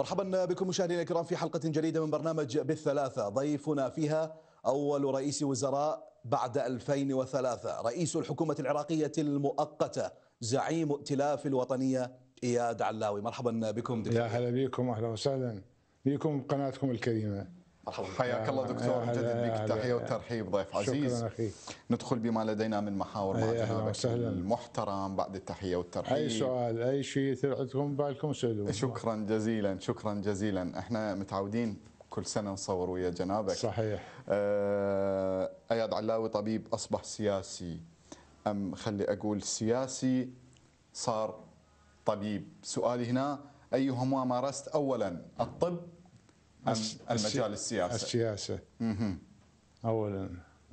مرحبا بكم مشاهدينا الكرام في حلقة جديدة من برنامج بالثلاثة ضيفنا فيها أول رئيس وزراء بعد 2003 رئيس الحكومة العراقية المؤقتة زعيم ائتلاف الوطنية إياد علاوي مرحبا بكم دكتور يا هلا بكم أهلا وسهلا بكم قناتكم الكريمة مرحبا حياك الله دكتور مجدد بك تحيه وترحيب ضيف عزيز شكرا اخي ندخل بما لدينا من محاور مع إيه، جنابك المحترم بعد التحيه والترحيب اي سؤال اي شيء يثير عندكم بالكم سالوه شكرا جزيلا شكرا جزيلا احنا متعودين كل سنه نصور ويا جنابك صحيح آه اياد علاوي طبيب اصبح سياسي ام خلي اقول سياسي صار طبيب سؤالي هنا ايهما مارست اولا الطب المجال السياسي السياسه اولا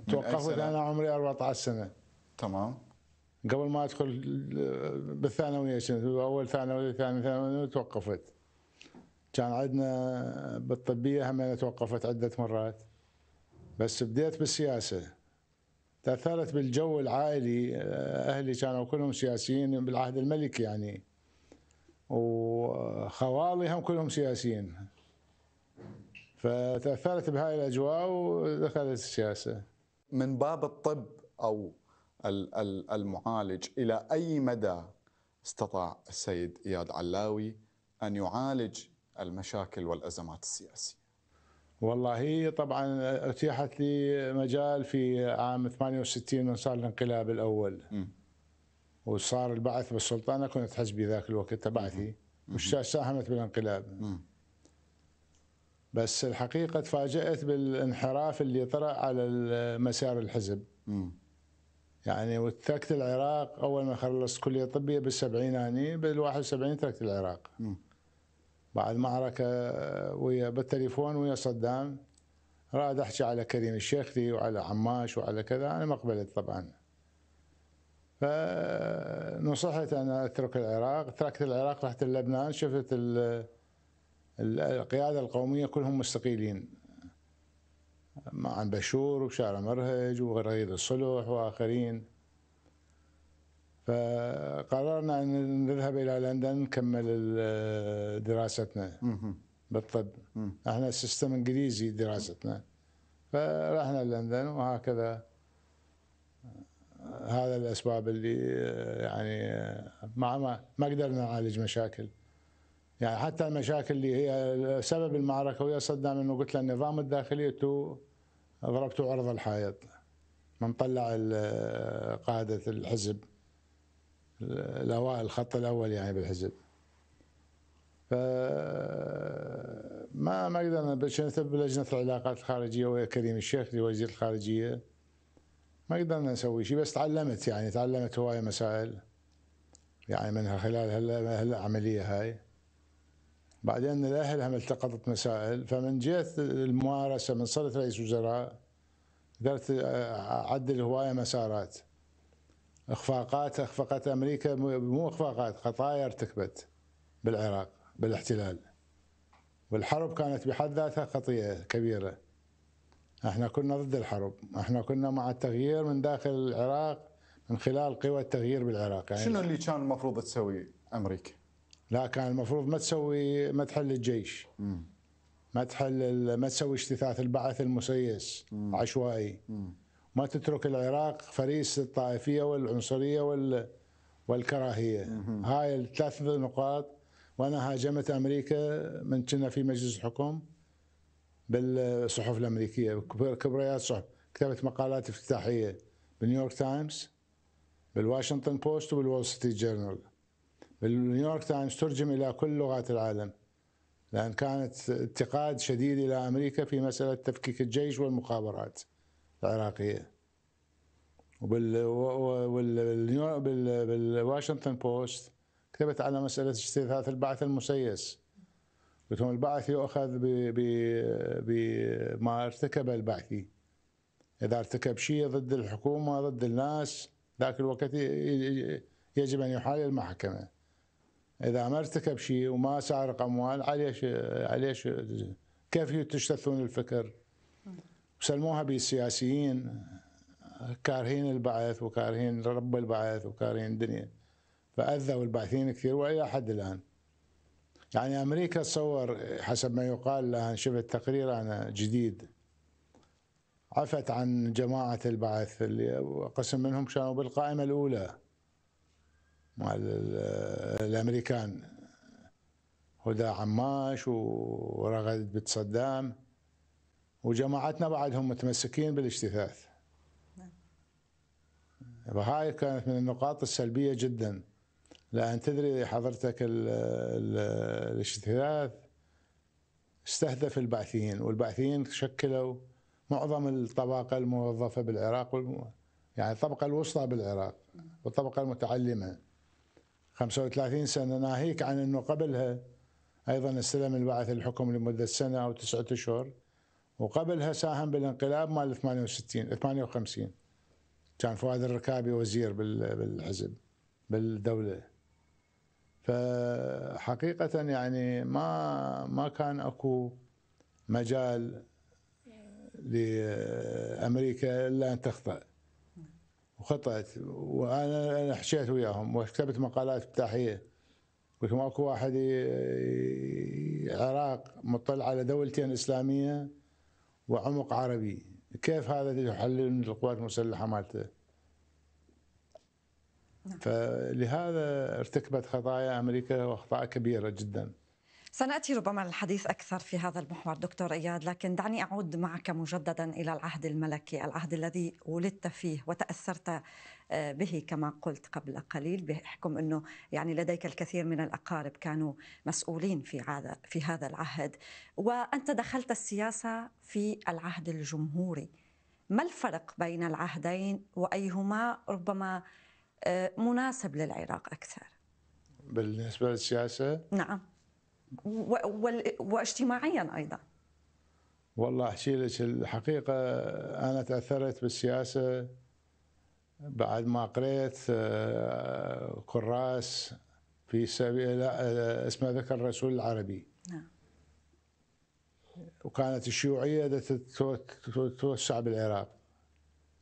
توقفت انا عمري 14 سنه تمام قبل ما ادخل بالثانويه اول ثانوي ثاني ثانوي توقفت كان عندنا بالطبيه هم توقفت عده مرات بس بديت بالسياسه تاثرت بالجو العائلي آه، اهلي كانوا كلهم سياسيين بالعهد الملكي يعني وخوالي هم كلهم سياسيين فتاثرت بهاي الاجواء ودخلت السياسه من باب الطب او المعالج الى اي مدى استطاع السيد اياد علاوي ان يعالج المشاكل والازمات السياسيه؟ والله طبعا اتيحت لي مجال في عام 68 من صار الانقلاب الاول م. وصار البعث بالسلطه انا كنت حزبي ذاك الوقت تبعتي والشاشه ساهمت بالانقلاب م. بس الحقيقه تفاجات بالانحراف اللي طرأ على مسار الحزب م. يعني وتركت العراق اول ما خلصت كليه طبيه بالسبعين بال 71 تركت العراق م. بعد معركه ويا بالتليفون ويا صدام راد احكي على كريم الشيخلي وعلى عماش وعلى كذا انا ما قبلت طبعا فنصحت انا اترك العراق تركت العراق رحت لبنان شفت ال القيادة القومية كلهم مستقيلين مع بشور وشارع مرهج وغريض الصلح وآخرين فقررنا أن نذهب إلى لندن نكمل دراستنا بالطب احنا سيستم انجليزي دراستنا فرحنا لندن وهكذا هذا الاسباب اللي يعني ما, ما قدرنا نعالج مشاكل يعني حتى المشاكل اللي هي سبب المعركه ويا صدام انه قلت له النظام الداخلي تو ضربتوا عرض الحائط من طلع قاده الحزب الاوائل الخط الاول يعني بالحزب ف ما ما قدرنا بلجنه العلاقات الخارجيه ويا كريم الشيخ وزير الخارجيه ما قدرنا نسوي شيء بس تعلمت يعني تعلمت هوايه مسائل يعني منها خلال هالعمليه هاي بعدين الاهل هم التقطت مسائل فمن جهه الممارسه من صرت رئيس وزراء قدرت اعدل هوايه مسارات اخفاقات اخفقت امريكا مو اخفاقات خطايا ارتكبت بالعراق بالاحتلال والحرب كانت بحد ذاتها خطيئه كبيره احنا كنا ضد الحرب احنا كنا مع التغيير من داخل العراق من خلال قوى التغيير بالعراق يعني شنو اللي كان المفروض تسوي امريكا لا كان المفروض ما تسوي ما تحل الجيش ما تحل ما تسوي اجتثاث البعث المسيس مم. عشوائي مم. ما تترك العراق فريس الطائفيه والعنصريه وال والكراهيه مم. هاي الثلاث نقاط وانا هاجمت امريكا من كنا في مجلس الحكم بالصحف الامريكيه كبريات صحف كتبت مقالات افتتاحيه بالنيويورك تايمز بالواشنطن بوست وبالول ستريت جورنال بالنيويورك تايمز ترجم إلى كل لغات العالم لأن كانت انتقاد شديد إلى أمريكا في مسألة تفكيك الجيش والمخابرات العراقية وبالواشنطن بوست كتبت على مسألة استثاث البعث المسيس قلت لهم البعث يؤخذ بما ارتكب البعثي إذا ارتكب شيء ضد الحكومة ضد الناس ذاك الوقت يجب أن يحال المحكمة اذا ما ارتكب شيء وما سارق اموال عليش عليش كيف تجتثون الفكر؟ سلموها بالسياسيين كارهين البعث وكارهين رب البعث وكارهين الدنيا فاذوا الباحثين كثير والى حد الان يعني امريكا تصور حسب ما يقال الان شفت تقرير انا جديد عفت عن جماعه البعث اللي قسم منهم كانوا بالقائمه الاولى مال الامريكان هدى عماش ورغد بنت صدام وجماعتنا بعدهم متمسكين بالاجتثاث فهاي كانت من النقاط السلبيه جدا لان تدري حضرتك الاجتثاث استهدف البعثيين والبعثيين شكلوا معظم الطبقه الموظفه بالعراق يعني الطبقه الوسطى بالعراق والطبقه المتعلمه 35 سنة ناهيك عن أنه قبلها أيضا استلم البعث الحكم لمدة سنة أو تسعة أشهر وقبلها ساهم بالانقلاب مال 68 58 كان فؤاد الركابي وزير بالحزب بالدولة فحقيقة يعني ما ما كان اكو مجال لامريكا الا ان تخطئ وخطأت وانا حشيت وياهم وكتبت مقالات افتتاحيه قلت ماكو واحد عراق مطلع على دولتين اسلاميه وعمق عربي كيف هذا يحلل القوات المسلحه مالته نعم. فلهذا ارتكبت خطايا امريكا واخطاء كبيره جدا سناتي ربما للحديث اكثر في هذا المحور دكتور اياد لكن دعني اعود معك مجددا الى العهد الملكي العهد الذي ولدت فيه وتاثرت آه، به كما قلت قبل قليل بحكم انه يعني لديك الكثير من الاقارب كانوا مسؤولين في هذا في هذا العهد وانت دخلت السياسه في العهد الجمهوري ما الفرق بين العهدين وايهما ربما آه، مناسب للعراق اكثر بالنسبه للسياسه نعم واجتماعيا ايضا والله احكي لك الحقيقه انا تاثرت بالسياسه بعد ما قريت آه، كراس في سبيل آه، اسمه ذكر الرسول العربي نعم وكانت الشيوعيه تتوسع بالعراق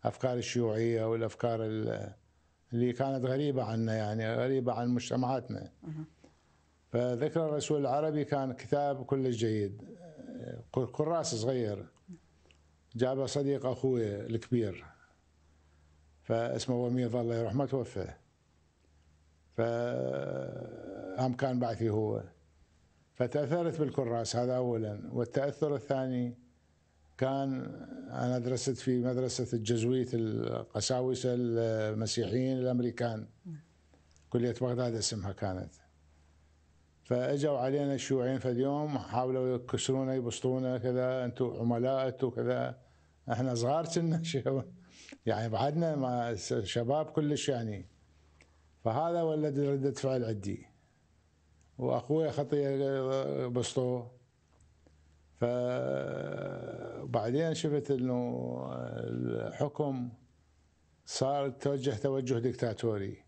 افكار الشيوعيه والافكار اللي كانت غريبه عنا يعني غريبه عن مجتمعاتنا فذكر الرسول العربي كان كتاب كلش جيد كراس صغير جابه صديق اخوي الكبير فاسمه وميض الله يرحمه توفى فهم كان بعثي هو فتأثرت بالكراس هذا أولا والتأثر الثاني كان أنا درست في مدرسة الجزويت القساوسة المسيحيين الأمريكان كلية بغداد اسمها كانت فاجوا علينا الشيوعيين في اليوم حاولوا يكسرونا يبسطونا كذا انتم عملاء انتم كذا احنا صغار كنا يعني بعدنا ما شباب كلش يعني فهذا ولد ردة فعل عندي واخوي خطيه بسطوه فبعدين شفت انه الحكم صار توجه توجه دكتاتوري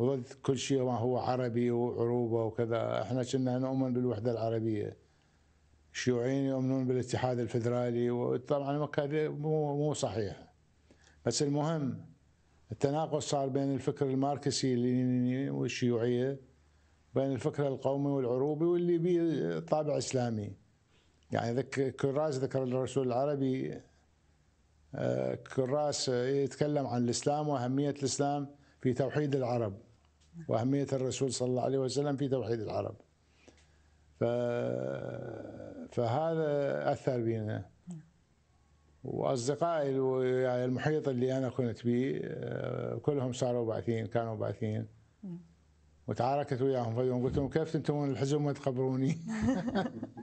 وضد كل شيء ما هو عربي وعروبه وكذا احنا كنا نؤمن بالوحده العربيه الشيوعيين يؤمنون بالاتحاد الفدرالي وطبعا هذه مو مو صحيح بس المهم التناقض صار بين الفكر الماركسي اللينيني والشيوعيه بين الفكر القومي والعروبي واللي به طابع اسلامي يعني ذك كراس ذكر الرسول العربي آه، كراس يتكلم عن الاسلام واهميه الاسلام في توحيد العرب واهميه الرسول صلى الله عليه وسلم في توحيد العرب. فهذا اثر بنا واصدقائي يعني المحيط اللي انا كنت به آه، كلهم صاروا باعثين كانوا باعثين وتعاركت وياهم يوم قلت لهم كيف تنتمون الحزب ما تخبروني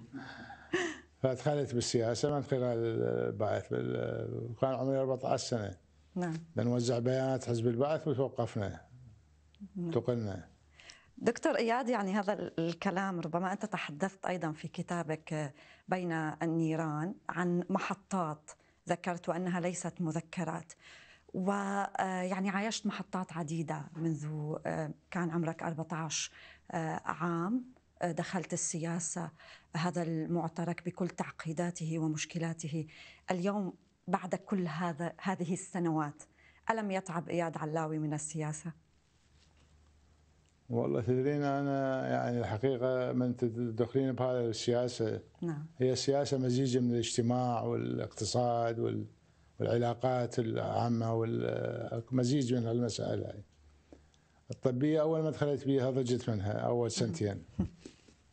فدخلت بالسياسه من خلال البعث وكان عمري 14 سنه نعم بنوزع بيانات حزب البعث وتوقفنا انتقلنا نعم. دكتور اياد يعني هذا الكلام ربما انت تحدثت ايضا في كتابك آه، بين النيران عن محطات ذكرت وانها ليست مذكرات ويعني آه، عايشت محطات عديده منذ آه، كان عمرك 14 عام دخلت السياسه هذا المعترك بكل تعقيداته ومشكلاته اليوم بعد كل هذا هذه السنوات الم يتعب اياد علاوي من السياسه والله تدرين انا يعني الحقيقه من تدخلين بهذا السياسه نعم هي سياسه مزيجه من الاجتماع والاقتصاد والعلاقات العامه والمزيج من هالمسائل هاي يعني. الطبيه اول ما دخلت بيها ضجت منها اول سنتين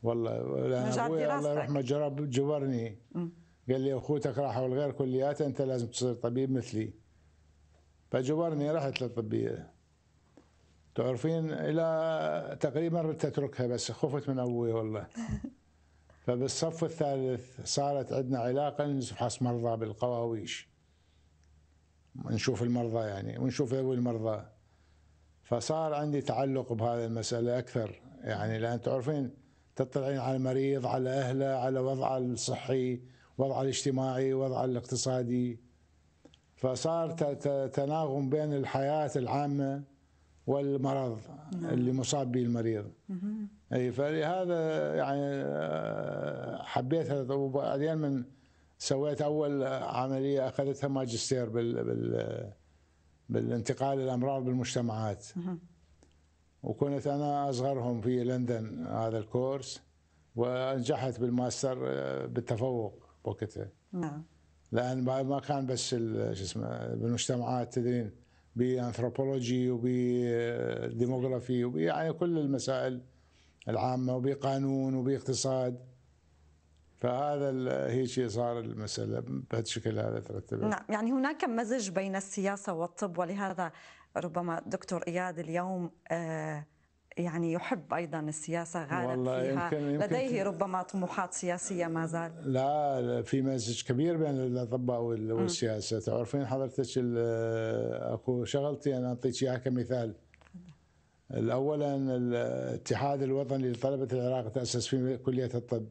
والله ابوي الله يرحمه جرب جبرني قال لي اخوتك راحوا الغير كلياته انت لازم تصير طبيب مثلي فجبرني رحت للطبيه تعرفين الى تقريبا تتركها بس خفت من ابوي والله فبالصف الثالث صارت عندنا علاقه نفحص مرضى بالقواويش نشوف المرضى يعني ونشوف ابوي المرضى فصار عندي تعلق بهذه المساله اكثر يعني لان تعرفين تطلعين على المريض على اهله على وضعه الصحي وضعه الاجتماعي وضعه الاقتصادي فصار تناغم بين الحياه العامه والمرض نعم. اللي مصاب به المريض اي فلهذا يعني آه، حبيت هذا طيب، وبعدين من سويت اول عمليه اخذتها ماجستير بال, بال بالانتقال الامراض بالمجتمعات وكنت انا اصغرهم في لندن هذا الكورس ونجحت بالماستر آه، بالتفوق وقتها نعم لان ما كان بس شو اسمه بالمجتمعات تدرين بانثروبولوجي وبديموغرافي كل المسائل العامه وبقانون وباقتصاد فهذا هيك صار المساله بهالشكل هذا ترتبت نعم يعني هناك مزج بين السياسه والطب ولهذا ربما دكتور اياد اليوم آه يعني يحب ايضا السياسه غارق فيها يمكن يمكن لديه ربما طموحات سياسيه ما زال لا في مزج كبير بين الاطباء والسياسه تعرفين حضرتك اكو شغلتي انا اعطيك اياها كمثال اولا الاتحاد الوطني لطلبه العراق تاسس في كليه الطب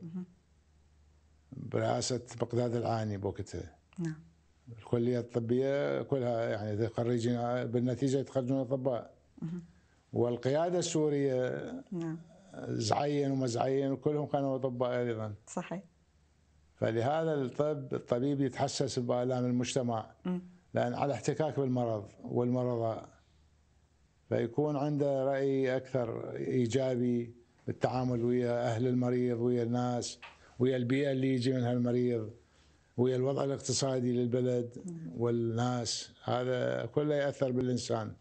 برئاسه بغداد العاني بوقتها نعم الكليه الطبيه كلها يعني خريجين بالنتيجه يتخرجون اطباء والقياده السوريه نعم زعين وما زعين كلهم كانوا اطباء ايضا صحيح فلهذا الطب الطبيب يتحسس بالام المجتمع م. لان على احتكاك بالمرض والمرضى فيكون عنده راي اكثر ايجابي بالتعامل ويا اهل المريض ويا الناس ويا البيئه اللي يجي منها المريض ويا الوضع الاقتصادي للبلد والناس هذا كله ياثر بالانسان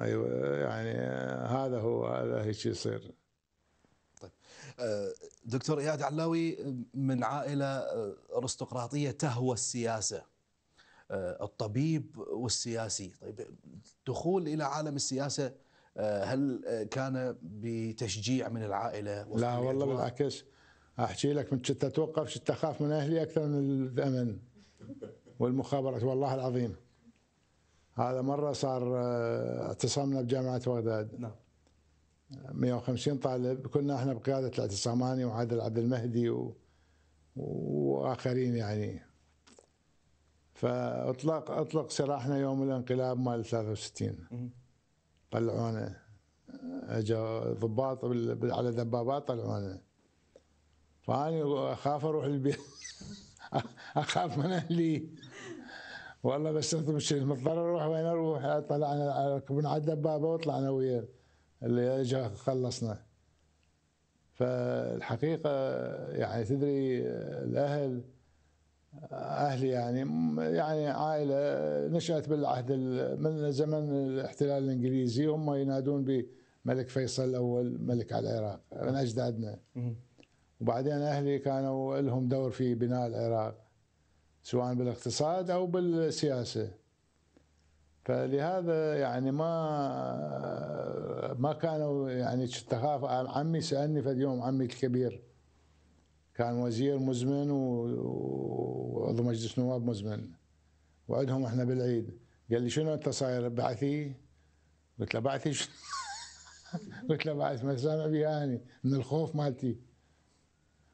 ايوه يعني هذا هو هذا هيك يصير طيب آه، دكتور اياد علاوي من عائله آه، ارستقراطيه تهوى السياسه آه، الطبيب والسياسي طيب دخول الى عالم السياسه هل كان بتشجيع من العائله لا والله بالعكس احكي لك من كنت اتوقف كنت اخاف من اهلي اكثر من الامن والمخابرات والله العظيم هذا مره صار آه، اعتصامنا بجامعه بغداد نعم 150 طالب كنا احنا بقياده الاعتصاماني وعادل عبد المهدي و... واخرين يعني فاطلق اطلق سراحنا يوم الانقلاب مال 63 طلعونا اجوا ضباط بال... على دبابات طلعونا فاني اخاف اروح البيت اخاف من اهلي والله بس انت مش مضطر اروح وين اروح طلعنا ركبنا على الدبابه وطلعنا وياه اللي اجى خلصنا فالحقيقه يعني تدري الاهل اهلي يعني يعني عائله نشات بالعهد من زمن الاحتلال الانجليزي هم ينادون بملك فيصل الاول ملك على العراق من اجدادنا وبعدين اهلي كانوا لهم دور في بناء العراق سواء بالاقتصاد او بالسياسه فلهذا يعني ما ما كانوا يعني تخاف عمي سالني في اليوم عمي الكبير كان وزير مزمن وعضو مجلس نواب مزمن وعدهم احنا بالعيد قال لي شنو انت صاير بعثي؟ قلت له بعثي قلت له بعث ما سامع بيها اني من الخوف مالتي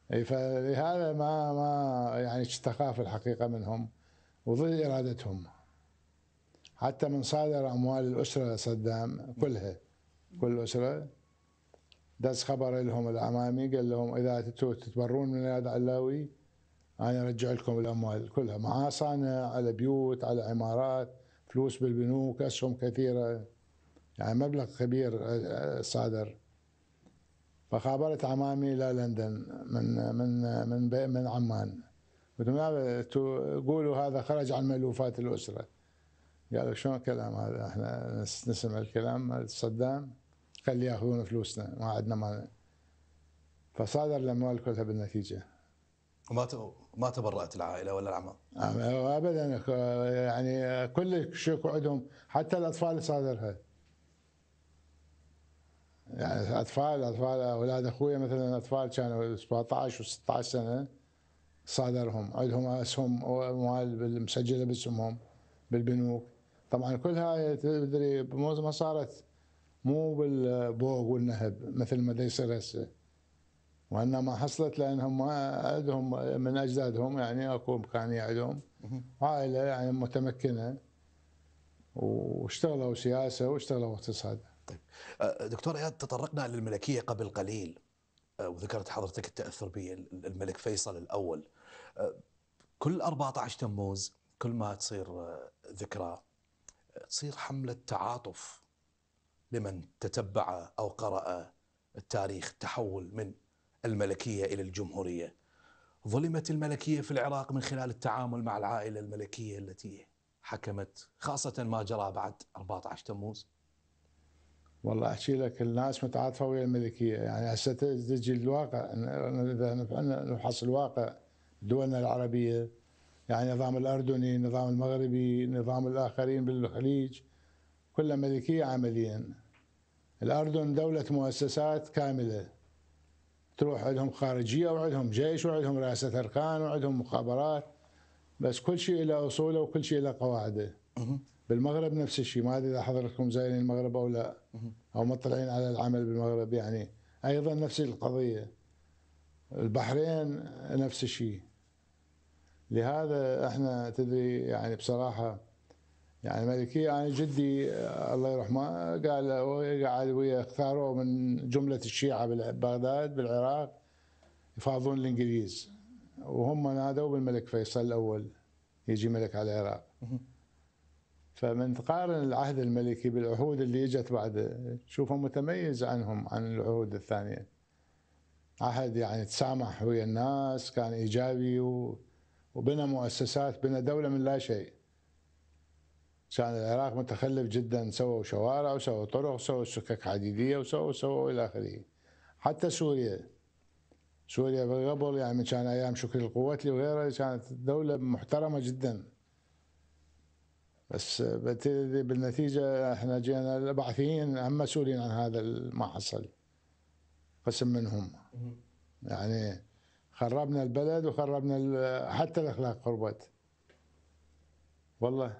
فلهذا ما ما يعني استخاف الحقيقه منهم وضد ارادتهم حتى من صادر اموال الاسره صدام كلها كل اسره دز خبر لهم الامامي قال لهم اذا تتبرون من هذا علاوي انا ارجع لكم الاموال كلها معاه صانع على بيوت على عمارات فلوس بالبنوك اسهم كثيره يعني مبلغ كبير آه، آه، صادر فخابرت عمامي الى لندن من من من من عمان قلت لهم قولوا هذا خرج عن مألوفات الاسره قالوا شلون كلام هذا احنا نسمع الكلام مال صدام خلي ياخذون فلوسنا ما عندنا مال فصادر الاموال كلها بالنتيجه وما ما تبرأت العائله ولا العمام؟ ابدا يعني كل الشيوخ عندهم حتى الاطفال صادرها يعني اطفال اطفال اولاد اخويا مثلا اطفال كانوا 17 و16 سنه صادرهم عندهم اسهم واموال مسجله باسمهم بالبنوك طبعا كل هاي تدري ما صارت مو بالبوق والنهب مثل ما يصير هسه وانما حصلت لانهم عندهم من اجدادهم يعني اكو امكانيه عندهم عائله يعني متمكنه واشتغلوا سياسه واشتغلوا اقتصاد طيب آه، دكتور اياد تطرقنا للملكيه قبل قليل آه، وذكرت حضرتك التاثر بالملك فيصل الاول آه، كل 14 تموز كل ما تصير ذكرى تصير حمله تعاطف لمن تتبع او قرأ التاريخ تحول من الملكيه الى الجمهوريه. ظلمت الملكيه في العراق من خلال التعامل مع العائله الملكيه التي حكمت خاصه ما جرى بعد 14 تموز. والله احكي لك الناس متعاطفه ويا الملكيه يعني هسه تجي الواقع اذا نفحص الواقع دولنا العربيه يعني نظام الاردني، نظام المغربي، نظام الاخرين بالخليج كلها ملكيه عمليا. الاردن دوله مؤسسات كامله تروح عندهم خارجيه وعندهم جيش وعندهم رئاسه اركان وعندهم مخابرات بس كل شيء له اصوله وكل شيء له قواعده. بالمغرب نفس الشيء ما ادري اذا حضرتكم زايرين المغرب او لا او مطلعين على العمل بالمغرب يعني ايضا نفس القضيه البحرين نفس الشيء لهذا احنا تدري يعني بصراحه يعني ملكي يعني جدي الله يرحمه قال قاعد ويا اختاروا من جمله الشيعه ببغداد بالعراق يفاضون الانجليز وهم نادوا بالملك فيصل الاول يجي ملك على العراق فمن تقارن العهد الملكي بالعهود اللي اجت بعد تشوفه متميز عنهم عن العهود الثانيه عهد يعني تسامح ويا الناس كان ايجابي وبنى مؤسسات بنى دوله من لا شيء كان العراق متخلف جدا سووا شوارع وسووا طرق وسووا سكك حديديه وسووا سووا الى اخره حتى سوريا سوريا قبل يعني كان ايام شكر القوات وغيرها كانت دوله محترمه جدا بس بالنتيجه احنا جينا البعثيين هم مسؤولين عن هذا ما حصل قسم منهم يعني خربنا البلد وخربنا حتى الاخلاق خربت والله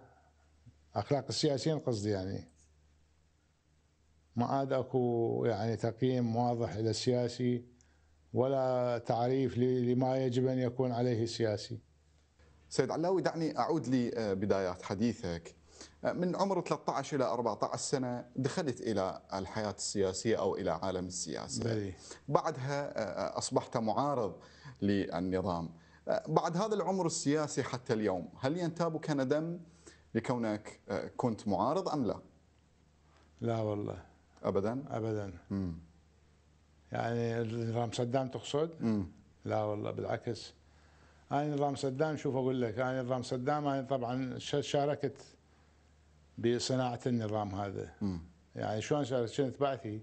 اخلاق السياسيين قصدي يعني ما عاد اكو يعني تقييم واضح للسياسي ولا تعريف لما يجب ان يكون عليه السياسي سيد علاوي دعني أعود لبدايات آه، حديثك آه، من عمر 13 إلى 14 سنة دخلت إلى الحياة السياسية أو إلى عالم السياسة بلي. بعدها آه، أصبحت معارض للنظام بعد هذا العمر السياسي حتى اليوم هل ينتابك ندم لكونك كنت معارض أم لا؟ لا والله أبدا؟ أبدا مم. يعني نظام صدام تقصد؟ مم. لا والله بالعكس أنا نظام صدام شوف أقول لك أنا نظام صدام أنا طبعا شاركت بصناعة النظام هذا م. يعني شلون شاركت كنت بعثي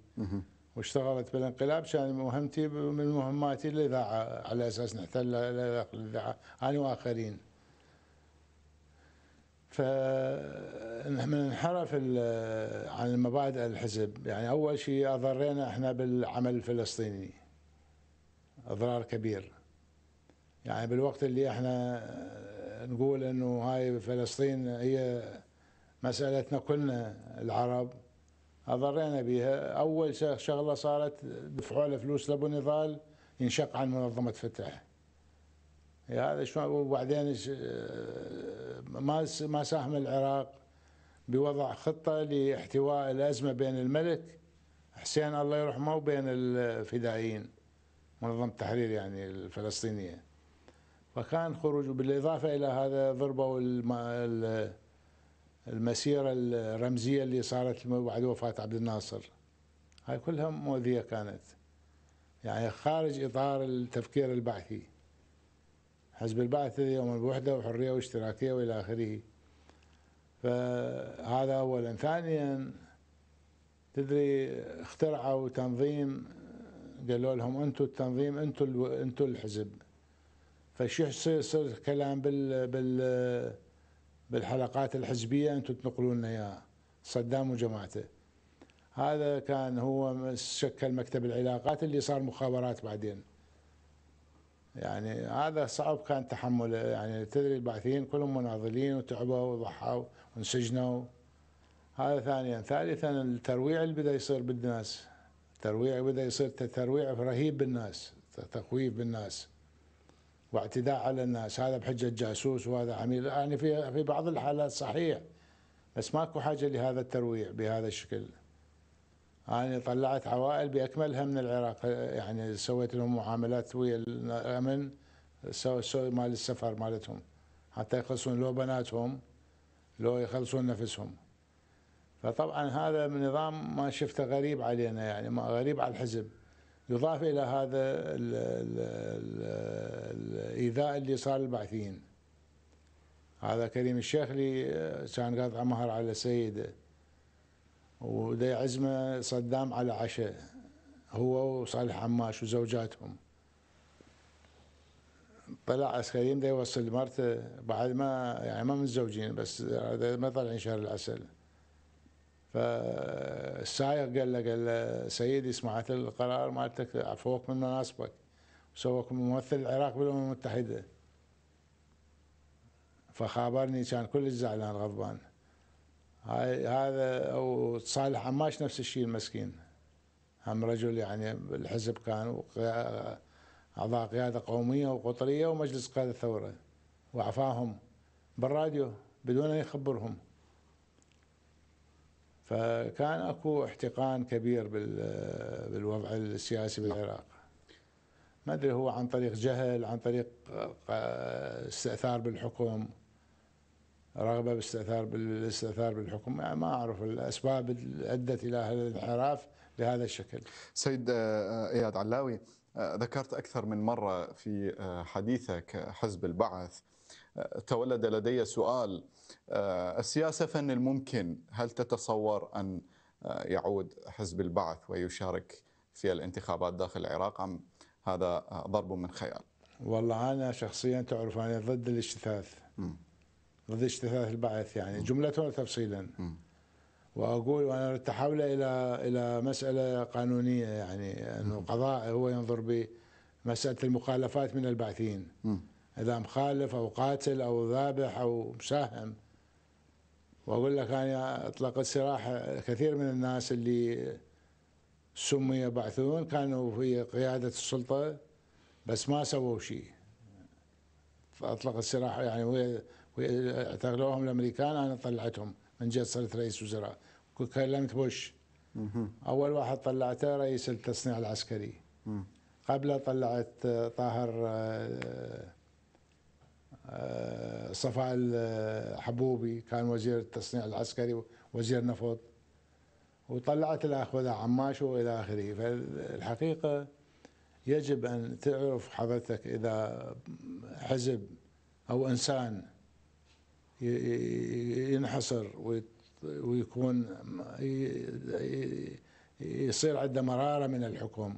واشتغلت بالانقلاب كان مهمتي من مهماتي الإذاعة على أساس نحتل الإذاعة أنا وآخرين فمن انحرف عن مبادئ الحزب يعني أول شيء أضرينا إحنا بالعمل الفلسطيني إضرار كبير يعني بالوقت اللي احنا نقول انه هاي فلسطين هي مسألتنا كلنا العرب أضرينا بها أول شغلة صارت دفعوا له فلوس لأبو نضال ينشق عن منظمة فتح هذا شو وبعدين ما ما ساهم العراق بوضع خطة لاحتواء الأزمة بين الملك حسين الله يرحمه وبين الفدائيين منظمة التحرير يعني الفلسطينية فكان خروج بالإضافة إلى هذا ضربوا المسيرة الرمزية اللي صارت بعد وفاة عبد الناصر هاي كلها مؤذية كانت يعني خارج إطار التفكير البعثي حزب البعث يوم الوحدة وحرية واشتراكية وإلى آخره فهذا أولا ثانيا تدري اخترعوا تنظيم قالوا لهم أنتم التنظيم أنتم أنتم الحزب فشو يصير كلام بال بال بالحلقات الحزبيه انتم تنقلوا لنا اياه صدام وجماعته هذا كان هو شكل مكتب العلاقات اللي صار مخابرات بعدين يعني هذا صعب كان تحمله يعني تدري الباحثين كلهم مناضلين وتعبوا وضحوا وانسجنوا هذا ثانيا ثالثا الترويع اللي بدا يصير بالناس ترويع بدا يصير ترويع رهيب بالناس تخويف بالناس واعتداء على الناس هذا بحجه جاسوس وهذا عميل يعني،, يعني في في بعض الحالات صحيح بس ماكو حاجه لهذا الترويع بهذا الشكل انا يعني طلعت عوائل باكملها من العراق يعني سويت لهم معاملات ويا الامن سو سو مال السفر مالتهم حتى يخلصون لو بناتهم لو يخلصون نفسهم فطبعا هذا نظام ما شفته غريب علينا يعني ما غريب على الحزب يضاف الى هذا الايذاء اللي صار للبعثيين هذا كريم الشيخ اللي كان قاطع مهر على سيده ودا يعزمه صدام على عشاء هو وصالح عماش وزوجاتهم طلع عسكريين دا يوصل مرته بعد ما يعني ما متزوجين بس ما طالعين شهر العسل فالسايق قال له قال له سيدي سمعت القرار مالتك عفوك من مناصبك وسووك ممثل العراق بالامم المتحده فخابرني كان كلش زعلان غضبان هاي هذا وصالح عماش نفس الشيء المسكين هم رجل يعني الحزب كان اعضاء قياده قوميه وقطريه ومجلس قاده الثوره وعفاهم بالراديو بدون ان يخبرهم فكان اكو احتقان كبير بالوضع السياسي بالعراق ما ادري هو عن طريق جهل عن طريق آه، استئثار بالحكم رغبه باستئثار بالاستئثار بالحكم يعني ما اعرف الاسباب اللي ادت الى هذا الانحراف بهذا الشكل. سيد آه، آه، اياد علاوي ذكرت اكثر من مره في حديثك حزب البعث تولد لدي سؤال آه، السياسة فن الممكن هل تتصور أن آه، يعود حزب البعث ويشارك في الانتخابات داخل العراق أم هذا آه، ضرب من خيال والله أنا شخصيا تعرف أنا ضد الاجتثاث ضد اجتثاث البعث يعني جملة وتفصيلا واقول وانا أتحول الى الى مساله قانونيه يعني انه قضاء هو ينظر بمساله المخالفات من البعثين اذا مخالف او قاتل او ذابح او مساهم واقول لك انا اطلقت سراح كثير من الناس اللي سمي بعثون كانوا في قياده السلطه بس ما سووا شيء فاطلق السراح يعني اعتقلوهم الامريكان انا طلعتهم من جد صرت رئيس وزراء كلمت بوش اول واحد طلعته رئيس التصنيع العسكري قبله طلعت طاهر آه، آه، صفاء الحبوبي آه، كان وزير التصنيع العسكري وزير نفط وطلعت الاخ وذا عماش وإلى آخره فالحقيقة يجب أن تعرف حضرتك إذا حزب أو إنسان ينحصر ويكون يصير عنده مرارة من الحكم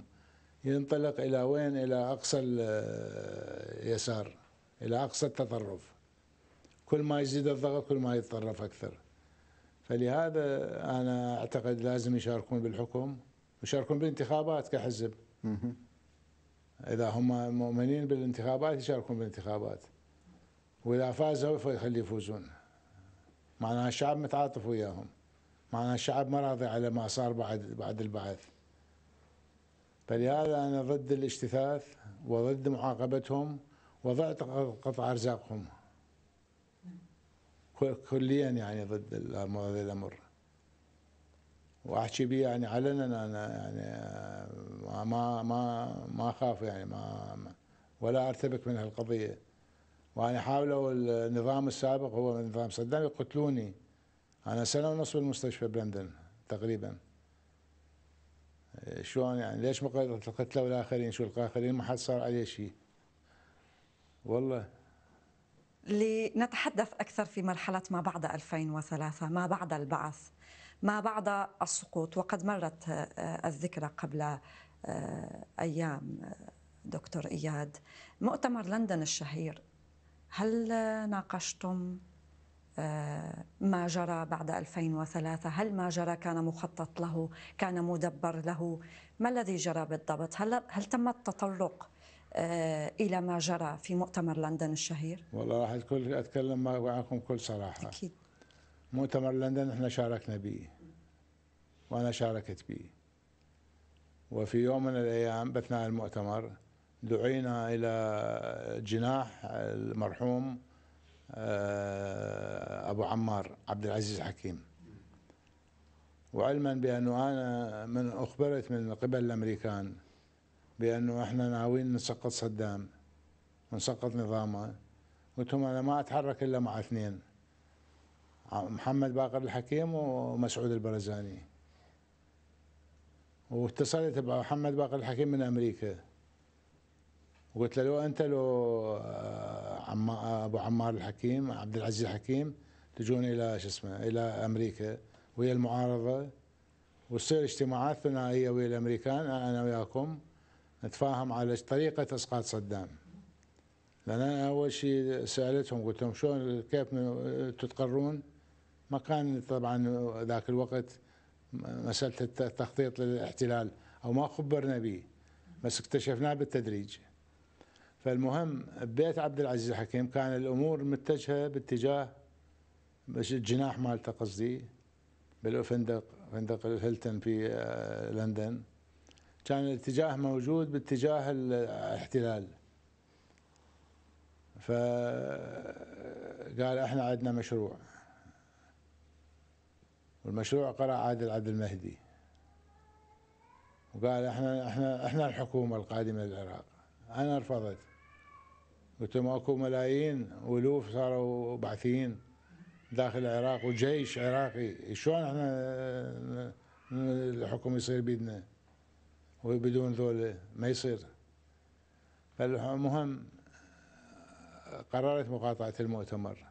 ينطلق إلى وين إلى أقصى اليسار آه، إلى أقصى التطرف كل ما يزيد الضغط كل ما يتطرف أكثر فلهذا أنا أعتقد لازم يشاركون بالحكم يشاركون بالانتخابات كحزب إذا هم مؤمنين بالانتخابات يشاركون بالانتخابات وإذا فازوا فيخلي يفوزون معناها الشعب متعاطف وياهم معناها الشعب ما راضي على ما صار بعد بعد البعث فلهذا أنا ضد الاجتثاث وضد معاقبتهم وضعت قطع ارزاقهم نعم. كليا يعني ضد هذا الامر واحكي به يعني علنا انا يعني آه، ما ما ما اخاف يعني ما ولا ارتبك من هالقضيه وانا حاولوا النظام السابق هو نظام صدام يقتلوني انا سنه ونص بالمستشفى بلندن تقريبا شلون يعني ليش ما قتلوا الاخرين شو الاخرين ما حد صار عليه شيء والله لنتحدث أكثر في مرحلة ما بعد 2003 ما بعد البعث ما بعد السقوط وقد مرت آه، الذكرى قبل آه، أيام آه، دكتور إياد مؤتمر لندن الشهير هل ناقشتم ما جرى بعد 2003 هل ما جرى كان مخطط له كان مدبر له ما الذي جرى بالضبط هل, هل تم التطرق آه، الى ما جرى في مؤتمر لندن الشهير؟ والله راح اتكلم معكم كل صراحه اكيد مؤتمر لندن احنا شاركنا به وانا شاركت به وفي يوم من الايام باثناء المؤتمر دعينا الى جناح المرحوم آه، ابو عمار عبد العزيز حكيم وعلما بانه انا من اخبرت من قبل الامريكان بانه احنا ناويين نسقط صدام ونسقط نظامه قلت لهم انا ما اتحرك الا مع اثنين محمد باقر الحكيم ومسعود البرزاني واتصلت بمحمد باقر الحكيم من امريكا وقلت له لو انت لو آه، عم آه، ابو عمار الحكيم عبد العزيز الحكيم تجون الى شو اسمه الى امريكا ويا المعارضه وتصير اجتماعات ثنائيه ويا الامريكان انا وياكم نتفاهم على طريقة إسقاط صدام لأن أنا أول شيء سألتهم قلت لهم شلون كيف تتقرون ما كان طبعا ذاك الوقت مسألة التخطيط للاحتلال أو ما خبرنا به بس اكتشفناه بالتدريج فالمهم ببيت عبد العزيز الحكيم كان الأمور متجهة باتجاه الجناح مالته قصدي بالفندق فندق الهيلتون في آه، لندن كان الاتجاه موجود باتجاه الاحتلال فقال احنا عندنا مشروع والمشروع قرأ عادل عبد المهدي وقال احنا احنا احنا الحكومه القادمه للعراق انا رفضت قلت لهم اكو ملايين والوف صاروا بعثيين داخل العراق وجيش عراقي شلون احنا الحكم يصير بيدنا وبدون ذول ما يصير فالمهم قررت مقاطعة المؤتمر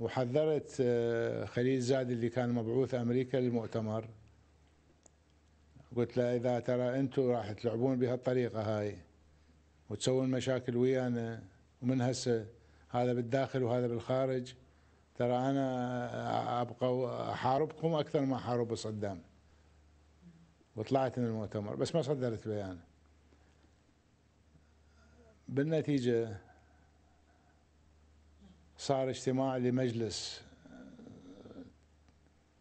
وحذرت آه، خليل زاد اللي كان مبعوث أمريكا للمؤتمر قلت له إذا ترى أنتم راح تلعبون بهالطريقة هاي وتسوون مشاكل ويانا ومن هسه هذا بالداخل وهذا بالخارج ترى أنا آه، أبقى أحاربكم أكثر ما أحارب صدام وطلعت من المؤتمر بس ما صدرت بيان بالنتيجة صار اجتماع لمجلس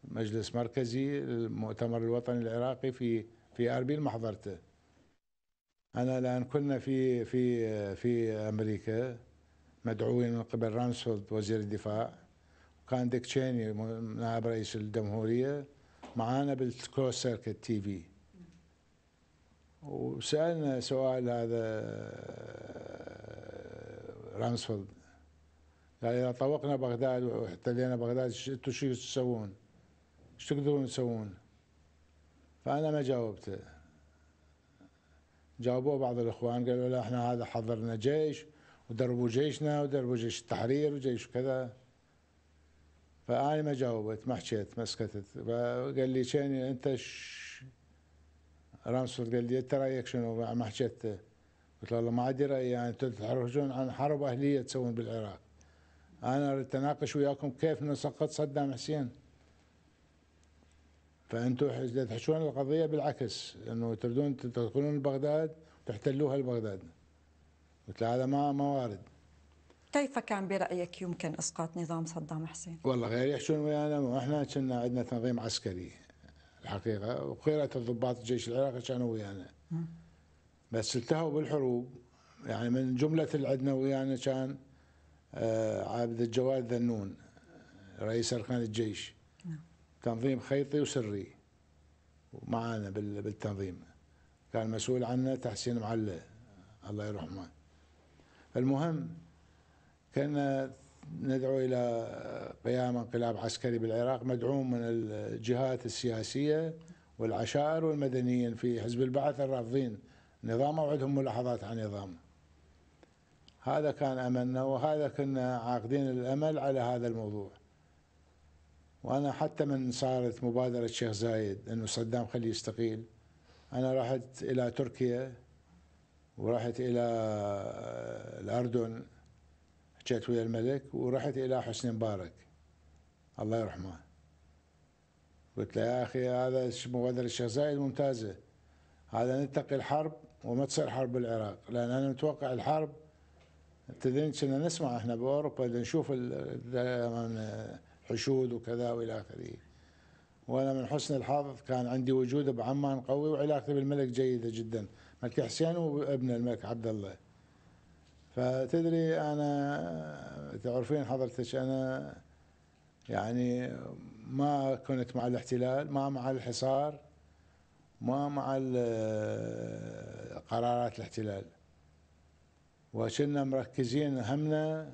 مجلس مركزي المؤتمر الوطني العراقي في في اربيل ما حضرته انا لان كنا في في في امريكا مدعوين من قبل رانسفورد وزير الدفاع وكان ديك تشيني نائب رئيس الجمهوريه معانا بالكروس سيركت تي في وسالنا سؤال هذا آه، رامسفورد قال اذا طوقنا بغداد واحتلينا بغداد انتم شو تسوون؟ ايش تقدرون تسوون؟ فانا ما جاوبته جاوبوه بعض الاخوان قالوا لا احنا هذا حضرنا جيش ودربوا جيشنا ودربوا جيش التحرير وجيش كذا فأنا ما جاوبت ما حكيت ما سكتت فقال لي كان أنت ش... رامسفورد قال لي أنت رأيك شنو ما حكيت قلت له والله ما عندي رأي يعني أنتم تحرجون عن حرب أهلية تسوون بالعراق أنا أريد أناقش وياكم كيف نسقط صدام حسين فأنتم تحشون القضية بالعكس أنه تريدون تدخلون بغداد وتحتلوها لبغداد قلت له هذا ما ما وارد كيف كان برايك يمكن اسقاط نظام صدام حسين؟ والله غير يحشون ويانا واحنا كنا عندنا تنظيم عسكري الحقيقه وخيره الضباط الجيش العراقي كانوا ويانا بس التهوا بالحروب يعني من جمله اللي عندنا ويانا كان آه، عبد الجواد ذنون رئيس اركان الجيش نعم. تنظيم خيطي وسري معانا بالتنظيم كان مسؤول عنه تحسين معلّه الله يرحمه المهم كنا ندعو الى قيام انقلاب عسكري بالعراق مدعوم من الجهات السياسيه والعشائر والمدنيين في حزب البعث الرافضين نظامه وعندهم ملاحظات عن نظامه. هذا كان املنا وهذا كنا عاقدين الامل على هذا الموضوع. وانا حتى من صارت مبادره الشيخ زايد انه صدام خليه يستقيل انا رحت الى تركيا ورحت الى الاردن حكيت ويا الملك ورحت الى حسني مبارك الله يرحمه قلت له يا اخي هذا مبادرة الشيخ زايد ممتازة هذا نتقي الحرب وما تصير حرب بالعراق لان انا متوقع الحرب تدين كنا نسمع احنا باوروبا نشوف حشود وكذا والى اخره وانا من حسن الحظ كان عندي وجود بعمان قوي وعلاقتي بالملك جيده جدا ملك حسين وابنه الملك عبد الله فتدري انا تعرفين حضرتك انا يعني ما كنت مع الاحتلال ما مع الحصار ما مع قرارات الاحتلال وكنا مركزين همنا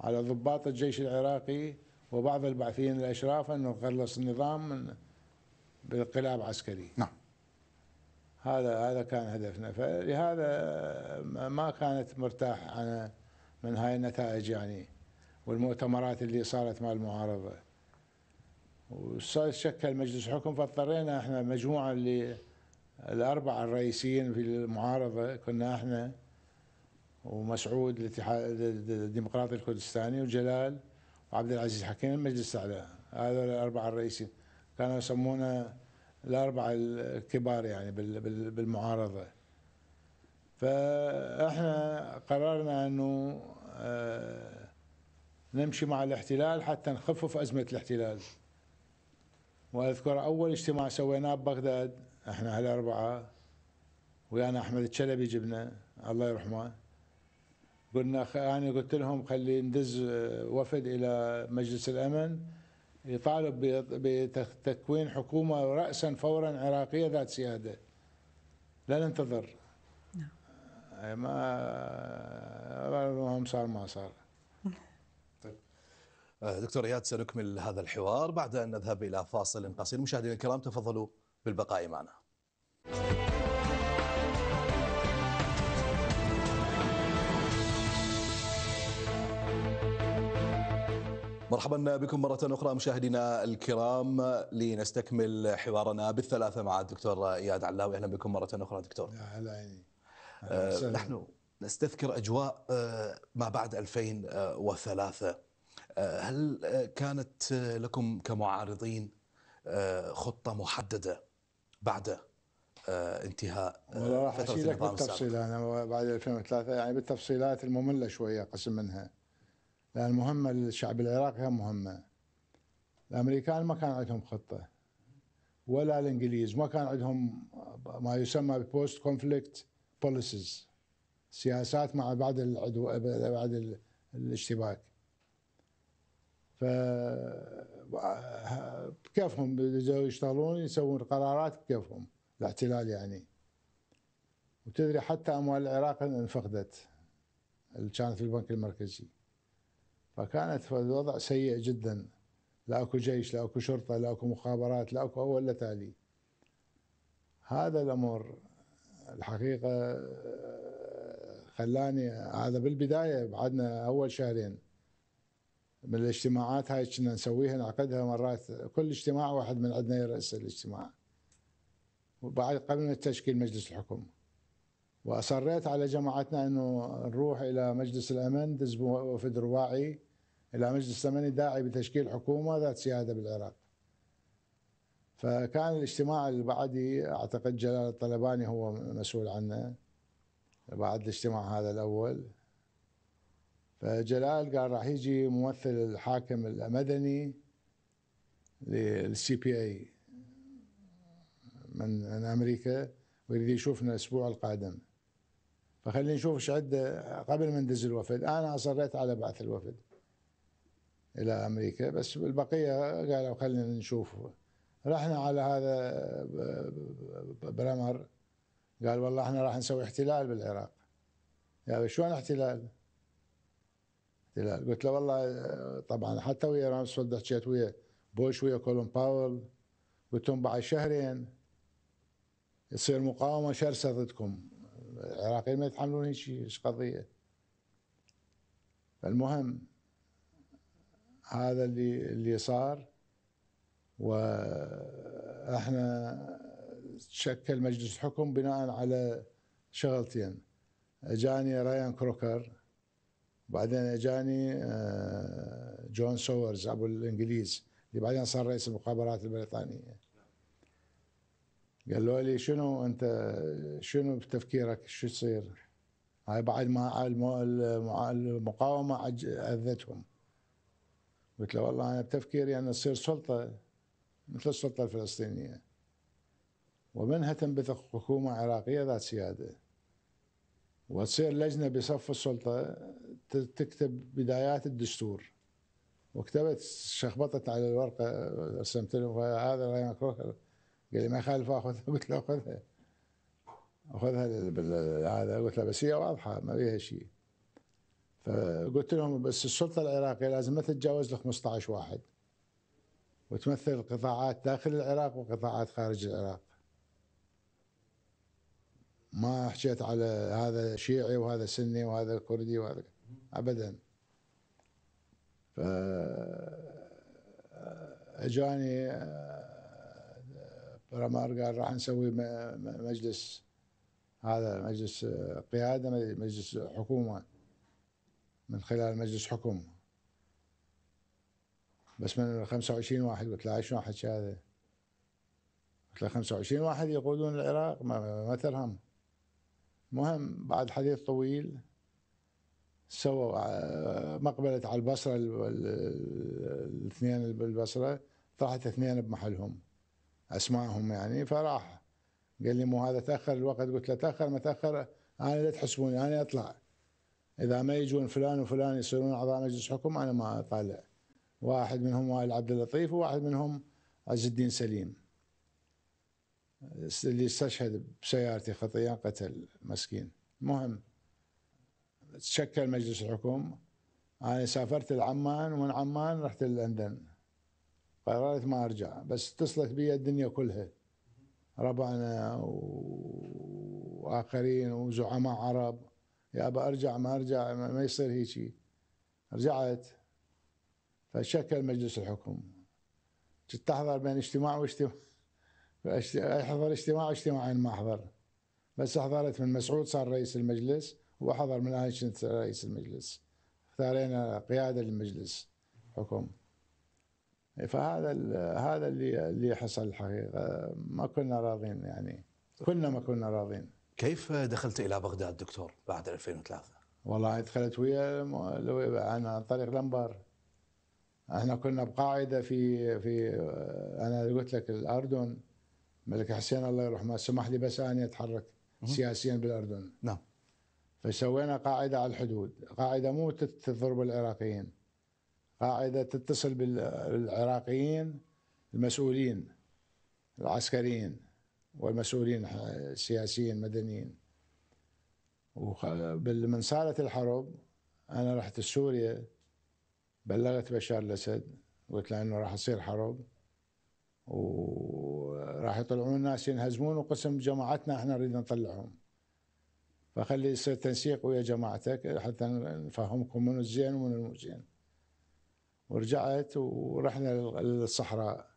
على ضباط الجيش العراقي وبعض البعثيين الاشراف انه نخلص النظام من بانقلاب عسكري نعم هذا هذا كان هدفنا فلهذا ما كانت مرتاح انا من هاي النتائج يعني والمؤتمرات اللي صارت مع المعارضه وصار شكل مجلس حكم فاضطرينا احنا مجموعه اللي الاربعه الرئيسيين في المعارضه كنا احنا ومسعود الاتحاد الديمقراطي الكردستاني وجلال وعبد العزيز حكيم مجلس الاعلى هذول الاربعه الرئيسيين كانوا يسمونه الاربعه الكبار يعني بالمعارضه فاحنا قررنا انه آه، نمشي مع الاحتلال حتى نخفف ازمه الاحتلال واذكر اول اجتماع سويناه ببغداد احنا هالاربعه ويانا احمد الشلبي جبنا الله يرحمه قلنا انا قلت لهم خلي ندز آه، وفد الى مجلس الامن يطالب بتكوين حكومة رأسا فورا عراقية ذات سيادة لا ننتظر نعم ما المهم صار ما صار طيب. آه، دكتور اياد سنكمل هذا الحوار بعد أن نذهب إلى فاصل قصير مشاهدينا الكرام تفضلوا بالبقاء معنا مرحبا بكم مرة أخرى مشاهدينا الكرام لنستكمل حوارنا بالثلاثة مع الدكتور إياد علاوي أهلا بكم مرة أخرى دكتور يا هلا آه، نحن نستذكر أجواء آه، ما بعد 2003 آه، هل كانت لكم كمعارضين خطة محددة بعد انتهاء فترة راح السابق؟ بالتفصيل انا بعد 2003 يعني بالتفصيلات الممله شويه قسم منها لان مهمه للشعب العراقي هم مهمه الامريكان ما كان عندهم خطه ولا الانجليز ما كان عندهم ما يسمى بوست كونفليكت بوليسيز سياسات مع بعد العدو بعد الاشتباك ف بكيفهم يشتغلون يسوون قرارات بكيفهم الاحتلال يعني وتدري حتى اموال العراق انفقدت اللي كانت في البنك المركزي فكانت في الوضع سيء جدا لا اكو جيش لا اكو شرطه لا اكو مخابرات لا اكو اول لا تالي هذا الامر الحقيقه آه، خلاني هذا بالبدايه بعدنا اول شهرين من الاجتماعات هاي كنا نسويها نعقدها مرات كل اجتماع واحد من عندنا يرأس الاجتماع وبعد قبل تشكيل مجلس الحكم واصريت على جماعتنا انه نروح الى مجلس الامن دز وفد رباعي إلى مجلس زمني داعي بتشكيل حكومة ذات سيادة بالعراق فكان الاجتماع اللي بعدي أعتقد جلال الطلباني هو مسؤول عنه بعد الاجتماع هذا الأول فجلال قال راح يجي ممثل الحاكم المدني للسي بي اي من, من امريكا ويريد يشوفنا الاسبوع القادم فخلينا نشوف ايش عنده قبل ما ندز الوفد انا اصريت على بعث الوفد الى امريكا بس البقيه قالوا خلينا نشوف رحنا على هذا برمر قال والله احنا راح نسوي احتلال بالعراق يا شلون احتلال؟ احتلال قلت له والله طبعا حتى ويا رامسفيلد حكيت ويا بوش ويا كولن باول قلت لهم بعد شهرين يصير مقاومه شرسه ضدكم العراقيين ما يتحملون هيك شيء ايش قضيه المهم هذا اللي اللي صار واحنا تشكل مجلس حكم بناء على شغلتين اجاني رايان كروكر بعدين اجاني آه، جون سوورز ابو الانجليز اللي بعدين صار رئيس المخابرات البريطانيه قالوا لي شنو انت شنو بتفكيرك شو يصير هاي بعد ما المقاومه اذتهم قلت له والله انا بتفكيري ان تصير سلطه مثل السلطه الفلسطينيه ومنها تنبثق حكومه عراقيه ذات سياده وتصير لجنه بصف السلطه تكتب بدايات الدستور وكتبت شخبطت على الورقه رسمت له هذا غير مكروه قال لي ما يخالف اخذها قلت له خذها اخذها هذا قلت له بس هي واضحه ما فيها شيء فقلت لهم بس السلطه العراقيه لازم ما تتجاوز ال 15 واحد وتمثل قطاعات داخل العراق وقطاعات خارج العراق ما حكيت على هذا شيعي وهذا سني وهذا كردي وهذا ابدا ف اجاني آه، برامار قال راح نسوي مجلس هذا مجلس آه، قياده مجلس حكومه من خلال مجلس حكم بس من 25 واحد قلت له 20 واحد هذا قلت له 25 واحد يقودون العراق ما ترهم مهم بعد حديث طويل سووا آه، مقبلة على البصرة الاثنين بالبصرة طاحت اثنين بمحلهم اسمائهم يعني فراح قال لي مو هذا تاخر الوقت قلت له تاخر ما تاخر انا لا تحسبوني انا اطلع اذا ما يجون فلان وفلان يصيرون اعضاء مجلس حكم انا ما اطالع واحد منهم وائل عبد اللطيف وواحد منهم عز الدين سليم اللي استشهد بسيارتي خطيا قتل مسكين مهم تشكل مجلس الحكم انا سافرت لعمان ومن عمان رحت للندن قررت ما ارجع بس اتصلت بي الدنيا كلها ربعنا واخرين وزعماء عرب يا أبا أرجع ما أرجع ما يصير هيجي رجعت فشكل مجلس الحكم كنت احضر بين اجتماع واجتماع احضر اجتماع واجتماعين ما احضر بس حضرت من مسعود صار رئيس المجلس واحضر من انا كنت رئيس المجلس اختارينا قياده للمجلس حكم فهذا هذا اللي اللي حصل الحقيقه ما كنا راضين يعني كلنا ما كنا راضين كيف دخلت الى بغداد دكتور بعد 2003 والله دخلت ويا عن طريق لمبر احنا كنا بقاعده في في انا قلت لك الاردن ملك حسين الله يرحمه سمح لي بس اني اتحرك سياسيا بالاردن نعم فسوينا قاعده على الحدود قاعده مو تضرب العراقيين قاعده تتصل بالعراقيين المسؤولين العسكريين والمسؤولين السياسيين المدنيين ومن صارت الحرب انا رحت سوريا بلغت بشار الاسد قلت له انه راح تصير حرب وراح يطلعون ناس ينهزمون وقسم جماعتنا احنا نريد نطلعهم فخلي يصير تنسيق ويا جماعتك حتى نفهمكم من الزين ومن المو زين ورجعت ورحنا للصحراء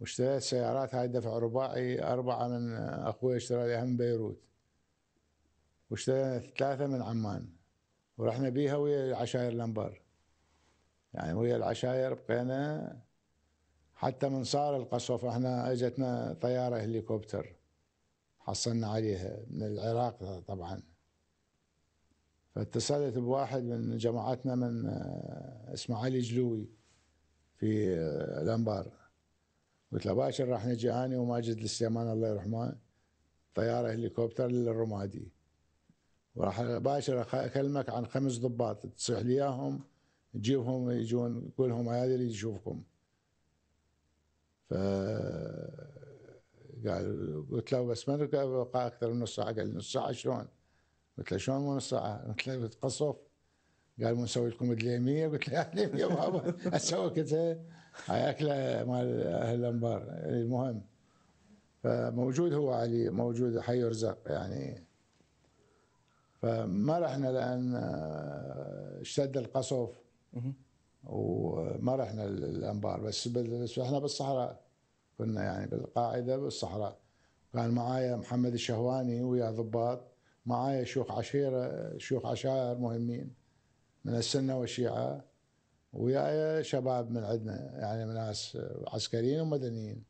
واشتريت سيارات هاي دفع رباعي أربعة من أخوي اشترى لي من بيروت واشترينا ثلاثة من عمان ورحنا بيها ويا العشاير لمبر يعني ويا العشاير بقينا حتى من صار القصف احنا اجتنا طيارة هليكوبتر حصلنا عليها من العراق طبعا فاتصلت بواحد من جماعتنا من آه، اسمه علي جلوي في الانبار آه، قلت له باكر راح نجي اني وماجد السليمان الله يرحمه طياره هليكوبتر للرمادي وراح باكر اكلمك عن خمس ضباط تصيح لي اياهم تجيبهم يجون كلهم لهم هذا اللي يشوفكم ف قال قلت له بس ما بقى اكثر من نص ساعه قال نص ساعه شلون؟ قلت له شلون مو نص ساعه؟ قلت له بتقصف قال مو نسوي لكم دليميه قلت له الليميه بابا اسوي كذا هاي اكله مال اهل الانبار يعني المهم فموجود هو علي موجود حي رزق يعني فما رحنا لان آه، اشتد القصف وما رحنا الانبار بس بس احنا بالصحراء كنا يعني بالقاعده بالصحراء كان معايا محمد الشهواني ويا ضباط معايا شيوخ عشيره شيوخ عشائر مهمين من السنه والشيعه ويا شباب من عندنا يعني من ناس عسكريين ومدنيين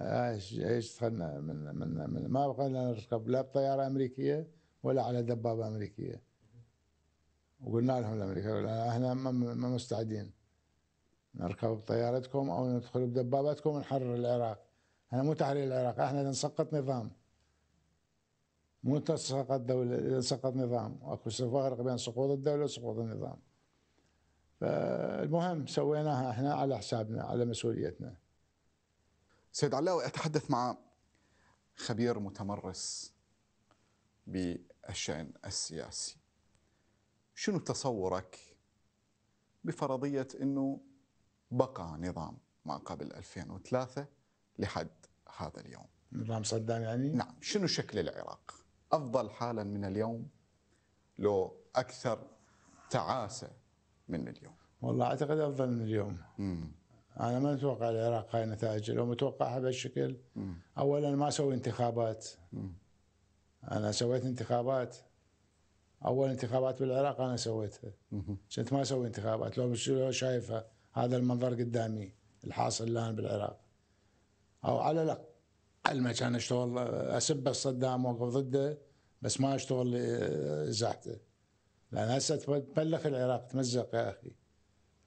ايش ايش دخلنا من من, من ما بقينا نركب لا بطياره امريكيه ولا على دبابه امريكيه وقلنا لهم الامريكا احنا ما مستعدين نركب بطيارتكم او ندخل بدباباتكم ونحرر العراق احنا مو تحرير العراق احنا نسقط نظام مو تسقط دوله نسقط نظام اكو فرق بين سقوط الدوله وسقوط النظام فالمهم سويناها احنا على حسابنا على مسؤوليتنا سيد علاوي اتحدث مع خبير متمرس بالشان السياسي شنو تصورك بفرضيه انه بقى نظام ما قبل 2003 لحد هذا اليوم نظام صدام يعني؟ نعم شنو شكل العراق؟ أفضل حالا من اليوم لو أكثر تعاسة من اليوم؟ والله اعتقد افضل من اليوم. مم. انا ما اتوقع العراق هاي نتائج لو متوقعها بهالشكل اولا ما اسوي انتخابات. مم. انا سويت انتخابات اول انتخابات بالعراق انا سويتها. كنت ما اسوي انتخابات لو لو شايفها هذا المنظر قدامي الحاصل الان بالعراق. او على الاقل ما كان اشتغل اسب الصدام واقف ضده بس ما اشتغل ازاحته. لان هسه تبلخ العراق تمزق يا اخي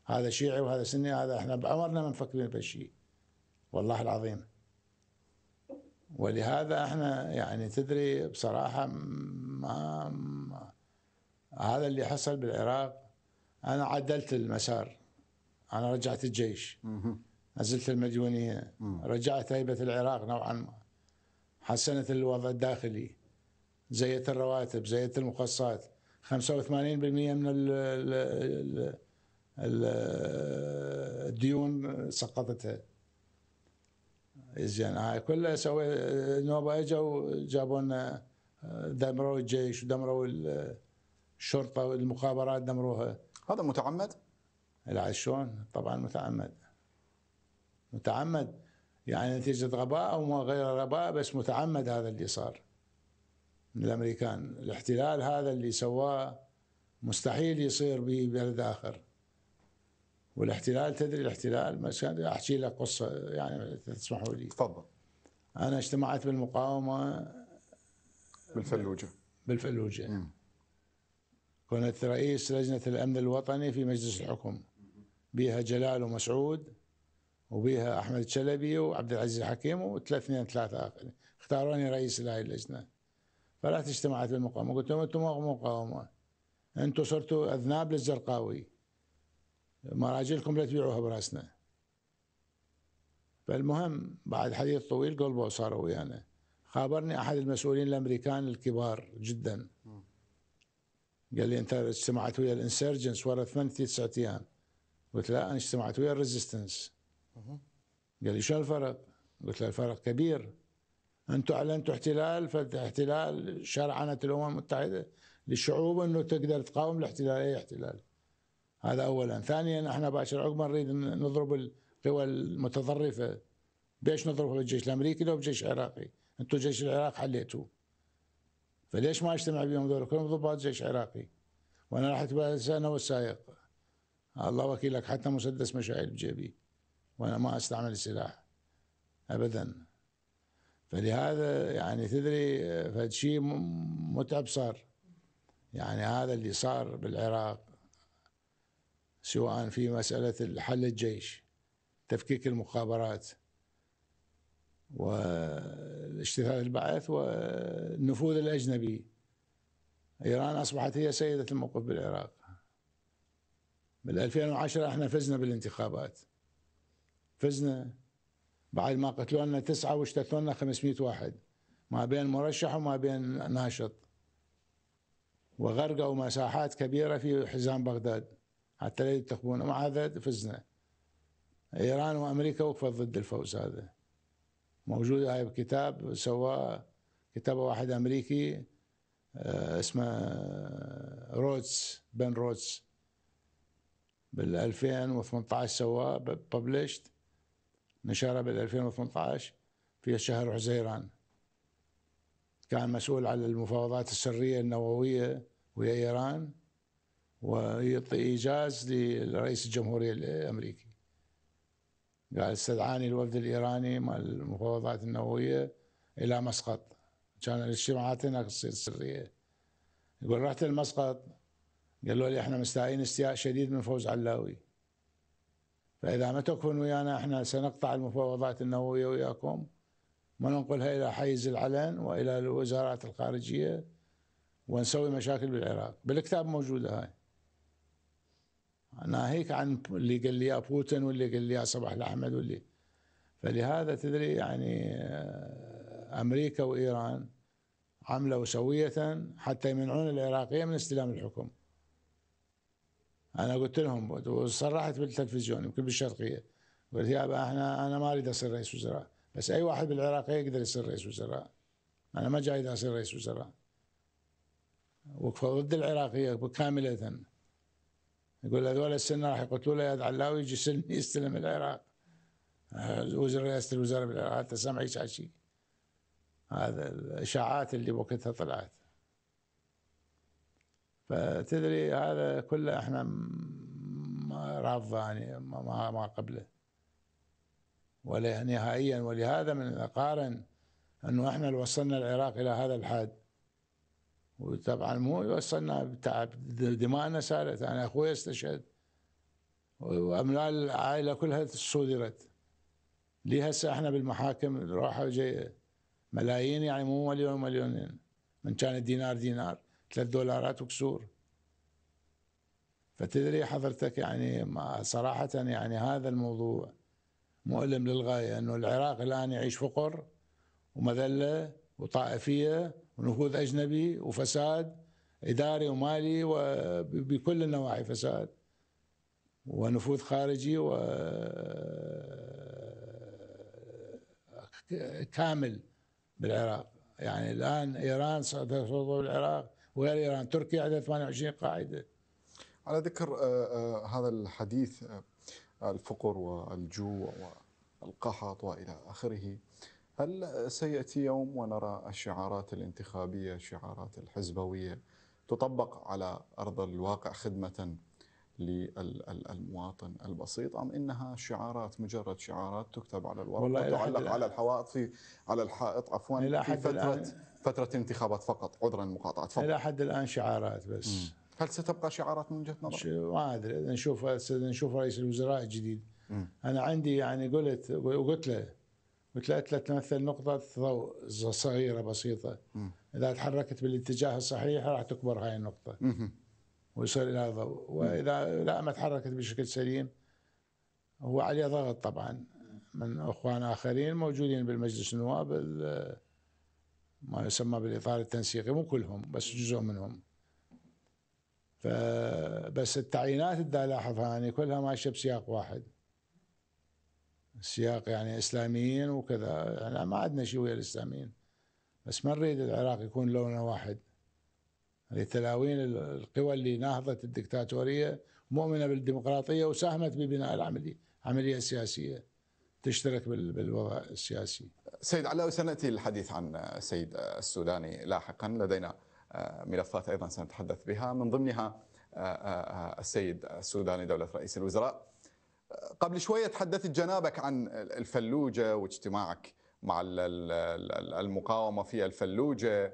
هذا شيعي وهذا سني هذا احنا بعمرنا ما مفكرين بهالشيء والله العظيم ولهذا احنا يعني تدري بصراحه ما, ما هذا اللي حصل بالعراق انا عدلت المسار انا رجعت الجيش نزلت المديونيه رجعت هيبه العراق نوعا ما حسنت الوضع الداخلي زيت الرواتب زيت المخصصات 85% من الديون سقطتها زين هاي كلها سوي نوبه اجوا جابوا لنا آه، دمروا الجيش ودمروا الشرطه والمخابرات دمروها هذا متعمد؟ لا شلون طبعا متعمد متعمد يعني نتيجه غباء او غير غباء بس متعمد هذا اللي صار من الامريكان الاحتلال هذا اللي سواه مستحيل يصير ببلد بلد اخر والاحتلال تدري الاحتلال بس احكي لك قصه يعني تسمحوا لي تفضل انا اجتمعت بالمقاومه بالفلوجه بالفلوجه مم. كنت رئيس لجنه الامن الوطني في مجلس الحكم بها جلال ومسعود وبها احمد شلبي وعبد العزيز الحكيم وثلاث اثنين ثلاثه اخرين اختاروني رئيس لهي اللجنه فرحت اجتماعات المقاومه قلت لهم انتم مقاومه انتم صرتوا اذناب للزرقاوي مراجلكم لا تبيعوها براسنا فالمهم بعد حديث طويل قلبوا صاروا ويانا يعني. خابرني احد المسؤولين الامريكان الكبار جدا قال لي انت اجتمعت ويا الانسرجنس ورا ثمان تسعة ايام قلت له انا اجتمعت ويا الريزيستنس قال لي شو الفرق؟ قلت له الفرق كبير انتم اعلنتوا احتلال فاحتلال شرعنت الامم المتحده للشعوب انه تقدر تقاوم الاحتلال اي احتلال هذا اولا ثانيا احنا باشر عقب نريد نضرب القوى المتطرفه ليش نضربها بالجيش الامريكي لو بالجيش العراقي انتم جيش العراق حليتوه فليش ما اجتمع بهم دول كلهم ضباط جيش عراقي وانا رحت اتبادل انا والسائق الله وكيلك حتى مسدس مشاعل بجيبي وانا ما استعمل السلاح ابدا فلهذا يعني تدري فد شيء متعب صار يعني هذا اللي صار بالعراق سواء في مسألة حل الجيش تفكيك المخابرات والاشتثاث البعث والنفوذ الأجنبي إيران أصبحت هي سيدة الموقف بالعراق بال 2010 احنا فزنا بالانتخابات فزنا بعد ما قتلوا لنا تسعة واجتثوا لنا 500 واحد ما بين مرشح وما بين ناشط وغرقوا مساحات كبيرة في حزام بغداد حتى لا يتخبون مع هذا فزنا إيران وأمريكا وقفت ضد الفوز هذا موجود هاي بكتاب سواه كتابه واحد أمريكي آه، اسمه آه، رودز بن رودز بال 2018 سواه ببلشت نشرها بال 2018 في الشهر حزيران كان مسؤول على المفاوضات السرية النووية ويا إيران ويعطي إيجاز لرئيس الجمهورية الأمريكي قال استدعاني الوفد الإيراني مع المفاوضات النووية إلى مسقط كان الاجتماعات هناك تصير سرية يقول رحت لمسقط قالوا لي احنا مستائين استياء شديد من فوز علاوي فإذا ما تكفون ويانا احنا سنقطع المفاوضات النووية وياكم وننقلها إلى حيز العلن وإلى الوزارات الخارجية ونسوي مشاكل بالعراق بالكتاب موجودة هاي ناهيك عن اللي قال لي بوتين واللي قال لي صباح الأحمد واللي فلهذا تدري يعني آه، أمريكا وإيران عملوا سوية حتى يمنعون العراقية من استلام الحكم انا قلت لهم وصرحت بالتلفزيون يمكن بالشرقيه قلت يا أبا احنا انا ما اريد اصير رئيس وزراء بس اي واحد بالعراق يقدر يصير رئيس وزراء انا ما جاي اصير رئيس وزراء وقفوا ضد العراقيه كامله يقول هذول السنه راح يقتلوا له يد علاوي يجي سلم يستلم العراق وزير رئاسه الوزراء بالعراق حتى سامع هذا الاشاعات اللي وقتها طلعت فتدري هذا كله احنا ما رافضه يعني ما ما قبله ولا نهائيا ولهذا من اقارن انه احنا اللي وصلنا العراق الى هذا الحد وطبعا مو وصلنا بتعب دماءنا سالت انا اخوي استشهد واموال العائله كلها صدرت لي هسه احنا بالمحاكم روحه جايه ملايين يعني مو مليون مليونين من كان الدينار دينار ثلاث دولارات وكسور فتدري حضرتك يعني صراحة يعني هذا الموضوع مؤلم للغاية أنه العراق الآن يعيش فقر ومذلة وطائفية ونفوذ أجنبي وفساد إداري ومالي وبكل النواحي فساد ونفوذ خارجي و كامل بالعراق يعني الآن إيران تضرب العراق وغير ايران تركيا عندها 28 قاعده على ذكر آه، آه، هذا الحديث آه، الفقر والجوع والقحط والى اخره هل سياتي يوم ونرى الشعارات الانتخابيه الشعارات الحزبويه تطبق على ارض الواقع خدمه للمواطن البسيط ام انها شعارات مجرد شعارات تكتب على الورق وتعلق على الحوائط في على الحائط عفوا في فتره فتره الانتخابات فقط عذرا المقاطعه فقط الى حد الان شعارات بس مم. هل ستبقى شعارات من وجهه نظرك؟ ما ادري نشوف نشوف رئيس الوزراء الجديد مم. انا عندي يعني قلت وقلت له قلت له لا تمثل نقطة ضوء صغيرة بسيطة مم. إذا تحركت بالاتجاه الصحيح راح تكبر هاي النقطة مم. ويصير لها ضوء وإذا لا ما تحركت بشكل سليم هو عليه ضغط طبعا من اخوان اخرين موجودين بالمجلس النواب ما يسمى بالاطار التنسيقي مو كلهم بس جزء منهم فبس التعيينات اللي الاحظها يعني كلها ماشيه بسياق واحد سياق يعني اسلاميين وكذا يعني ما عندنا شيء ويا الاسلاميين بس ما نريد العراق يكون لونه واحد يعني تلاوين القوى اللي ناهضت الدكتاتوريه مؤمنه بالديمقراطيه وساهمت ببناء العمليه عمليه سياسيه تشترك بالوضع السياسي سيد علاوي سناتي للحديث عن السيد السوداني لاحقا لدينا آه، ملفات ايضا سنتحدث بها من ضمنها آه، آه، السيد السوداني دوله رئيس الوزراء قبل شويه تحدثت جنابك عن الفلوجه واجتماعك مع المقاومه في الفلوجه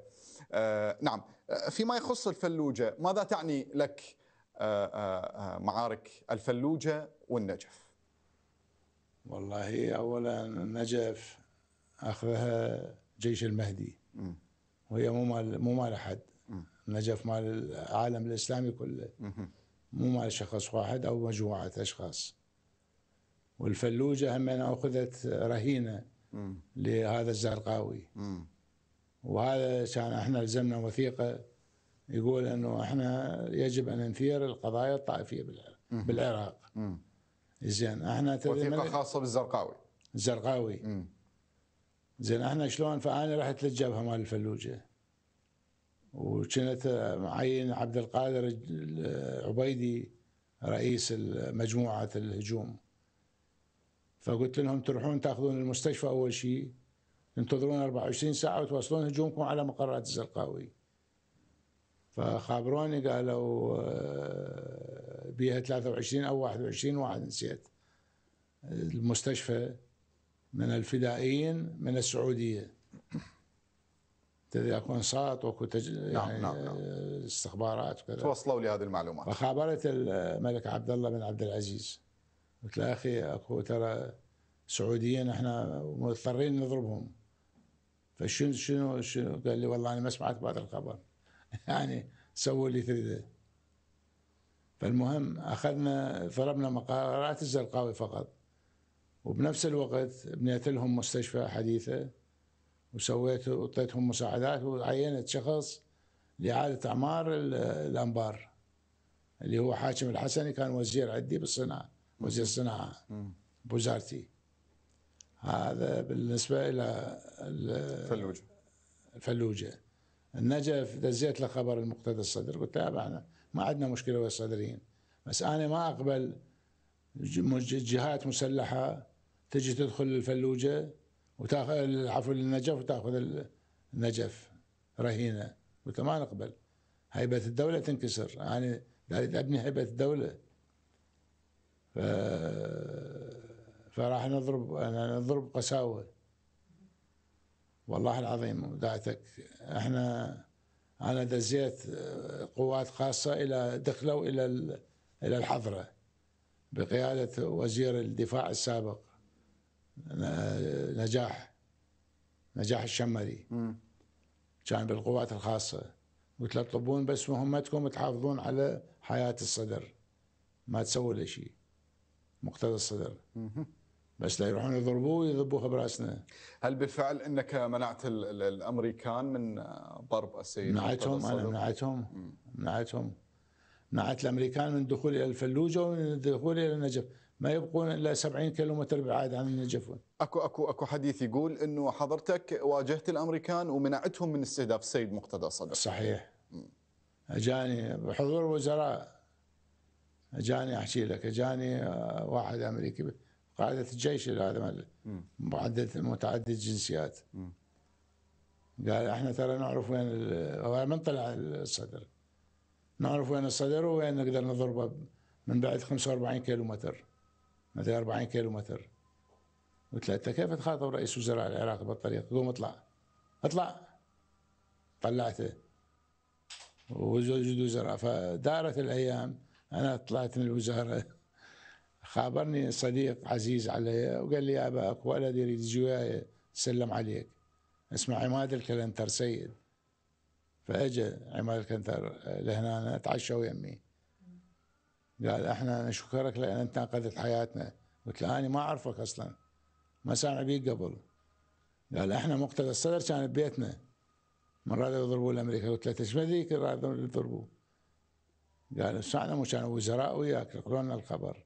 نعم فيما يخص الفلوجه ماذا تعني لك معارك الفلوجه والنجف والله اولا النجف اخذها جيش المهدي وهي مو مال مو مال احد النجف مال العالم الاسلامي كله مو مال شخص واحد او مجموعه اشخاص والفلوجه هم اخذت رهينه لهذا الزرقاوي وهذا كان احنا لزمنا وثيقه يقول انه احنا يجب ان نثير القضايا الطائفيه بالعراق زين احنا وثيقه خاصه بالزرقاوي الزرقاوي زين احنا شلون فانا رحت للجبهه مال الفلوجه وكنت معين عبد القادر العبيدي رئيس مجموعه الهجوم فقلت لهم تروحون تاخذون المستشفى اول شيء تنتظرون 24 ساعه وتواصلون هجومكم على مقرات الزرقاوي فخابروني قالوا بيها 23 او 21 واحد نسيت المستشفى من الفدائيين من السعودية تدري اكو انصات واكو يعني نعم نعم استخبارات وكذا توصلوا لهذه المعلومات فخابرت الملك عبد الله بن عبد العزيز قلت له اخي اكو ترى سعوديين احنا مضطرين نضربهم فشنو شنو شنو قال لي والله انا ما سمعت بهذا الخبر يعني سووا اللي تريده فالمهم اخذنا ضربنا مقرات الزرقاوي فقط وبنفس الوقت بنيت لهم مستشفى حديثه وسويت وعطيتهم مساعدات وعينت شخص لإعادة أعمار الأنبار اللي هو حاكم الحسني كان وزير عندي بالصناعة وزير الصناعة بوزارتي هذا بالنسبة إلى الفلوجة الفلوجة النجف دزيت له خبر المقتدى الصدر قلت له أنا ما عندنا مشكلة ويا الصدريين بس أنا ما أقبل جهات مسلحة تجي تدخل الفلوجة وتاخذ عفوا النجف وتاخذ النجف رهينة قلت ما نقبل هيبة الدولة تنكسر يعني اريد أبني هيبة الدولة ف... فراح نضرب أنا نضرب قساوة والله العظيم ودعتك احنا انا دزيت آه، قوات خاصه الى دخلوا الى الى الحضره بقياده وزير الدفاع السابق نجاح نجاح الشمري كان بالقوات الخاصه قلت له تطلبون بس مهمتكم تحافظون على حياه الصدر ما تسوي له شيء مقتدى الصدر بس لا يروحون يضربوه ويضبوها براسنا هل بالفعل انك منعت الامريكان من ضرب السيد منعتهم انا منعتهم منعتهم منعت الامريكان من الدخول الى الفلوجه ومن الدخول الى النجف ما يبقون الا 70 كيلومتر بعاد عن النجف اكو اكو اكو حديث يقول انه حضرتك واجهت الامريكان ومنعتهم من استهداف السيد مقتدى صدر صحيح اجاني بحضور وزراء اجاني احكي لك اجاني آه، واحد امريكي قاعده الجيش هذا معدد متعدد الجنسيات قال احنا ترى نعرف وين من طلع الصدر نعرف وين الصدر وين نقدر نضربه من بعد 45 كيلو متر مثلا 40 كيلو متر قلت له انت كيف تخاطب رئيس وزراء العراق بالطريقه؟ قوم اطلع اطلع طلعته وزوج وزراء فدارت الايام انا طلعت من الوزاره خابرني صديق عزيز علي وقال لي يا اباك ولد يريد يجي وياي يسلم عليك اسمه عماد الكلنتر سيد فاجى عماد الكلنتر لهنا تعشى ويمي قال احنا نشكرك لان انت انقذت حياتنا قلت له انا ما اعرفك اصلا ما سامع بيك قبل قال احنا مقتدى الصدر كان ببيتنا من رادوا يضربوا الامريكا قلت له ايش بذيك رادوا يضربوا قال السعدة مو كانوا وزراء وياك يقولون الخبر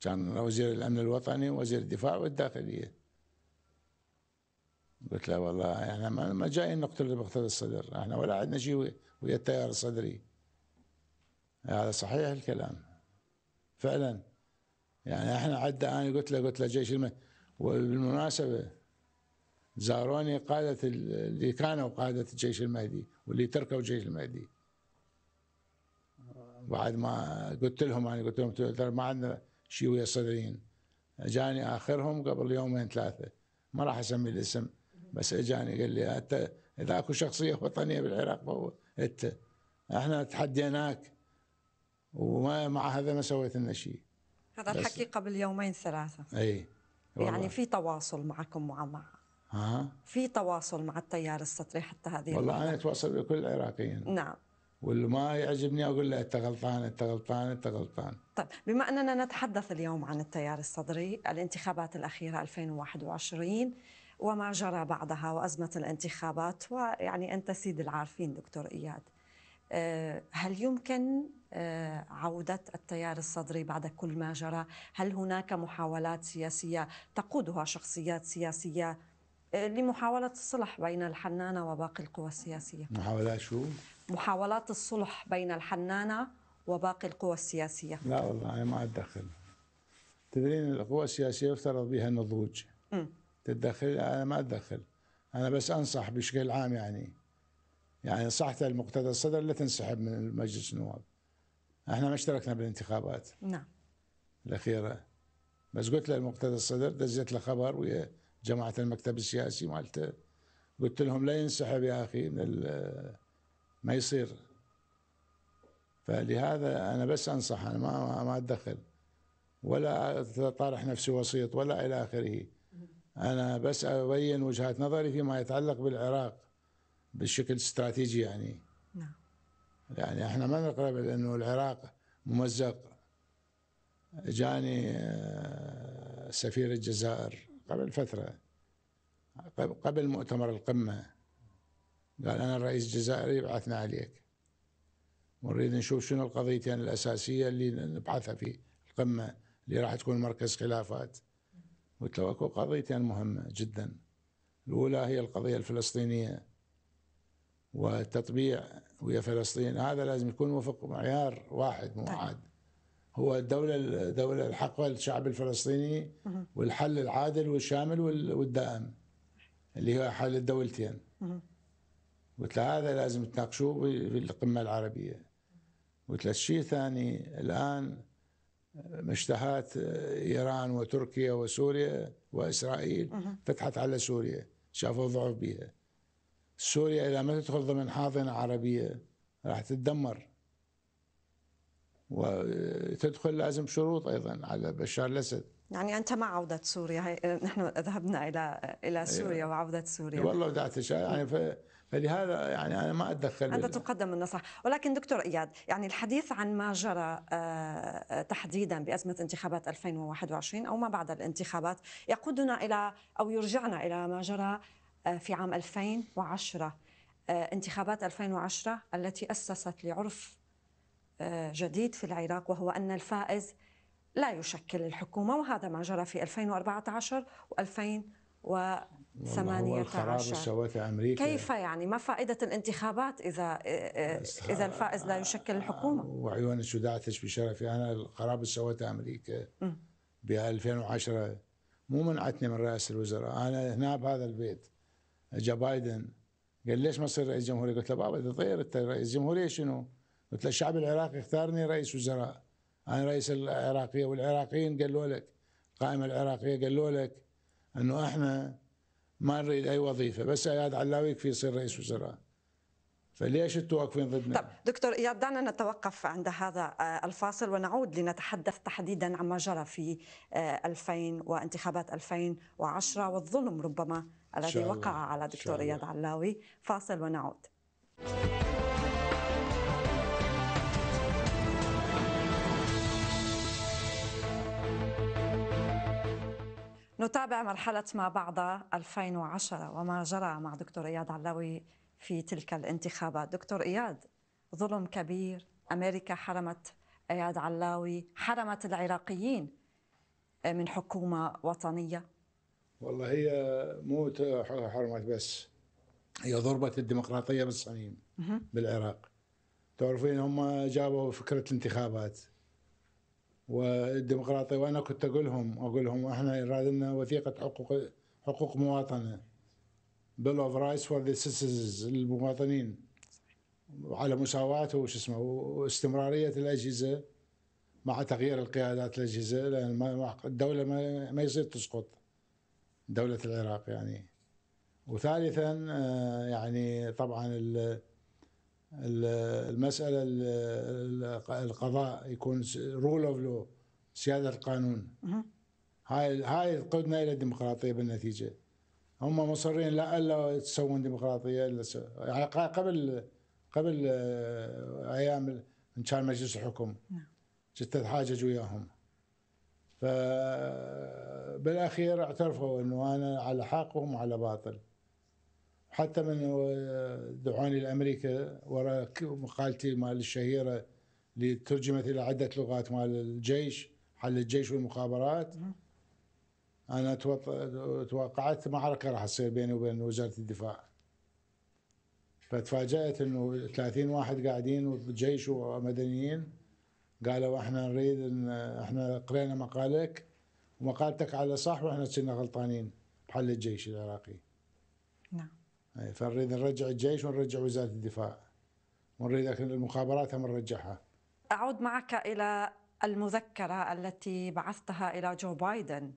كان وزير الامن الوطني ووزير الدفاع والداخليه قلت له والله احنا يعني ما جايين نقتل المقتدى الصدر احنا ولا عندنا شيء ويا التيار الصدري هذا صحيح الكلام فعلا يعني احنا عدى انا قلت له قلت له جيش المن وبالمناسبه زاروني قادة اللي كانوا قادة الجيش المهدي واللي تركوا الجيش المهدي بعد ما قلت لهم انا قلت لهم ترى ما عندنا شيء ويا صدريين اجاني اخرهم قبل يومين ثلاثه ما راح اسمي الاسم بس اجاني قال لي انت اذا اكو شخصيه وطنيه بالعراق فهو انت احنا تحديناك وما مع هذا ما سويت لنا شيء هذا الحكي قبل يومين ثلاثه اي يعني في تواصل معكم ومع مع ها في تواصل مع التيار السطري حتى هذه والله المرة. انا اتواصل بكل العراقيين نعم واللي ما يعجبني اقول له انت غلطان انت غلطان انت غلطان طيب بما اننا نتحدث اليوم عن التيار الصدري الانتخابات الاخيره 2021 وما جرى بعدها وازمه الانتخابات ويعني انت سيد العارفين دكتور اياد آه، هل يمكن آه، عودة التيار الصدري بعد كل ما جرى؟ هل هناك محاولات سياسية تقودها شخصيات سياسية آه، لمحاولة الصلح بين الحنانة وباقي القوى السياسية؟ محاولات شو؟ محاولات الصلح بين الحنانة وباقي القوى السياسية لا والله أنا ما أتدخل تدرين القوى السياسية يفترض بها النضوج تتدخل أنا ما أتدخل أنا بس أنصح بشكل عام يعني يعني صحته المقتدى الصدر لا تنسحب من مجلس النواب احنا ما اشتركنا بالانتخابات نعم الاخيره بس قلت له المقتدى الصدر دزيت له خبر ويا جماعه المكتب السياسي مالته قلت لهم لا ينسحب يا اخي من ما يصير فلهذا انا بس انصح انا ما ما اتدخل ولا طارح نفسي وسيط ولا الى اخره انا بس ابين وجهات نظري فيما يتعلق بالعراق بشكل استراتيجي يعني نعم يعني احنا ما نقرب لانه العراق ممزق جاني آه، سفير الجزائر قبل فتره قبل مؤتمر القمه قال انا الرئيس الجزائري بعثنا عليك ونريد نشوف شنو القضيتين الاساسيه اللي نبحثها في القمه اللي راح تكون مركز خلافات قلت له اكو قضيتين مهمه جدا الاولى هي القضيه الفلسطينيه والتطبيع ويا فلسطين هذا لازم يكون وفق معيار واحد مو طيب. عاد هو الدولة الدولة الحق للشعب الفلسطيني والحل العادل والشامل والدائم اللي هو حل الدولتين قلت له هذا لازم تناقشوه بالقمة العربية قلت له الشيء الثاني الآن مشتهات إيران وتركيا وسوريا وإسرائيل فتحت على سوريا شافوا ضعف بها سوريا إذا ما تدخل ضمن حاضنة عربية راح تتدمر وتدخل لازم شروط أيضا على بشار الأسد يعني أنت مع عودة سوريا آه، نحن ذهبنا إلى إلى أيوة. سوريا أيوة. وعودة سوريا والله ودعت يعني ف... فلهذا يعني أنا ما أتدخل أنت تقدم النصح ولكن دكتور إياد يعني الحديث عن ما جرى آه، تحديدا بأزمة انتخابات 2021 أو ما بعد الانتخابات يقودنا إلى أو يرجعنا إلى ما جرى آه، في عام 2010 آه، انتخابات 2010 التي أسست لعرف آه، جديد في العراق وهو أن الفائز لا يشكل الحكومة وهذا ما جرى في 2014 و2018 كيف يعني ما فائدة الانتخابات إذا إذا الفائز لا يشكل الحكومة وعيون الشجاعة تشبي شرفي أنا القرابة سوتها أمريكا ب 2010 مو منعتني من رئاسة الوزراء أنا هنا بهذا البيت اجا بايدن قال ليش ما صير رئيس جمهوريه؟ قلت له بابا اذا انت رئيس جمهوريه شنو؟ قلت له الشعب العراقي اختارني رئيس وزراء انا رئيس العراقيه والعراقيين قالوا لك القائمه العراقيه قالوا لك انه احنا ما نريد اي وظيفه بس اياد علاوي يكفي يصير رئيس وزراء فليش واقفين ضدنا؟ طب دكتور اياد دعنا نتوقف عند هذا آه، الفاصل ونعود لنتحدث تحديدا عما جرى في 2000 آه، وانتخابات 2010 والظلم ربما الذي وقع على دكتور اياد علاوي فاصل ونعود نتابع مرحلة ما بعد 2010 وما جرى مع دكتور إياد علاوي في تلك الانتخابات دكتور إياد ظلم كبير أمريكا حرمت إياد علاوي حرمت العراقيين من حكومة وطنية والله هي مو حرمت بس هي ضربت الديمقراطيه بالصميم بالعراق تعرفين هم جابوا فكره الانتخابات والديمقراطيه وانا كنت اقول لهم اقول لهم احنا ارادنا وثيقه حقوق حقوق مواطنه بيل اوف رايتس فور ذا سيتيزنز المواطنين على مساواته وش اسمه واستمراريه الاجهزه مع تغيير القيادات الاجهزه لان الدوله ما يصير تسقط دولة العراق يعني وثالثا آه، يعني طبعا المسألة القضاء يكون رول اوف لو سيادة القانون هاي هاي تقودنا الى الديمقراطية بالنتيجة هم مصرين لا الا تسوون ديمقراطية الا يعني قبل قبل آه، ايام ان كان مجلس الحكم كنت نعم. حاجة وياهم فبالاخير اعترفوا انه انا على حق وهم على باطل حتى من دعوني لامريكا وراء مقالتي مال الشهيره اللي ترجمت الى عده لغات مال الجيش حل الجيش والمخابرات انا توقعت معركه راح تصير بيني وبين وزاره الدفاع فتفاجات انه 30 واحد قاعدين وجيش ومدنيين قالوا احنا نريد ان احنا قرينا مقالك ومقالتك على صح واحنا كنا غلطانين بحل الجيش العراقي. نعم. فنريد نرجع الجيش ونرجع وزاره الدفاع. ونريد المخابرات هم نرجعها. اعود معك الى المذكره التي بعثتها الى جو بايدن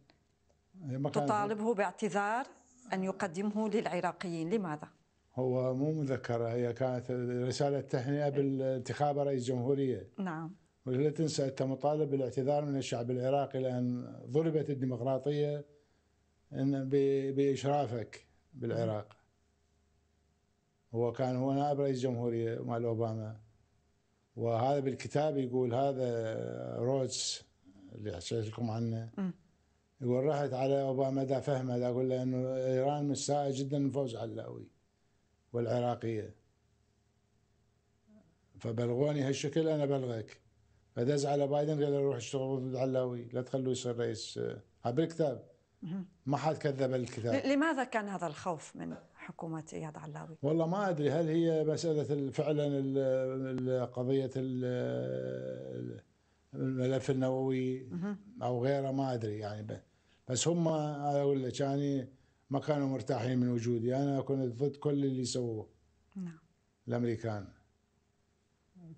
تطالبه باعتذار ان يقدمه للعراقيين، لماذا؟ هو مو مذكره هي كانت رساله تهنئه بالانتخاب رئيس جمهوريه. نعم. ولا تنسى انت مطالب بالاعتذار من الشعب العراقي لان ضربت الديمقراطيه إن باشرافك بالعراق هو كان هو نائب رئيس جمهوريه مال اوباما وهذا بالكتاب يقول هذا رودز اللي حكيت لكم عنه يقول رحت على اوباما دا فهمه دا اقول له انه ايران مساء جدا من فوز علاوي والعراقيه فبلغوني هالشكل انا بلغك فدز على بايدن قال له روح اشتغل ضد علاوي لا تخلوه يصير رئيس عبر بالكتاب ما حد كذب الكتاب لماذا كان هذا الخوف من حكومة إياد علاوي؟ والله ما أدري هل هي مسألة فعلا قضية الملف النووي أو غيره ما أدري يعني بس هم أقول لك يعني ما كانوا مرتاحين من وجودي أنا كنت ضد كل اللي سووه نعم الأمريكان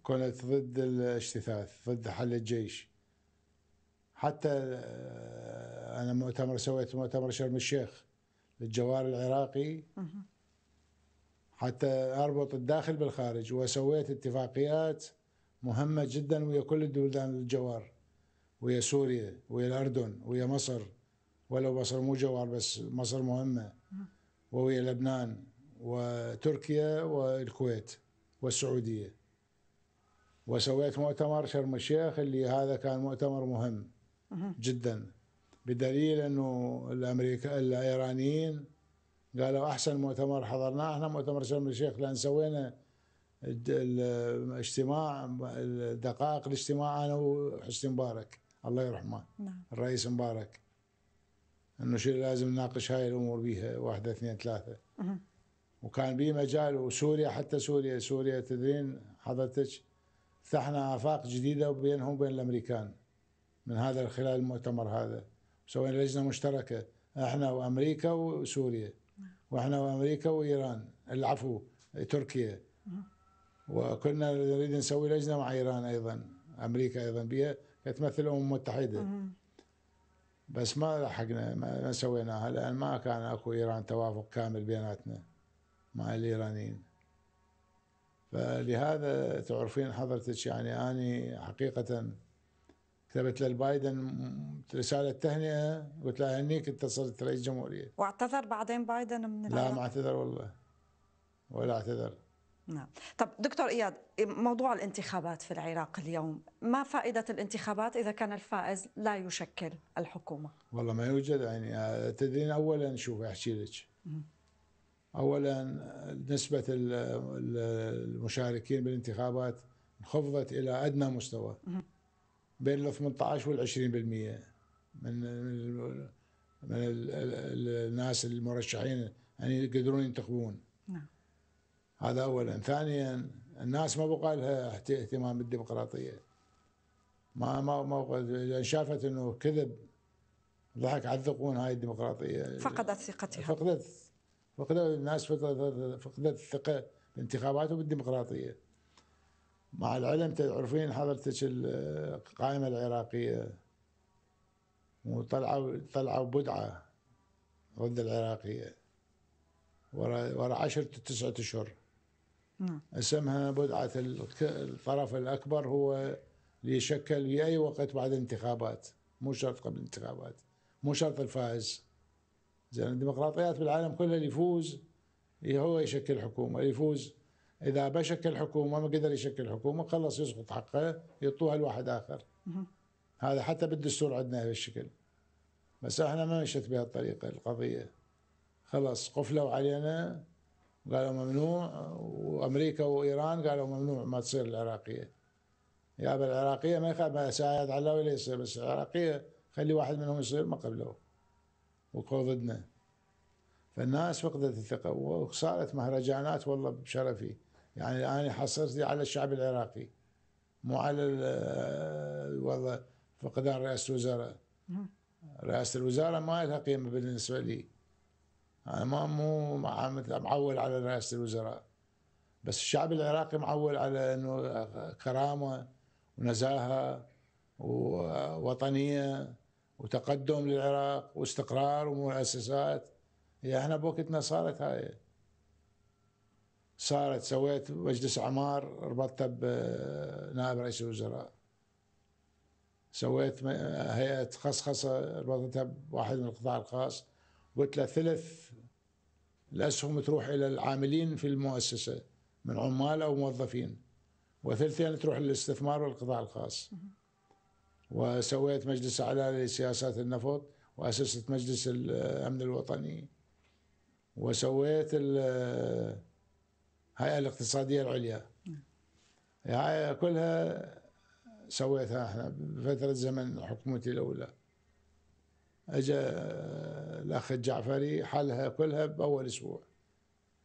كنت ضد الاجتثاث ضد حل الجيش حتى آه، انا مؤتمر سويت مؤتمر شرم الشيخ للجوار العراقي حتى اربط الداخل بالخارج وسويت اتفاقيات مهمه جدا ويا كل الدولدان الجوار ويا سوريا ويا الاردن ويا مصر ولو مصر مو جوار بس مصر مهمه ويا لبنان وتركيا والكويت والسعوديه وسويت مؤتمر شرم الشيخ اللي هذا كان مؤتمر مهم جدا بدليل انه الامريكا الايرانيين قالوا احسن مؤتمر حضرناه احنا مؤتمر شرم الشيخ لان سوينا الاجتماع دقائق الاجتماع انا وحسني مبارك الله يرحمه نعم. الرئيس مبارك انه شو لازم نناقش هاي الامور بيها واحده اثنين ثلاثه وكان بيه مجال وسوريا حتى سوريا سوريا تدرين حضرتك فتحنا آفاق جديدة بينهم وبين الأمريكان من هذا خلال المؤتمر هذا سوينا لجنة مشتركة احنا وأمريكا وسوريا واحنا وأمريكا وإيران العفو تركيا وكنا نريد نسوي لجنة مع إيران أيضا أمريكا أيضا بها تمثل الأمم المتحدة بس ما لحقنا ما سويناها لأن ما كان أكو إيران توافق كامل بيناتنا مع الإيرانيين فلهذا تعرفين حضرتك يعني اني حقيقه كتبت للبايدن رساله تهنئه قلت لها هنيك انت صرت رئيس جمهوريه واعتذر بعدين بايدن من لا ما اعتذر والله ولا اعتذر نعم طب دكتور اياد موضوع الانتخابات في العراق اليوم ما فائده الانتخابات اذا كان الفائز لا يشكل الحكومه والله ما يوجد يعني آه، تدرين اولا شوف احكي لك اولا نسبه المشاركين بالانتخابات انخفضت الى ادنى مستوى بين ال 18 وال 20% من من الناس المرشحين يعني يقدرون ينتخبون نعم هذا اولا ثانيا الناس ما بقى لها اهتمام بالديمقراطيه ما ما ما شافت انه كذب ضحك على الذقون هاي الديمقراطيه فقدت ثقتها فقدت فقدوا الناس فقدت الثقه بالانتخابات وبالديمقراطيه مع العلم تعرفين حضرتك القائمه العراقيه وطلعوا طلعوا بدعه ضد العراقيه ورا ورا 10 تسعة اشهر نعم. اسمها بدعه الطرف الاكبر هو اللي يشكل في اي وقت بعد الانتخابات مو شرط قبل الانتخابات مو شرط الفائز زين الديمقراطيات بالعالم كلها اللي يفوز هو يشكل حكومه اللي يفوز اذا بشكل حكومه ما قدر يشكل حكومه خلص يسقط حقه يعطوها لواحد اخر هذا حتى بالدستور عندنا هالشكل بس احنا ما مشت بهالطريقه القضيه خلاص قفلوا علينا قالوا ممنوع وامريكا وايران قالوا ممنوع ما تصير العراقيه يا العراقيه ما يخاف اساعد علاوي ليس بس العراقيه خلي واحد منهم يصير ما قبلوه وكو ضدنا فالناس فقدت الثقة وصارت مهرجانات والله بشرفي يعني أنا حصلت على الشعب العراقي مو على آه، والله فقدان رئاسة الوزراء رئاسة الوزراء ما لها قيمة بالنسبة لي أنا ما مو معول على رئاسة الوزراء بس الشعب العراقي معول على أنه كرامة ونزاهة ووطنية آه، وتقدم للعراق واستقرار ومؤسسات هي يعني احنا بوقتنا صارت هاي صارت سويت مجلس اعمار ربطته آه، بنائب رئيس الوزراء سويت آه، هيئه خصخصه ربطتها بواحد من القطاع الخاص قلت له ثلث الاسهم تروح الى العاملين في المؤسسه من عمال او موظفين وثلثين تروح للاستثمار والقطاع الخاص وسويت مجلس اعلى لسياسات النفط واسست مجلس الامن الوطني وسويت الهيئه الاقتصاديه العليا يعني كلها سويتها احنا بفتره زمن حكومتي الاولى اجى الاخ الجعفري حلها كلها باول اسبوع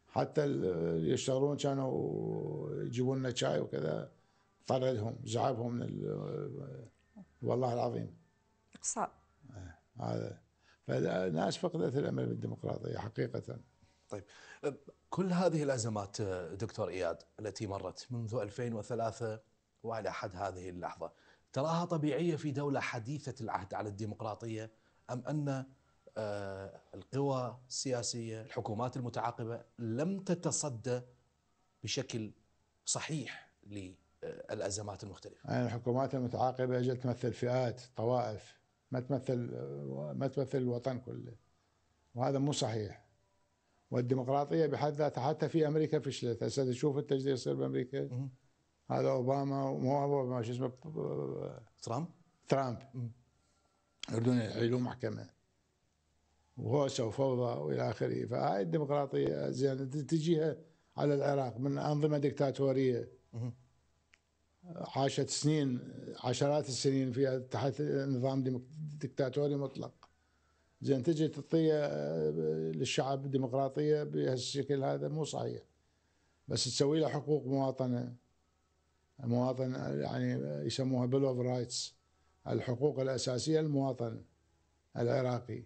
حتى اللي يشتغلون كانوا يجيبون لنا شاي وكذا طردهم زعبهم من والله العظيم اقصاء إيه، هذا فالناس فقدت الامل بالديمقراطيه حقيقه طيب كل هذه الازمات آه، دكتور اياد التي مرت منذ 2003 والى حد هذه اللحظه تراها طبيعيه في دوله حديثه العهد على الديمقراطيه ام ان آه، القوى السياسيه الحكومات المتعاقبه لم تتصدى بشكل صحيح الازمات المختلفه. يعني الحكومات المتعاقبه اجت تمثل فئات طوائف ما تمثل ما تمثل الوطن كله وهذا مو صحيح والديمقراطيه بحد ذاتها حتى في امريكا فشلت هسه تشوف انت ايش يصير بامريكا هذا اوباما مو اوباما شو اسمه ترامب ترامب يريدون يحيلون محكمه وهوسه وفوضى والى اخره فهاي الديمقراطيه زين تجيها على العراق من انظمه دكتاتوريه عاشت سنين عشرات السنين فيها تحت نظام دكتاتوري مطلق زين تجي تعطيه آه، للشعب ديمقراطيه بهالشكل هذا مو صحيح بس تسوي له حقوق مواطنه المواطن يعني يسموها بيل اوف رايتس الحقوق الاساسيه للمواطن العراقي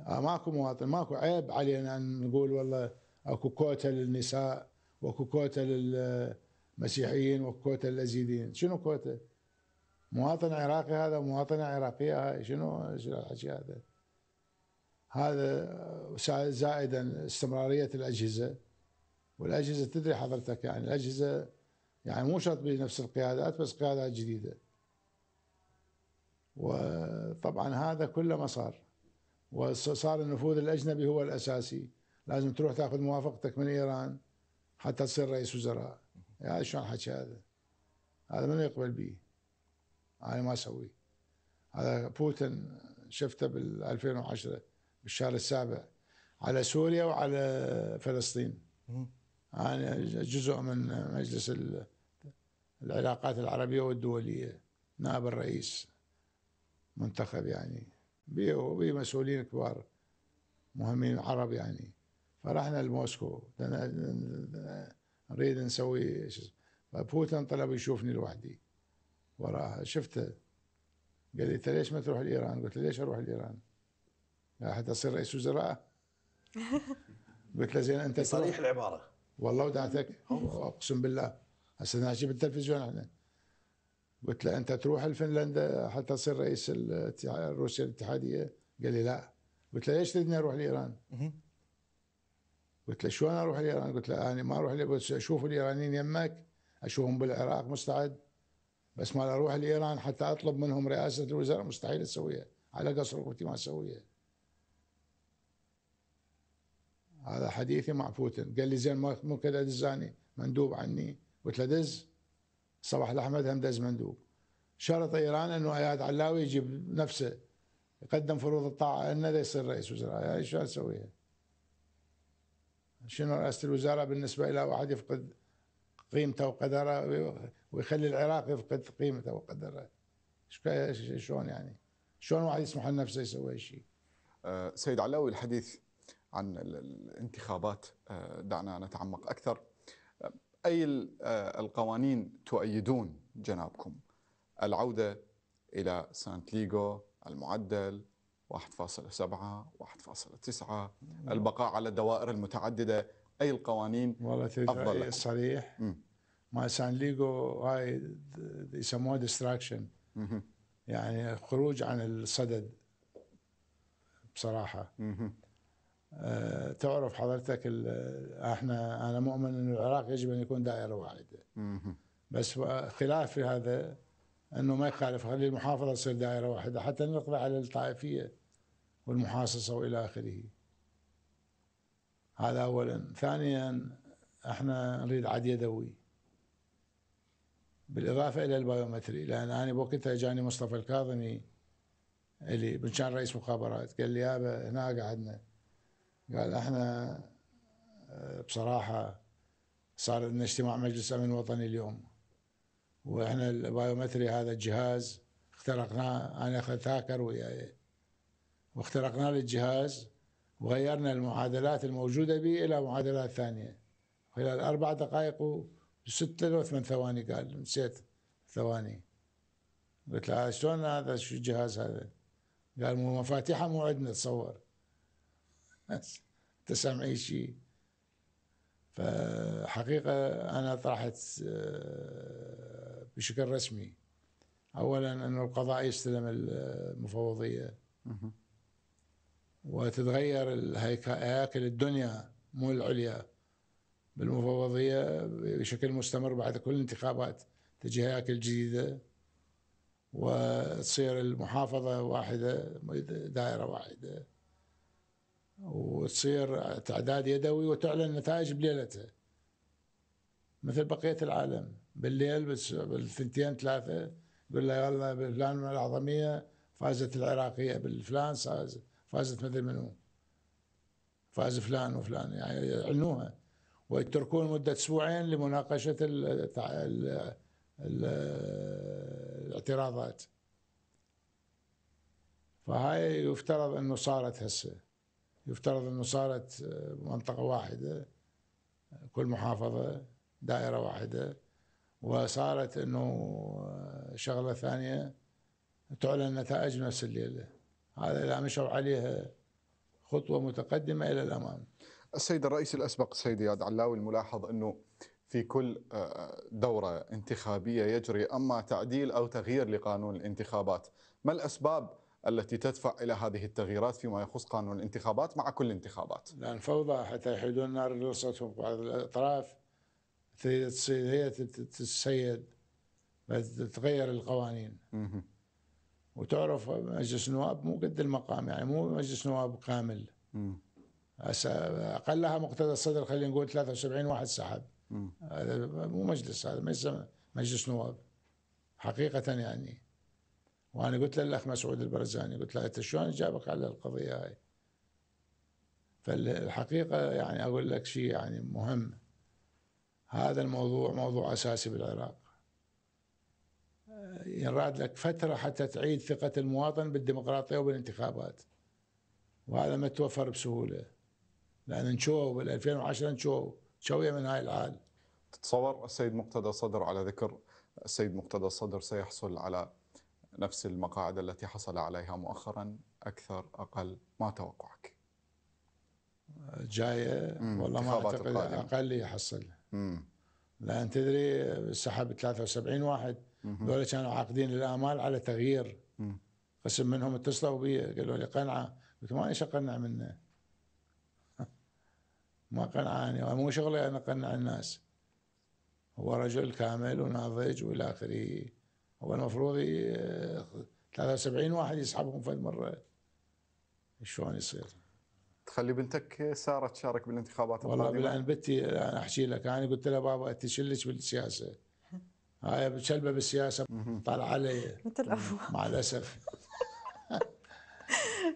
آه، ماكو مواطن ماكو عيب علينا ان نقول والله اكو كوتا للنساء واكو كوتا لل آه، مسيحيين وكوتا الازيديين شنو كوتا؟ مواطن عراقي هذا مواطنة عراقية هاي شنو شنو الحكي هذا؟ هذا زائدا استمرارية الأجهزة والأجهزة تدري حضرتك يعني الأجهزة يعني مو شرط بنفس القيادات بس قيادات جديدة وطبعا هذا كله ما صار وصار النفوذ الأجنبي هو الأساسي لازم تروح تاخذ موافقتك من إيران حتى تصير رئيس وزراء يا شلون حكي هذا هذا من يقبل بي انا ما اسويه هذا بوتين شفته بال 2010 بالشهر السابع على سوريا وعلى فلسطين انا جزء من مجلس العلاقات العربيه والدوليه نائب الرئيس منتخب يعني بيه وبيه مسؤولين كبار مهمين عرب يعني فرحنا لموسكو نريد نسوي شو اسمه فبوتين طلب يشوفني لوحدي وراها شفته قال لي انت ليش ما تروح لايران؟ قلت له ليش اروح لايران؟ حتى اصير رئيس وزراء قلت له زين انت صريح العباره والله ودعتك اقسم بالله هسه نحكي بالتلفزيون احنا قلت له انت تروح لفنلندا حتى تصير رئيس روسيا الاتحاديه قال لي لا قلت له ليش تريدني اروح لايران؟ قلت له شلون اروح الايران؟ قلت له انا ما اروح بس اشوف الايرانيين يمك اشوفهم بالعراق مستعد بس ما اروح لايران حتى اطلب منهم رئاسه الوزراء مستحيل اسويها على قصر ركبتي ما اسويها هذا حديثي مع بوتين قال لي زين مو كذا دزاني مندوب عني قلت له دز صباح الاحمد هم دز مندوب شرط ايران انه اياد علاوي يجيب نفسه يقدم فروض الطاعه انه يصير رئيس وزراء يعني شو اسويها شنو رئاسه الوزراء بالنسبه الى واحد يفقد قيمته وقدره ويخلي العراق يفقد قيمته وقدره شلون يعني شلون واحد يسمح لنفسه يسوي شيء أه، سيد علاوي الحديث عن الانتخابات أه، دعنا نتعمق اكثر أه، اي القوانين تؤيدون جنابكم العوده الى سانت ليغو المعدل 1.7 1.9 نعم. البقاء على الدوائر المتعدده اي القوانين والله افضل الصريح ما سان ليجو هاي يسموها ديستراكشن يعني خروج عن الصدد بصراحه أه تعرف حضرتك احنا انا مؤمن ان العراق يجب ان يكون دائره واحده بس خلاف في هذا انه ما يخالف خلي المحافظه تصير دائره واحده حتى نقضي على الطائفيه والمحاصصة وإلى آخره هذا أولا ثانيا احنا نريد عد يدوي بالإضافة إلى البايومتري لأن أنا بوقتها جاني مصطفى الكاظمي اللي كان رئيس مخابرات قال لي يابا هنا قعدنا قال احنا آه، بصراحة صار لنا اجتماع مجلس أمن وطني اليوم واحنا البايومتري هذا الجهاز اخترقناه انا هاكر وياي واخترقنا له الجهاز وغيرنا المعادلات الموجودة به إلى معادلات ثانية خلال أربع دقائق وستة وثمان ثواني قال نسيت ثواني قلت له آه، شلون هذا شو الجهاز هذا؟ قال مو مفاتيحه مو عندنا تصور انت اي شيء فحقيقة أنا طرحت آه، بشكل رسمي أولا أنه القضاء يستلم المفوضية وتتغير هياكل الدنيا مو العليا بالمفوضية بشكل مستمر بعد كل الانتخابات تجي هياكل جديدة وتصير المحافظة واحدة دائرة واحدة وتصير تعداد يدوي وتعلن النتائج بليلتها مثل بقية العالم بالليل بالثنتين ثلاثة يقول له يلا بفلان من العظمية فازت العراقية بالفلان فازت فازت مدري منو فاز فلان وفلان يعني يعلنوها ويتركون مدة أسبوعين لمناقشة الاعتراضات فهاي يفترض أنه صارت هسه يفترض أنه صارت آه، منطقة واحدة كل محافظة دائرة واحدة وصارت أنه آه، شغلة ثانية تعلن نتائج نفس الليلة هذا إذا مشوا عليها خطوة متقدمة إلى الأمام السيد الرئيس الأسبق السيد إياد علاوي الملاحظ أنه في كل آه، دورة انتخابية يجري أما تعديل أو تغيير لقانون الانتخابات ما الأسباب التي تدفع إلى هذه التغييرات فيما يخص قانون الانتخابات مع كل الانتخابات لأن فوضى حتى يحيدون نار لصتهم بعض الأطراف هي تتسيد تتغير القوانين وتعرف مجلس النواب مو قد المقام يعني مو مجلس نواب كامل هسه اقلها مقتدى الصدر خلينا نقول 73 واحد سحب هذا مو مجلس هذا مجلس, مجلس نواب حقيقه يعني وانا قلت للاخ مسعود البرزاني قلت له انت شلون جابك على القضيه هاي؟ فالحقيقه يعني اقول لك شيء يعني مهم هذا الموضوع موضوع اساسي بالعراق ينراد لك فتره حتى تعيد ثقه المواطن بالديمقراطيه وبالانتخابات وهذا ما توفر بسهوله لان نشوه بال 2010 نشوه شويه من هاي العال تتصور السيد مقتدى صدر على ذكر السيد مقتدى الصدر سيحصل على نفس المقاعد التي حصل عليها مؤخرا اكثر اقل ما توقعك جايه والله ما اعتقد اقل يحصل امم لان تدري سحب 73 واحد هذول كانوا عاقدين الامال على تغيير قسم منهم اتصلوا بي قالوا لي قنعه قلت ما ايش اقنع منه ما قنعاني مو شغلي انا اقنع الناس هو رجل كامل وناضج والى اخره هو المفروض 73 واحد يسحبهم في المره شلون يصير؟ تخلي بنتك ساره تشارك بالانتخابات والله بالان بنتي احكي لك انا قلت لها بابا انت شلك بالسياسه هاي مشلبه بالسياسه طالعه علي مثل مع الاسف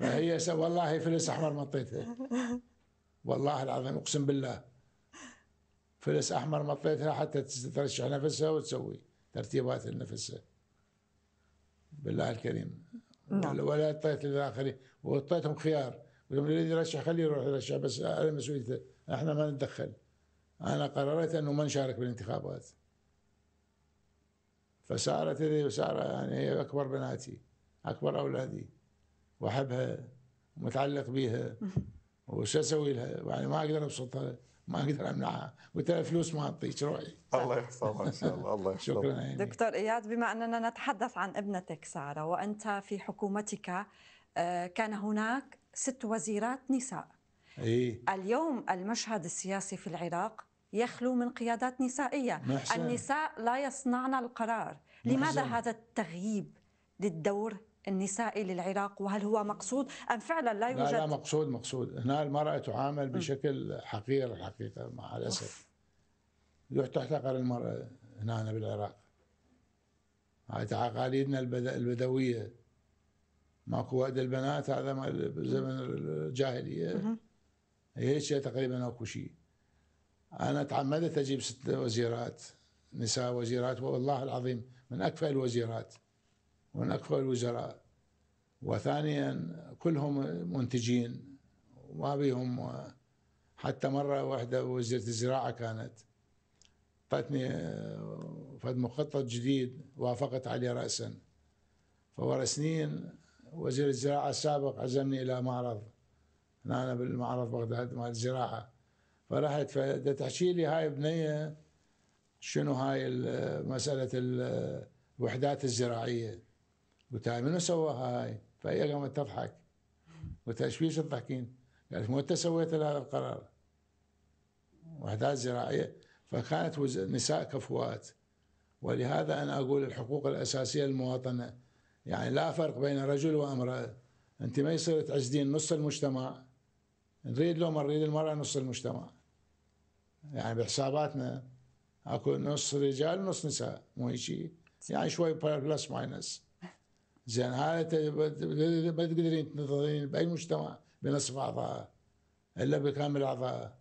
هي والله فلس احمر مطيتها والله العظيم اقسم بالله فلس احمر مطيتها حتى ترشح نفسها وتسوي ترتيبات لنفسها بالله الكريم نعم. ولا اعطيت للاخرين واعطيتهم خيار واللي يريد يرشح خليه يروح يرشح بس انا مسؤوليته احنا ما نتدخل انا قررت انه ما نشارك بالانتخابات فسارت يدي وسارة يعني هي أكبر بناتي أكبر أولادي وأحبها ومتعلق بها وش أسوي لها يعني ما أقدر أبسطها ما اقدر امنعها قلت لها فلوس ما اعطيك روحي الله يحفظها ان شاء الله الله يحفظها شكرا يعني. دكتور اياد بما اننا نتحدث عن ابنتك ساره وانت في حكومتك آه، كان هناك ست وزيرات نساء إيه؟ اليوم المشهد السياسي في العراق يخلو من قيادات نسائية محسن. النساء لا يصنعن القرار محسن. لماذا هذا التغييب للدور النسائي للعراق وهل هو مقصود أم فعلا لا يوجد لا, لا مقصود مقصود هنا المرأة تعامل بشكل حقير الحقيقة مع الأسف تحتقر المرأة هنا بالعراق تعقاليدنا البدوية ماكو وعد البنات هذا زمن الجاهلية هيك تقريبا اكو شيء أنا تعمدت أجيب ست وزيرات نساء وزيرات والله العظيم من أكفأ الوزيرات ومن أكفأ الوزراء وثانيا كلهم منتجين ما بيهم حتى مرة واحدة وزيرة الزراعة كانت أعطتني آه، فد مخطط جديد وافقت عليه رأسا فورا سنين وزير الزراعة السابق عزمني إلى معرض هنا بالمعرض بغداد مال الزراعة فرحت فده تحكي لي هاي بنيه شنو هاي مساله الوحدات الزراعيه قلت هاي منو سواها هاي؟ فهي قامت تضحك قلت ايش فيش تضحكين؟ قالت مو انت سويت هذا القرار وحدات زراعيه فكانت نساء كفوات ولهذا انا اقول الحقوق الاساسيه للمواطنه يعني لا فرق بين رجل وامراه انت ما يصير تعزدين نص المجتمع نريد لو ما نريد المراه نص المجتمع يعني بحساباتنا اكو نص رجال ونص نساء مو شيء يعني شوي بلس ماينس زين هاي ما تقدرين تنتظرين باي مجتمع بنصف اعضاء الا بكامل اعضاء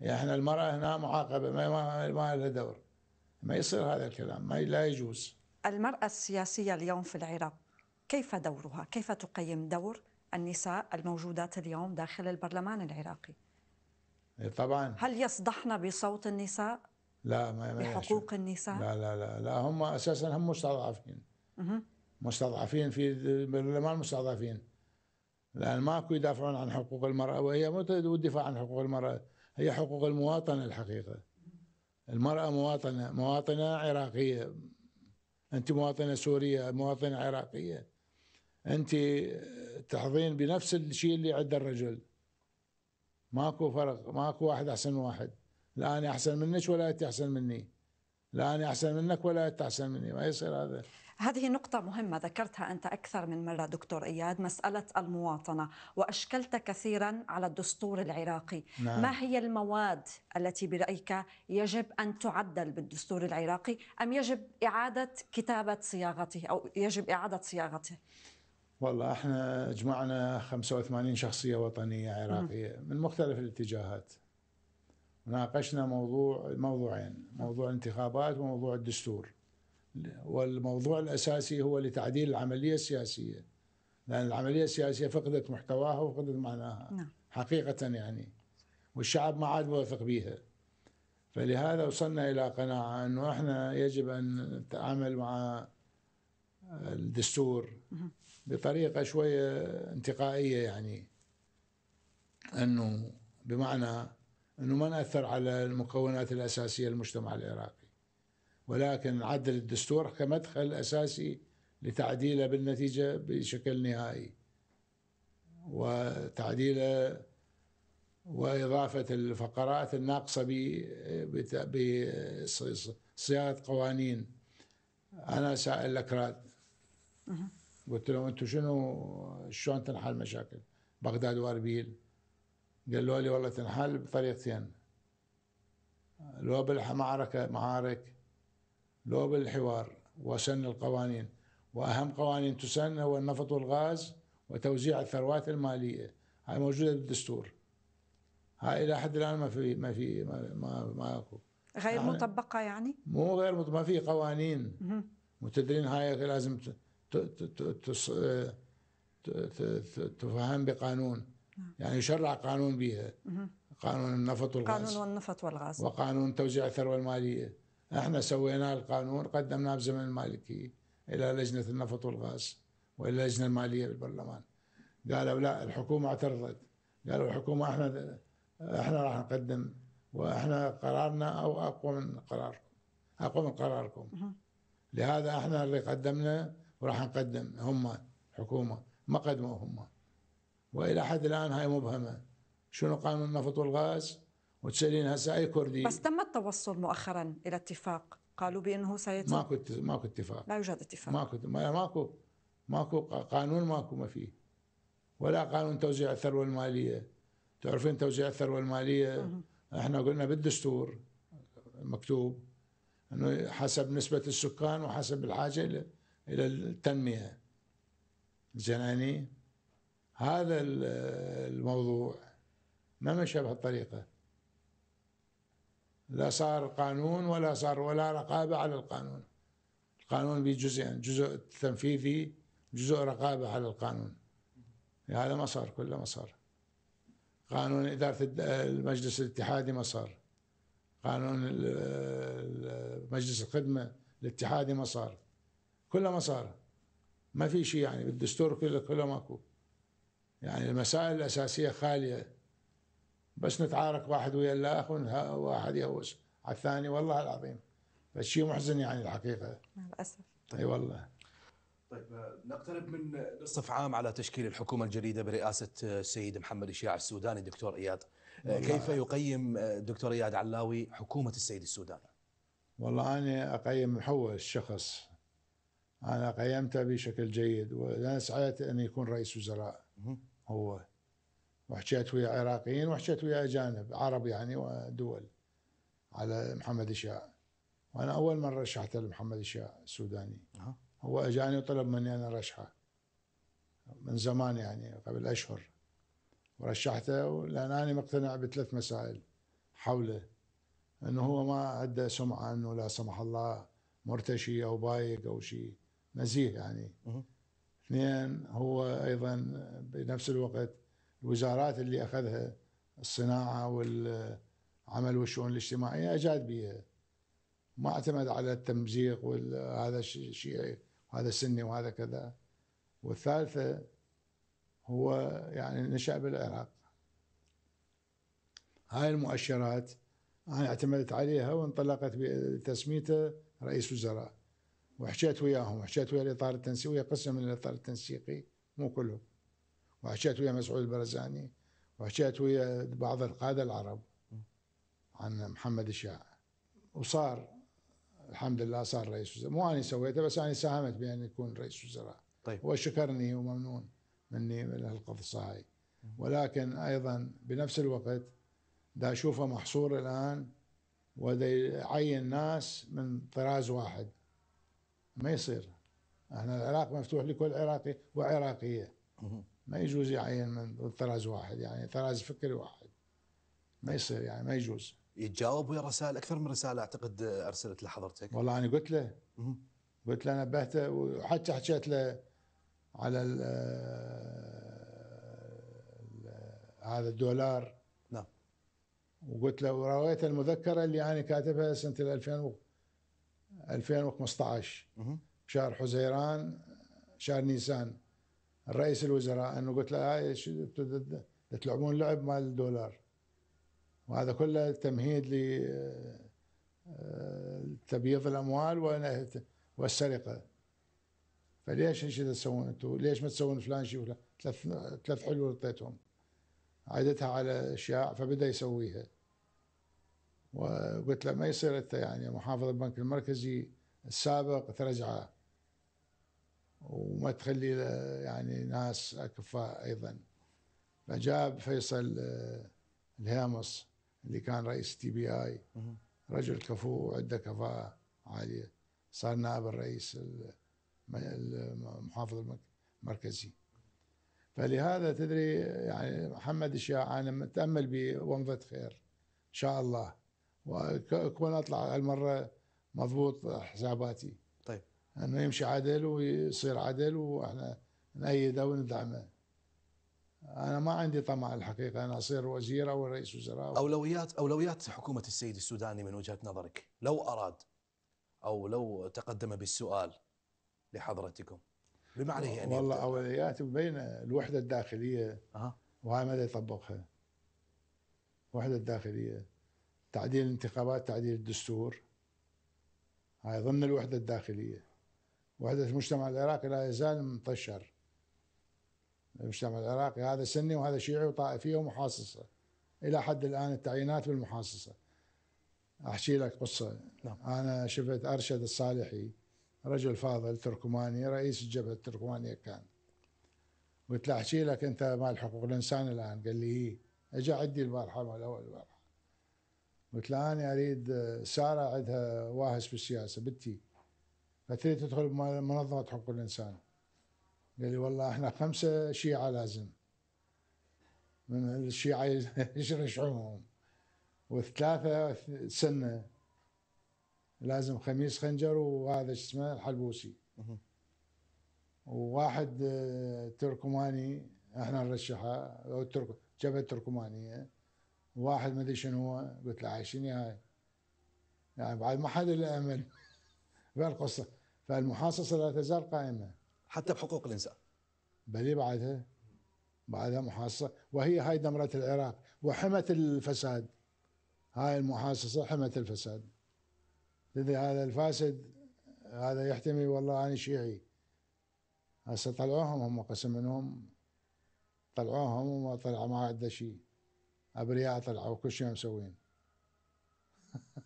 يعني احنا المراه هنا معاقبه ما ما لها دور ما يصير هذا الكلام ما لا يجوز المراه السياسيه اليوم في العراق كيف دورها؟ كيف تقيم دور النساء الموجودات اليوم داخل البرلمان العراقي؟ إيه، طبعا هل يصدحن بصوت النساء؟ لا ما بحقوق النساء؟ لا لا لا لا هم اساسا هم مستضعفين مستضعفين في البرلمان مستضعفين لان ماكو يدافعون عن حقوق المراه وهي مو الدفاع عن حقوق المراه هي حقوق المواطنه الحقيقه المراه مواطنه مواطنه عراقيه انت مواطنه سوريه مواطنه عراقيه انت تحظين بنفس الشيء اللي عند الرجل ماكو فرق ماكو واحد احسن من واحد لا انا احسن منك ولا انت احسن مني لا انا احسن منك ولا انت احسن مني ما يصير هذا هذه نقطة مهمة ذكرتها أنت أكثر من مرة دكتور إياد مسألة المواطنة وأشكلت كثيرا على الدستور العراقي نعم. ما هي المواد التي برأيك يجب أن تعدل بالدستور العراقي أم يجب إعادة كتابة صياغته أو يجب إعادة صياغته والله احنا جمعنا 85 شخصيه وطنيه عراقيه من مختلف الاتجاهات وناقشنا موضوع موضوعين موضوع الانتخابات وموضوع الدستور والموضوع الاساسي هو لتعديل العمليه السياسيه لان العمليه السياسيه فقدت محتواها وفقدت معناها نعم. حقيقه يعني والشعب ما عاد واثق بها فلهذا وصلنا الى قناعه انه احنا يجب ان نتعامل مع الدستور بطريقة شوية انتقائية يعني أنه بمعنى أنه ما نأثر على المكونات الأساسية للمجتمع العراقي ولكن نعدل الدستور كمدخل أساسي لتعديله بالنتيجة بشكل نهائي وتعديله وإضافة الفقرات الناقصة بصياغة قوانين أنا سائل الأكراد قلت لهم انتم شنو شلون تنحل مشاكل بغداد واربيل قالوا لي والله تنحل بطريقتين لو بالمعركة معارك لو بالحوار وسن القوانين وأهم قوانين تسن هو النفط والغاز وتوزيع الثروات المالية هاي موجودة بالدستور هاي إلى حد الآن ما في ما في ما ما, ما أكو غير يعني مطبقة يعني؟ مو غير مطبقة ما في قوانين متدرين هاي لازم تفهم بقانون نعم. يعني يشرع قانون بها قانون النفط والغاز قانون النفط والغاز وقانون توزيع الثروة المالية احنا سوينا القانون قدمناه بزمن المالكي إلى لجنة النفط والغاز وإلى اللجنة المالية بالبرلمان قالوا لا الحكومة اعترضت قالوا الحكومة احنا احنا راح نقدم واحنا قرارنا او اقوى من قراركم اقوى من قراركم لهذا احنا اللي قدمنا وراح نقدم هم حكومة ما قدموا هم وإلى حد الآن هاي مبهمة شنو قانون النفط والغاز وتسالين هسه اي كردي بس تم التوصل مؤخرا الى اتفاق قالوا بانه سيتم ماكو ماكو اتفاق لا يوجد اتفاق ماكو ماكو ماكو قانون ماكو ما فيه ولا قانون توزيع الثروه الماليه تعرفين توزيع الثروه الماليه احنا قلنا بالدستور مكتوب انه حسب نسبه السكان وحسب الحاجه إلى التنمية زين هذا الموضوع ما مشى بهالطريقة لا صار قانون ولا صار ولا رقابة على القانون القانون بجزئين جزء تنفيذي جزء رقابة على القانون هذا ما صار كله ما صار قانون إدارة المجلس الاتحادي ما صار قانون مجلس الخدمة الاتحادي ما صار كلها مصارى ما في شيء يعني بالدستور كله كله ماكو يعني المسائل الأساسية خالية بس نتعارك واحد ويا الآخر واحد يهوس على الثاني والله العظيم فشيء محزن يعني الحقيقة للأسف أي والله طيب نقترب من نصف عام على تشكيل الحكومة الجديدة برئاسة آه، السيد محمد الشيع السوداني دكتور إياد آه، كيف يقيم آه، دكتور إياد علاوي حكومة السيد السوداني والله أنا أقيم هو الشخص انا قيمته بشكل جيد وانا سعيت ان يكون رئيس وزراء هو وحكيت ويا عراقيين وحكيت ويا اجانب عرب يعني ودول على محمد اشياء وانا اول من رشحت لمحمد اشياء السوداني هو اجاني وطلب مني انا رشحه من زمان يعني قبل اشهر ورشحته لان انا مقتنع بثلاث مسائل حوله انه هو ما عنده سمعه انه لا سمح الله مرتشي او بايق او شيء نزيه يعني اثنين هو ايضا بنفس الوقت الوزارات اللي اخذها الصناعه والعمل والشؤون الاجتماعيه اجاد بها ما اعتمد على التمزيق وهذا الشيعي وهذا سني وهذا كذا والثالثه هو يعني نشا بالعراق هاي المؤشرات انا اعتمدت عليها وانطلقت بتسميته رئيس وزراء وحشيت وياهم وحشيت ويا الاطار التنسيقي ويا قسم من الاطار التنسيقي مو كله وحشيت ويا مسعود البرزاني وحشيت ويا بعض القاده العرب عن محمد الشاع وصار الحمد لله صار رئيس وزراء مو انا سويته بس انا ساهمت بان يكون رئيس وزراء طيب وشكرني وممنون مني من القصه هاي ولكن ايضا بنفس الوقت دا اشوفه محصور الان ودا يعين ناس من طراز واحد ما يصير احنا العراق مفتوح لكل عراقي وعراقيه ما يجوز يعين من طراز واحد يعني طراز فكري واحد ما يصير يعني ما يجوز يتجاوب ويا رسائل اكثر من رساله اعتقد ارسلت لحضرتك والله انا قلت له قلت له نبهته وحتى حكيت له على الـ آه، الـ هذا الدولار نعم وقلت له ورويت المذكره اللي انا يعني كاتبها سنه 2000 2015 شهر حزيران شهر نيسان رئيس الوزراء انه قلت له هاي آه، تلعبون لعب مال الدولار وهذا كله تمهيد لتبييض آه، الاموال والسرقه فليش ايش تسوون انتم؟ ليش ما تسوون فلان شيء ولا ثلاث ثلاث حلول اعطيتهم عادتها على اشياء فبدا يسويها وقلت له ما يصير انت يعني محافظ البنك المركزي السابق ترجعه وما تخلي يعني ناس اكفاء ايضا فجاب فيصل آه، الهامص اللي كان رئيس تي بي اي رجل كفو وعنده كفاءه عاليه صار نائب الرئيس البنك المركزي فلهذا تدري يعني محمد الشياع انا متامل بومضه خير ان شاء الله وكون اطلع هالمره مضبوط حساباتي طيب انه يمشي عدل ويصير عدل واحنا نأيده وندعمه انا ما عندي طمع الحقيقه انا اصير وزير او رئيس وزراء اولويات اولويات حكومه السيد السوداني من وجهه نظرك لو اراد او لو تقدم بالسؤال لحضرتكم بما عليه يعني والله اولويات مبينه الوحده الداخليه اها وهاي ما يطبقها الوحده الداخليه تعديل الانتخابات تعديل الدستور هاي ضمن الوحدة الداخلية وحدة المجتمع العراقي لا يزال منتشر المجتمع العراقي هذا سني وهذا شيعي وطائفية ومحاصصة إلى حد الآن التعيينات بالمحاصصة أحكي لك قصة نعم. أنا شفت أرشد الصالحي رجل فاضل تركماني رئيس الجبهة التركمانية كان قلت له أحكي لك أنت مال حقوق الإنسان الآن قال لي إيه أجا عندي البارحة مال أول البارحة قلت لها أنا أريد سارة عندها واهس بالسياسة بنتي فتريد تدخل بمنظمة حقوق الإنسان قال لي والله احنا خمسة شيعة لازم من الشيعة يشرشعوهم وثلاثه سنة لازم خميس خنجر وهذا شو اسمه الحلبوسي وواحد آه، تركماني احنا نرشحه او جبهه تركمانيه واحد ما ادري شنو هو قلت له شنو هاي يعني بعد ما حد الا امل بهالقصه فالمحاصصه لا تزال قائمه حتى بحقوق الانسان بل بعدها بعدها محاصصه وهي هاي دمرت العراق وحمت الفساد هاي المحاصصه حمت الفساد تدري هذا الفاسد هذا يحتمي والله انا شيعي هسه طلعوهم هم قسم منهم طلعوهم وما طلع ما عنده شيء ابرياء طلعوا كل شيء مسوين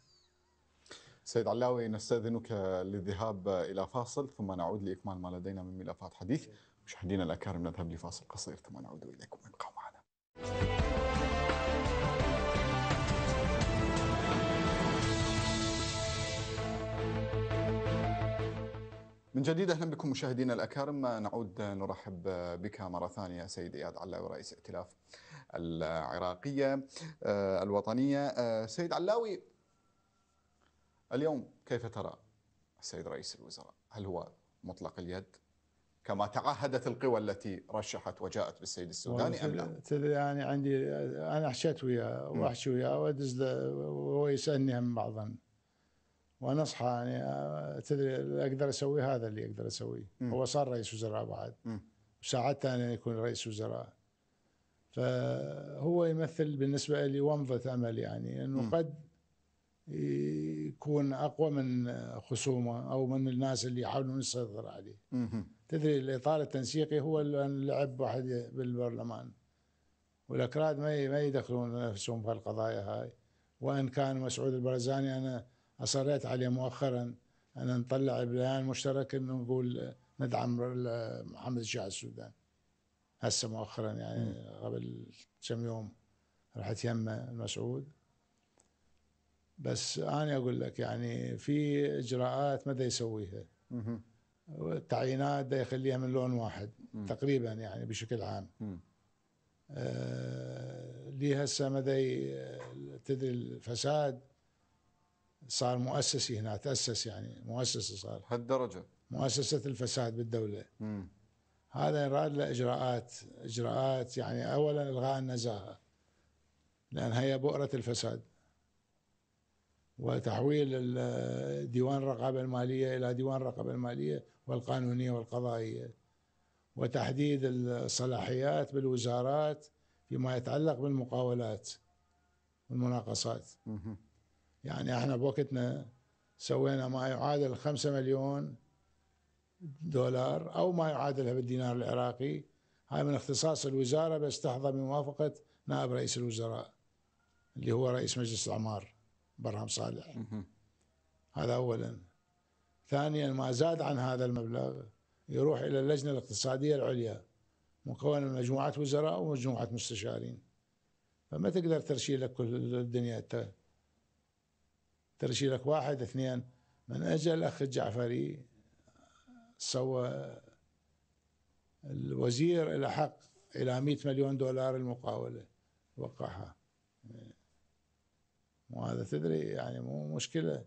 سيد علاوي نستاذنك للذهاب الى فاصل ثم نعود لاكمال ما لدينا من ملفات حديث مشاهدينا الاكارم نذهب لفاصل قصير ثم نعود اليكم ابقوا معنا من جديد اهلا بكم مشاهدينا الاكارم نعود نرحب بك مره ثانيه سيد اياد علاوي رئيس ائتلاف العراقية آه، الوطنية آه، سيد علاوي اليوم كيف ترى السيد رئيس الوزراء هل هو مطلق اليد كما تعهدت القوى التي رشحت وجاءت بالسيد السوداني ام لا؟ تدري يعني عندي انا حشيت وياه واحشي وياه وادز وهو يسالني عن بعضا ونصحه يعني آه، تدري اقدر اسوي هذا اللي اقدر اسويه هو صار رئيس وزراء بعد وساعدته ان يكون رئيس وزراء فهو يمثل بالنسبة لي ومضة أمل يعني أنه م. قد يكون أقوى من خصومه أو من الناس اللي يحاولون يسيطر عليه تدري الإطار التنسيقي هو اللي لعب واحد بالبرلمان والأكراد ما ما يدخلون نفسهم في القضايا هاي وإن كان مسعود البرزاني أنا أصريت عليه مؤخرا أن نطلع بيان مشترك أنه نقول ندعم محمد الشيعة السوداني هسه مؤخرا يعني م. قبل كم يوم رحت يمه المسعود بس انا اقول لك يعني في اجراءات ما يسويها والتعيينات يخليها من لون واحد م. تقريبا يعني بشكل عام م. آه لي هسه مدى آه، تدري الفساد صار مؤسسي هنا تاسس يعني مؤسسه صار هالدرجه مؤسسه الفساد بالدوله م. هذا يراد له إجراءات إجراءات يعني أولا إلغاء النزاهة لأن هي بؤرة الفساد وتحويل ديوان الرقابة المالية إلى ديوان الرقابة المالية والقانونية والقضائية وتحديد الصلاحيات بالوزارات فيما يتعلق بالمقاولات والمناقصات يعني احنا بوقتنا سوينا ما يعادل 5 مليون دولار أو ما يعادلها بالدينار العراقي هاي من اختصاص الوزارة بس تحظى بموافقة نائب رئيس الوزراء اللي هو رئيس مجلس الأعمار برهم صالح هذا أولا ثانيا ما زاد عن هذا المبلغ يروح إلى اللجنة الاقتصادية العليا مكونة من مجموعة وزراء ومجموعة مستشارين فما تقدر ترشيلك كل الدنيا انت ترشيلك واحد اثنين من أجل الأخ الجعفري سوى الوزير إلى حق إلى 100 مليون دولار المقاولة وقعها وهذا تدري يعني مو مشكلة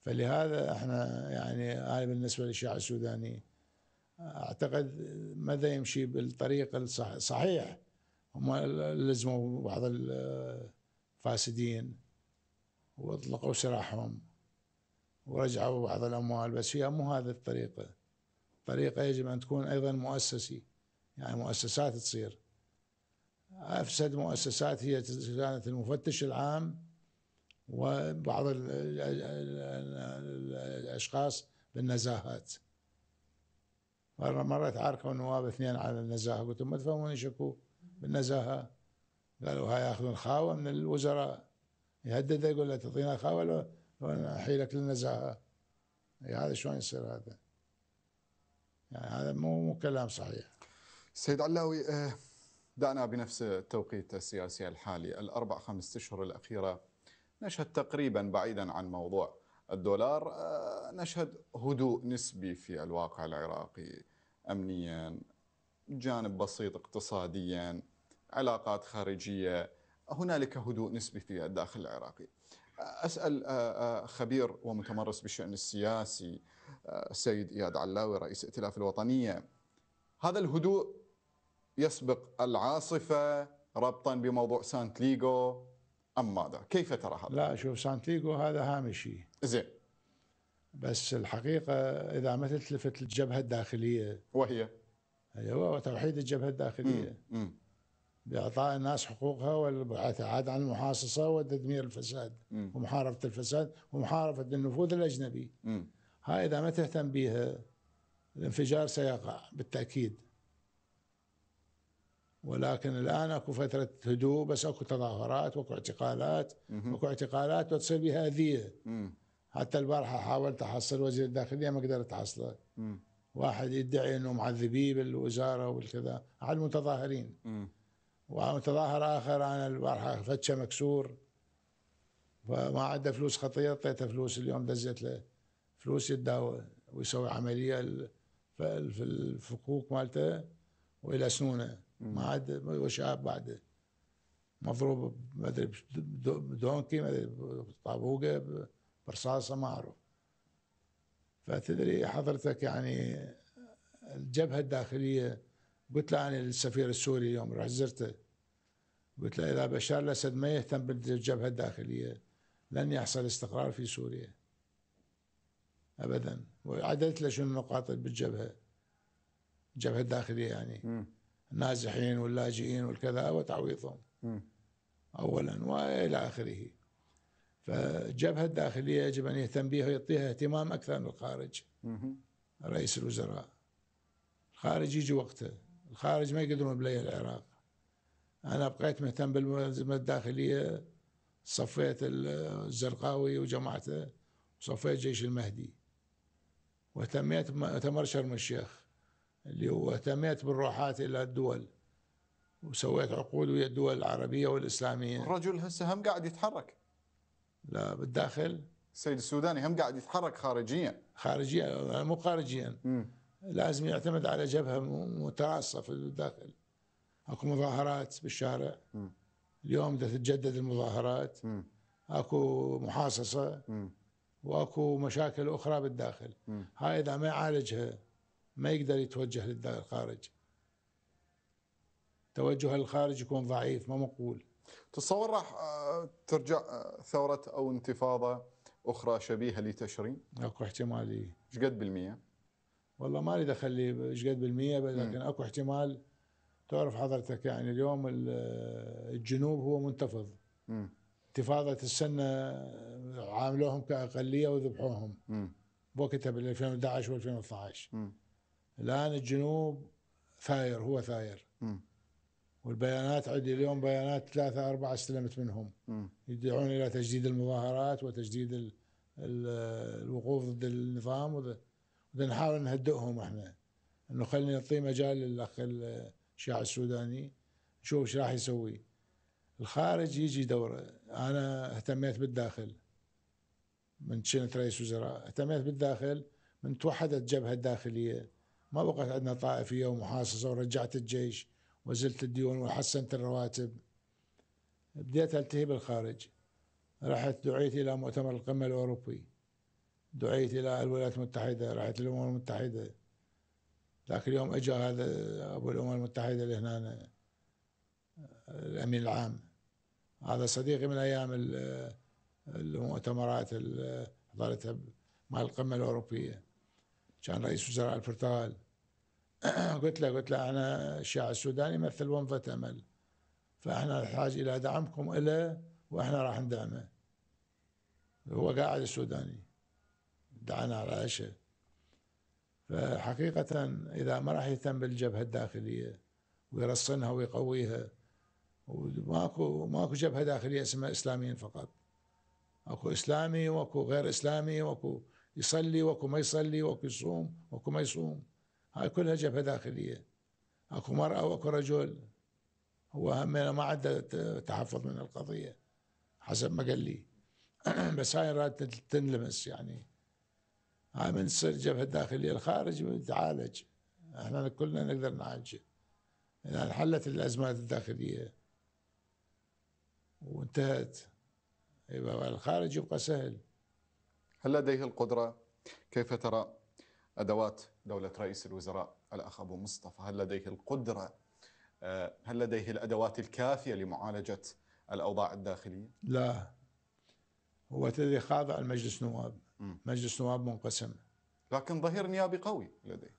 فلهذا احنا يعني انا بالنسبة للشيعة السوداني اعتقد ماذا يمشي بالطريق الصحيح هم لزموا بعض الفاسدين واطلقوا سراحهم ورجعوا بعض الأموال بس هي مو هذه الطريقة الطريقة يجب أن تكون أيضا مؤسسي يعني مؤسسات تصير أفسد مؤسسات هي كانت المفتش العام وبعض الأشخاص بالنزاهات مرة تعاركوا النواب اثنين على النزاهة قلت ما تفهمون شكو بالنزاهة قالوا هاي ياخذون خاوة من الوزراء يهدده يقول له تعطينا خاوة حيلك للنزاهه إيه، يعني هذا شلون يصير هذا؟ يعني هذا مو مو كلام صحيح. سيد علاوي إيه، دعنا بنفس التوقيت السياسي الحالي الاربع خمس اشهر الاخيره نشهد تقريبا بعيدا عن موضوع الدولار إيه، نشهد هدوء نسبي في الواقع العراقي امنيا جانب بسيط اقتصاديا علاقات خارجيه هنالك هدوء نسبي في الداخل العراقي اسال آه، آه، خبير ومتمرس بالشان السياسي آه، السيد اياد علاوي رئيس ائتلاف الوطنيه هذا الهدوء يسبق العاصفه ربطا بموضوع سانت ليغو ام ماذا؟ كيف ترى هذا؟ لا شوف سانت ليغو هذا هامشي زين بس الحقيقه اذا ما تلفت الجبهه الداخليه وهي ايوه توحيد الجبهه الداخليه مم. مم. باعطاء الناس حقوقها والابتعاد عن المحاصصه وتدمير الفساد م. ومحاربه الفساد ومحاربه النفوذ الاجنبي م. هاي اذا ما تهتم بها الانفجار سيقع بالتاكيد ولكن الان اكو فتره هدوء بس اكو تظاهرات واكو اعتقالات واكو اعتقالات وتصير بها اذيه حتى البارحه حاولت احصل وزير الداخليه ما قدرت احصله واحد يدعي انه معذبيه بالوزاره وبالكذا على المتظاهرين ومتظاهر اخر انا البارحه فتشه مكسور فما عنده فلوس خطيه اعطيته فلوس اليوم دزت له فلوس يداوى ويسوي عمليه في الفكوك مالته والى سنونه ما عاد وشاب بعده مضروب ما ادري بدونكي ما ادري بطابوقه برصاصه ما اعرف فتدري حضرتك يعني الجبهه الداخليه قلت له انا للسفير السوري يوم رحت زرته قلت له اذا بشار الاسد ما يهتم بالجبهه الداخليه لن يحصل استقرار في سوريا ابدا وعدلت له شنو النقاط بالجبهه الجبهه الداخليه يعني النازحين واللاجئين والكذا وتعويضهم اولا والى اخره فالجبهه الداخليه يجب ان يهتم بها ويعطيها اهتمام اكثر من الخارج رئيس الوزراء الخارج يجي وقته الخارج ما يقدرون بلي العراق انا بقيت مهتم بالملازمه الداخليه صفيت الزرقاوي وجماعته وصفيت جيش المهدي واهتميت بمؤتمر شرم الشيخ اللي هو اهتميت بالروحات الى الدول وسويت عقود ويا الدول العربيه والاسلاميه الرجل هسه هم قاعد يتحرك لا بالداخل السيد السوداني هم قاعد يتحرك خارجيا خارجيا مو خارجيا مم. لازم يعتمد على جبهه متراصه في الداخل اكو مظاهرات بالشارع اليوم بدها تتجدد المظاهرات اكو محاصصه واكو مشاكل اخرى بالداخل هاي اذا ما يعالجها ما يقدر يتوجه للخارج توجه للخارج يكون ضعيف ما مقبول تتصور راح آه، ترجع آه، ثوره او انتفاضه اخرى شبيهه لتشرين؟ اكو احتماليه ايش قد بالمئه؟ والله لي دخل لي ايش قد بالمية لكن اكو احتمال تعرف حضرتك يعني اليوم الجنوب هو منتفض انتفاضة السنة عاملوهم كأقلية وذبحوهم بوقتها بال 2011 و 2012 الآن الجنوب ثاير هو ثاير والبيانات عندي اليوم بيانات ثلاثة أربعة استلمت منهم يدعون إلى تجديد المظاهرات وتجديد الوقوف ضد النظام بنحاول نهدئهم احنا انه خلينا نعطي مجال للاخ الشيعي السوداني نشوف ايش راح يسوي الخارج يجي دوره انا اهتميت بالداخل من كنت رئيس وزراء اهتميت بالداخل من توحدت الجبهه الداخليه ما بقت عندنا طائفيه ومحاصصه ورجعت الجيش وزلت الديون وحسنت الرواتب بديت التهي بالخارج رحت دعيت الى مؤتمر القمه الاوروبي دعيت الى الولايات المتحده رحت للامم المتحده ذاك اليوم اجى هذا ابو الامم المتحده لهنا الامين العام هذا صديقي من ايام المؤتمرات اللي حضرتها مع القمه الاوروبيه كان رئيس وزراء البرتغال قلت له قلت له انا الشعب السوداني يمثل ونظه امل فاحنا نحتاج الى دعمكم له واحنا راح ندعمه هو قاعد السوداني دعانا على العشاء فحقيقة إذا ما راح يهتم بالجبهة الداخلية ويرصنها ويقويها وماكو ماكو جبهة داخلية اسمها إسلاميين فقط اكو اسلامي واكو غير اسلامي واكو يصلي واكو ما يصلي واكو يصوم واكو ما يصوم هاي كلها جبهه داخليه اكو مراه واكو رجل هو هم ما عنده تحفظ من القضيه حسب ما قال لي بس هاي راد تنلمس يعني آه، من تصير جبهه داخليه الخارج بتعالج احنا كلنا نقدر نعالج اذا انحلت الازمات الداخليه وانتهت يبقى الخارج يبقى سهل هل لديه القدره كيف ترى ادوات دوله رئيس الوزراء الاخ ابو مصطفى هل لديه القدره آه، هل لديه الادوات الكافيه لمعالجه الاوضاع الداخليه؟ لا هو تدري خاضع لمجلس نواب مجلس نواب منقسم لكن ظهير نيابي قوي لديه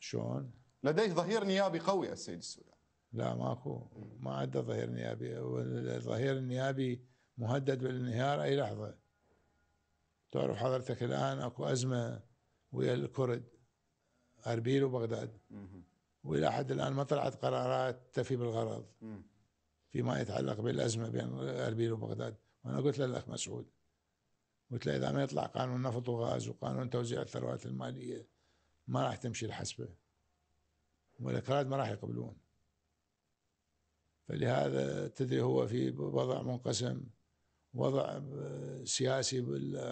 شلون؟ لديه ظهير نيابي قوي السيد السودان لا ماكو ما عنده ظهير نيابي الظهير النيابي مهدد بالانهيار اي لحظه تعرف حضرتك الان اكو ازمه ويا الكرد اربيل وبغداد والى حد الان ما طلعت قرارات تفي بالغرض فيما يتعلق بالازمه بين اربيل وبغداد وانا قلت للاخ مسعود قلت له اذا ما يطلع قانون نفط وغاز وقانون توزيع الثروات الماليه ما راح تمشي الحسبه والاكراد ما راح يقبلون فلهذا تدري هو في وضع منقسم وضع سياسي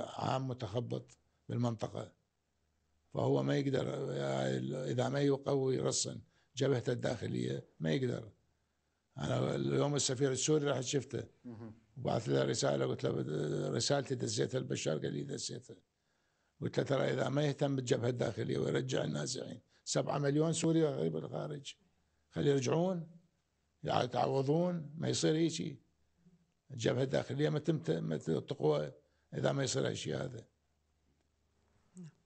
عام متخبط بالمنطقه فهو ما يقدر اذا ما يقوي رصا جبهته الداخليه ما يقدر انا اليوم السفير السوري راح شفته وبعث له رساله قلت له رسالتي دزيتها البشار قال لي دزيتها قلت له ترى اذا ما يهتم بالجبهه الداخليه ويرجع النازحين سبعة مليون سوري غريب الخارج خلي يرجعون يتعوضون يعني ما يصير هيجي الجبهه الداخليه ما تمت ما تقوى اذا ما يصير هالشيء هذا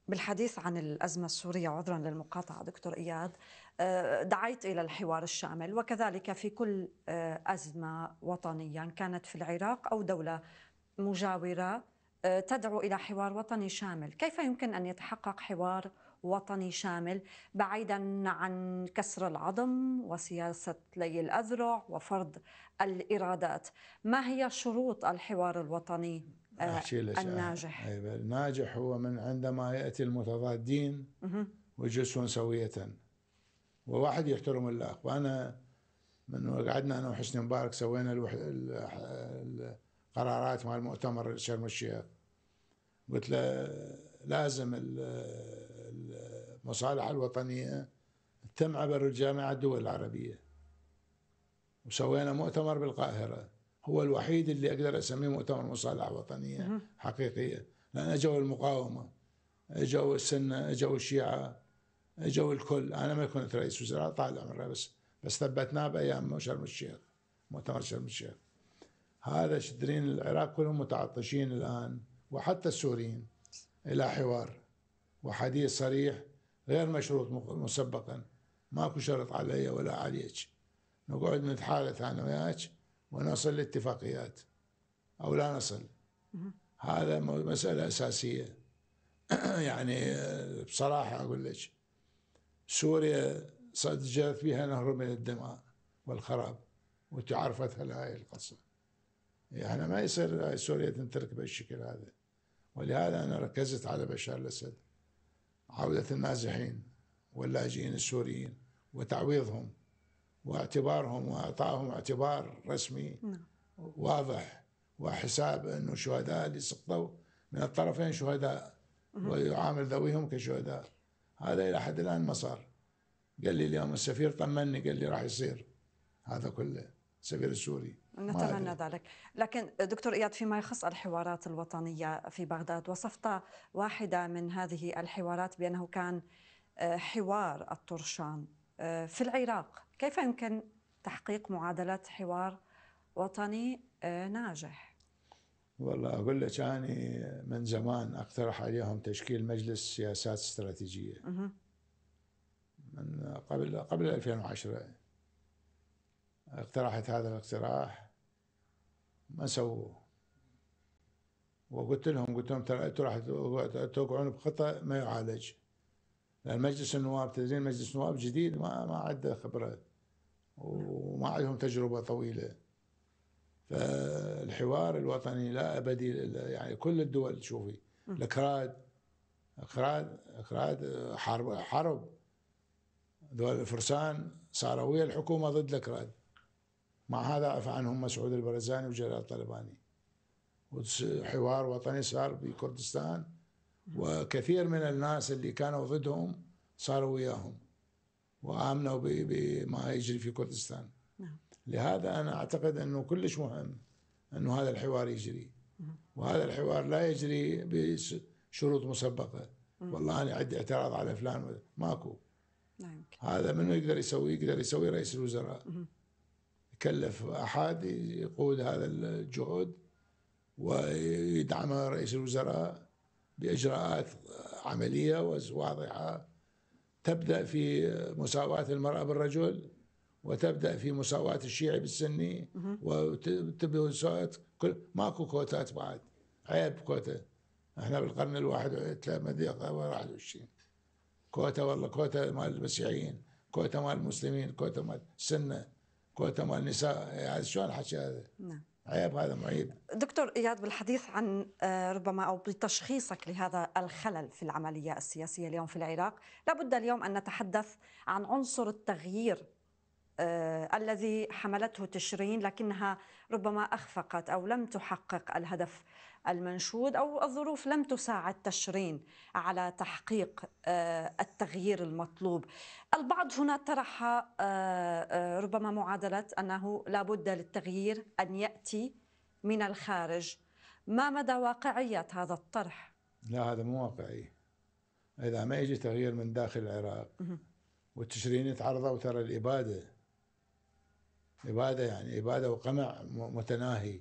بالحديث عن الأزمة السورية عذرا للمقاطعة دكتور إياد آه، دعيت إلى الحوار الشامل وكذلك في كل آه، أزمة وطنية كانت في العراق أو دولة مجاورة آه، تدعو إلى حوار وطني شامل كيف يمكن أن يتحقق حوار وطني شامل بعيدا عن كسر العظم وسياسة لي الأذرع وفرض الإرادات ما هي شروط الحوار الوطني الناجح أيوة. الناجح هو من عندما يأتي المتضادين ويجلسون سوية وواحد يحترم الاخ وأنا من قعدنا أنا وحسني مبارك سوينا القرارات مع المؤتمر شرم الشيخ قلت له لازم المصالحة الوطنية تتم عبر الجامعة الدول العربية وسوينا مؤتمر بالقاهرة هو الوحيد اللي اقدر اسميه مؤتمر مصالحه وطنيه حقيقيه لان اجوا المقاومه اجوا السنه اجوا الشيعه اجوا الكل انا ما كنت رئيس وزراء طالع مره بس بس ثبتناه بايام شرم الشيخ مؤتمر شرم الشيخ هذا شدرين العراق كلهم متعطشين الان وحتى السوريين الى حوار وحديث صريح غير مشروط مسبقا ماكو شرط علي ولا عليك نقعد نتحالف انا وياك ونصل لاتفاقيات او لا نصل هذا مساله اساسيه يعني آه، بصراحه اقول لك سوريا صد جرت بها نهر من الدماء والخراب وتعرفت هاي القصه يعني ما يصير سوريا تنترك بالشكل هذا ولهذا انا ركزت على بشار الاسد عوده النازحين واللاجئين السوريين وتعويضهم واعتبارهم واعطائهم اعتبار رسمي نعم. واضح وحساب انه شهداء اللي سقطوا من الطرفين شهداء ويعامل ذويهم كشهداء هذا الى حد الان ما صار قال لي اليوم السفير طمني قال لي راح يصير هذا كله السفير السوري نتمنى ذلك لكن دكتور إياد فيما يخص الحوارات الوطنية في بغداد وصفت واحدة من هذه الحوارات بأنه كان آه، حوار الطرشان آه، في العراق كيف يمكن تحقيق معادلات حوار وطني آه، ناجح؟ والله أقول لك أنا من زمان أقترح عليهم تشكيل مجلس سياسات استراتيجية من قبل قبل 2010 اقترحت هذا الاقتراح ما سووه وقلت لهم قلت لهم ترى انتم راح توقعون بخطا ما يعالج لان مجلس النواب تدرين مجلس النواب جديد ما ما عنده خبره وما عندهم تجربة طويلة فالحوار الوطني لا أبدي يعني كل الدول تشوفي الأكراد أكراد أكراد حرب حرب دول الفرسان صاروا ويا الحكومة ضد الأكراد مع هذا عفى عنهم مسعود البرزاني وجلال طلباني وحوار وطني صار بكردستان وكثير من الناس اللي كانوا ضدهم صاروا وياهم وآمنوا بما يجري في كردستان نعم. لهذا أنا أعتقد أنه كلش مهم أنه هذا الحوار يجري وهذا الحوار لا يجري بشروط مسبقة والله أنا عندي اعتراض على فلان ماكو نعم. هذا منو يقدر يسوي يقدر يسوي رئيس الوزراء يكلف أحد يقود هذا الجهد ويدعم رئيس الوزراء بإجراءات عملية وواضحة تبدأ في مساواة المرأة بالرجل وتبدأ في مساواة الشيعي بالسني وتبدأ مساواة كل ماكو كوتات بعد عيب كوتا احنا بالقرن الواحد ما ادري 21 كوتا والله كوتا مال المسيحيين كوتا مال المسلمين كوتا مال السنه كوتا مال النساء يعني شلون الحكي هذا؟ نعم هيبقى هذا معيب دكتور اياد بالحديث عن آه، ربما او بتشخيصك لهذا الخلل في العمليه السياسيه اليوم في العراق، لابد اليوم ان نتحدث عن عنصر التغيير آه، الذي حملته تشرين لكنها ربما اخفقت او لم تحقق الهدف المنشود او الظروف لم تساعد تشرين على تحقيق آه، التغيير المطلوب. البعض هنا طرح آه، آه، ربما معادله انه لابد للتغيير ان ياتي من الخارج. ما مدى واقعيه هذا الطرح؟ لا هذا مو واقعي. اذا ما يجي تغيير من داخل العراق والتشرين تعرضوا ترى الاباده اباده يعني اباده وقمع متناهي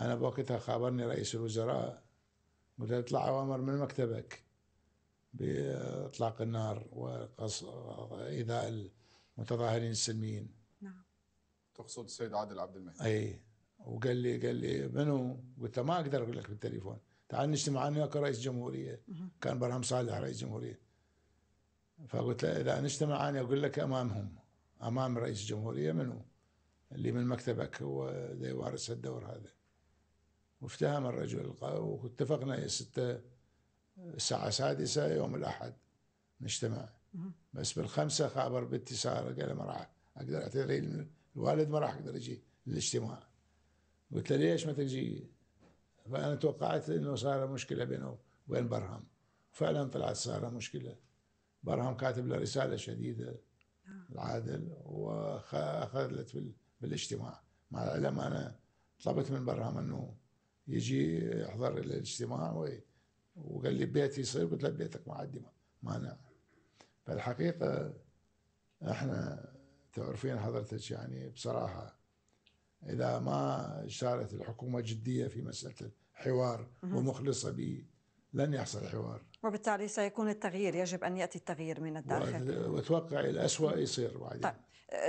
أنا بوقتها خابرني رئيس الوزراء قلت له اطلع أوامر من مكتبك بإطلاق النار وإيذاء المتظاهرين السلميين نعم تقصد السيد عادل عبد المهدي أي وقال لي قال لي منو؟ قلت له ما أقدر أقول لك بالتليفون تعال نجتمع أنا وياك رئيس جمهورية كان برهم صالح رئيس جمهورية فقلت له إذا نجتمع أنا أقول لك أمامهم أمام رئيس الجمهورية منو؟ اللي من مكتبك هو يمارس الدور هذا وافتهم الرجل واتفقنا يا ستة الساعة السادسة يوم الأحد نجتمع بس بالخمسة خابر بنتي سارة قال ما راح أقدر أعتذر الوالد ما راح أقدر أجي للاجتماع قلت له ليش ما تجي فأنا توقعت أنه صار مشكلة بينه وبين برهم فعلا طلعت سارة مشكلة برهم كاتب له رسالة شديدة العادل وأخذت بالاجتماع مع العلم أنا طلبت من برهم أنه يجي يحضر الاجتماع وقال لي بيتي يصير قلت له بيتك ما عندي مانع فالحقيقة احنا تعرفين حضرتك يعني بصراحة إذا ما اشارت الحكومة جدية في مسألة الحوار ومخلصة به لن يحصل حوار وبالتالي سيكون التغيير يجب أن يأتي التغيير من الداخل وأتوقع الأسوأ يصير بعدين طيب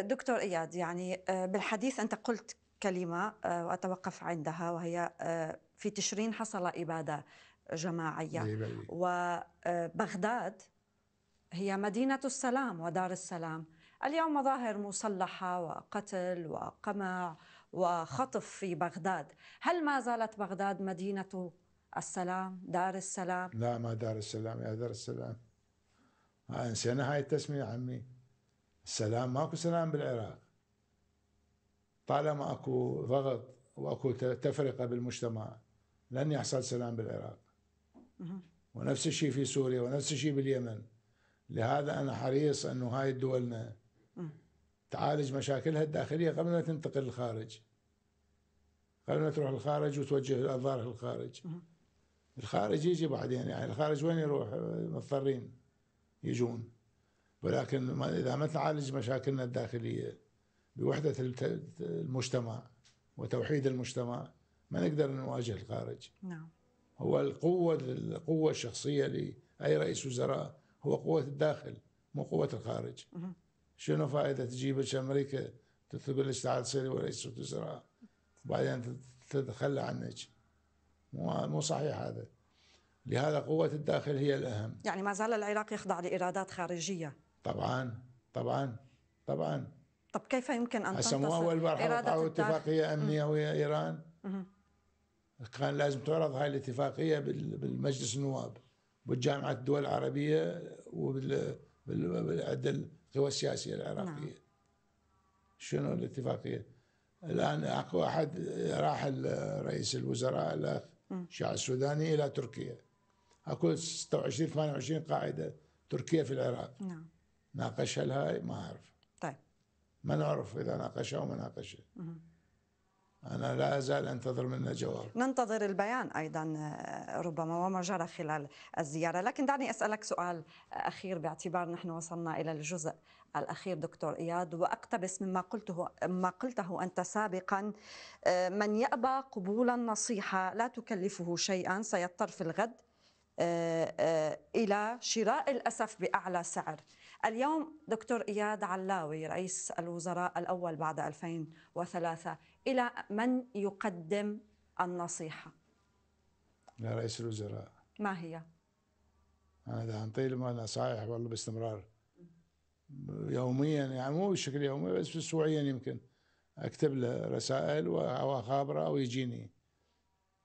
دكتور إياد يعني آه، بالحديث أنت قلت كلمة آه، وأتوقف عندها وهي آه، في تشرين حصل إبادة جماعية إيه وبغداد آه، هي مدينة السلام ودار السلام اليوم مظاهر مسلحة وقتل وقمع وخطف في بغداد هل ما زالت بغداد مدينة السلام دار السلام لا ما دار السلام يا دار السلام انسينا هاي التسمية عمي السلام ماكو سلام بالعراق طالما اكو ضغط واكو تفرقه بالمجتمع لن يحصل سلام بالعراق ونفس الشيء في سوريا ونفس الشيء باليمن لهذا انا حريص انه هاي دولنا تعالج مشاكلها الداخليه قبل ما تنتقل للخارج قبل ما تروح للخارج وتوجه الانظار للخارج الخارج يجي بعدين يعني الخارج وين يروح مضطرين يجون ولكن اذا ما تعالج مشاكلنا الداخليه بوحدة المجتمع وتوحيد المجتمع ما نقدر نواجه الخارج نعم هو القوة القوة الشخصية لأي رئيس وزراء هو قوة الداخل مو قوة الخارج مه. شنو فائدة تجيب أمريكا تقول لك تعال تصيري رئيس وزراء وبعدين تتخلى عنك مو مو صحيح هذا لهذا قوة الداخل هي الأهم يعني ما زال العراق يخضع لإرادات خارجية طبعا طبعا طبعا طب كيف يمكن ان تنتصر مو اول مره وقعوا اتفاقيه امنيه ويا ايران كان لازم تعرض هاي الاتفاقيه بالمجلس النواب بالجامعه الدول العربيه وبال عند القوى السياسيه العراقيه نعم. شنو الاتفاقيه؟ الان اكو احد راح رئيس الوزراء الاخ الشيعة السوداني الى تركيا اكو 26 28 قاعده تركيا في العراق نعم ناقشها الهاي ما اعرف ما نعرف اذا ناقشه او ما ناقشه أنا لا أزال أنتظر منه جواب ننتظر البيان أيضا آه، ربما وما جرى خلال الزيارة لكن دعني أسألك سؤال آه، أخير باعتبار نحن وصلنا إلى الجزء الأخير دكتور إياد وأقتبس مما قلته, ما قلته أنت سابقا آه، من يأبى قبول النصيحة لا تكلفه شيئا سيضطر في الغد إلى شراء الأسف بأعلى سعر اليوم دكتور إياد علاوي رئيس الوزراء الأول بعد 2003 إلى من يقدم النصيحة؟ إلى رئيس الوزراء ما هي؟ هذا أعطيه طيب نصائح والله باستمرار يوميا يعني مو بشكل يومي بس اسبوعيا يمكن اكتب له رسائل واخابره او يجيني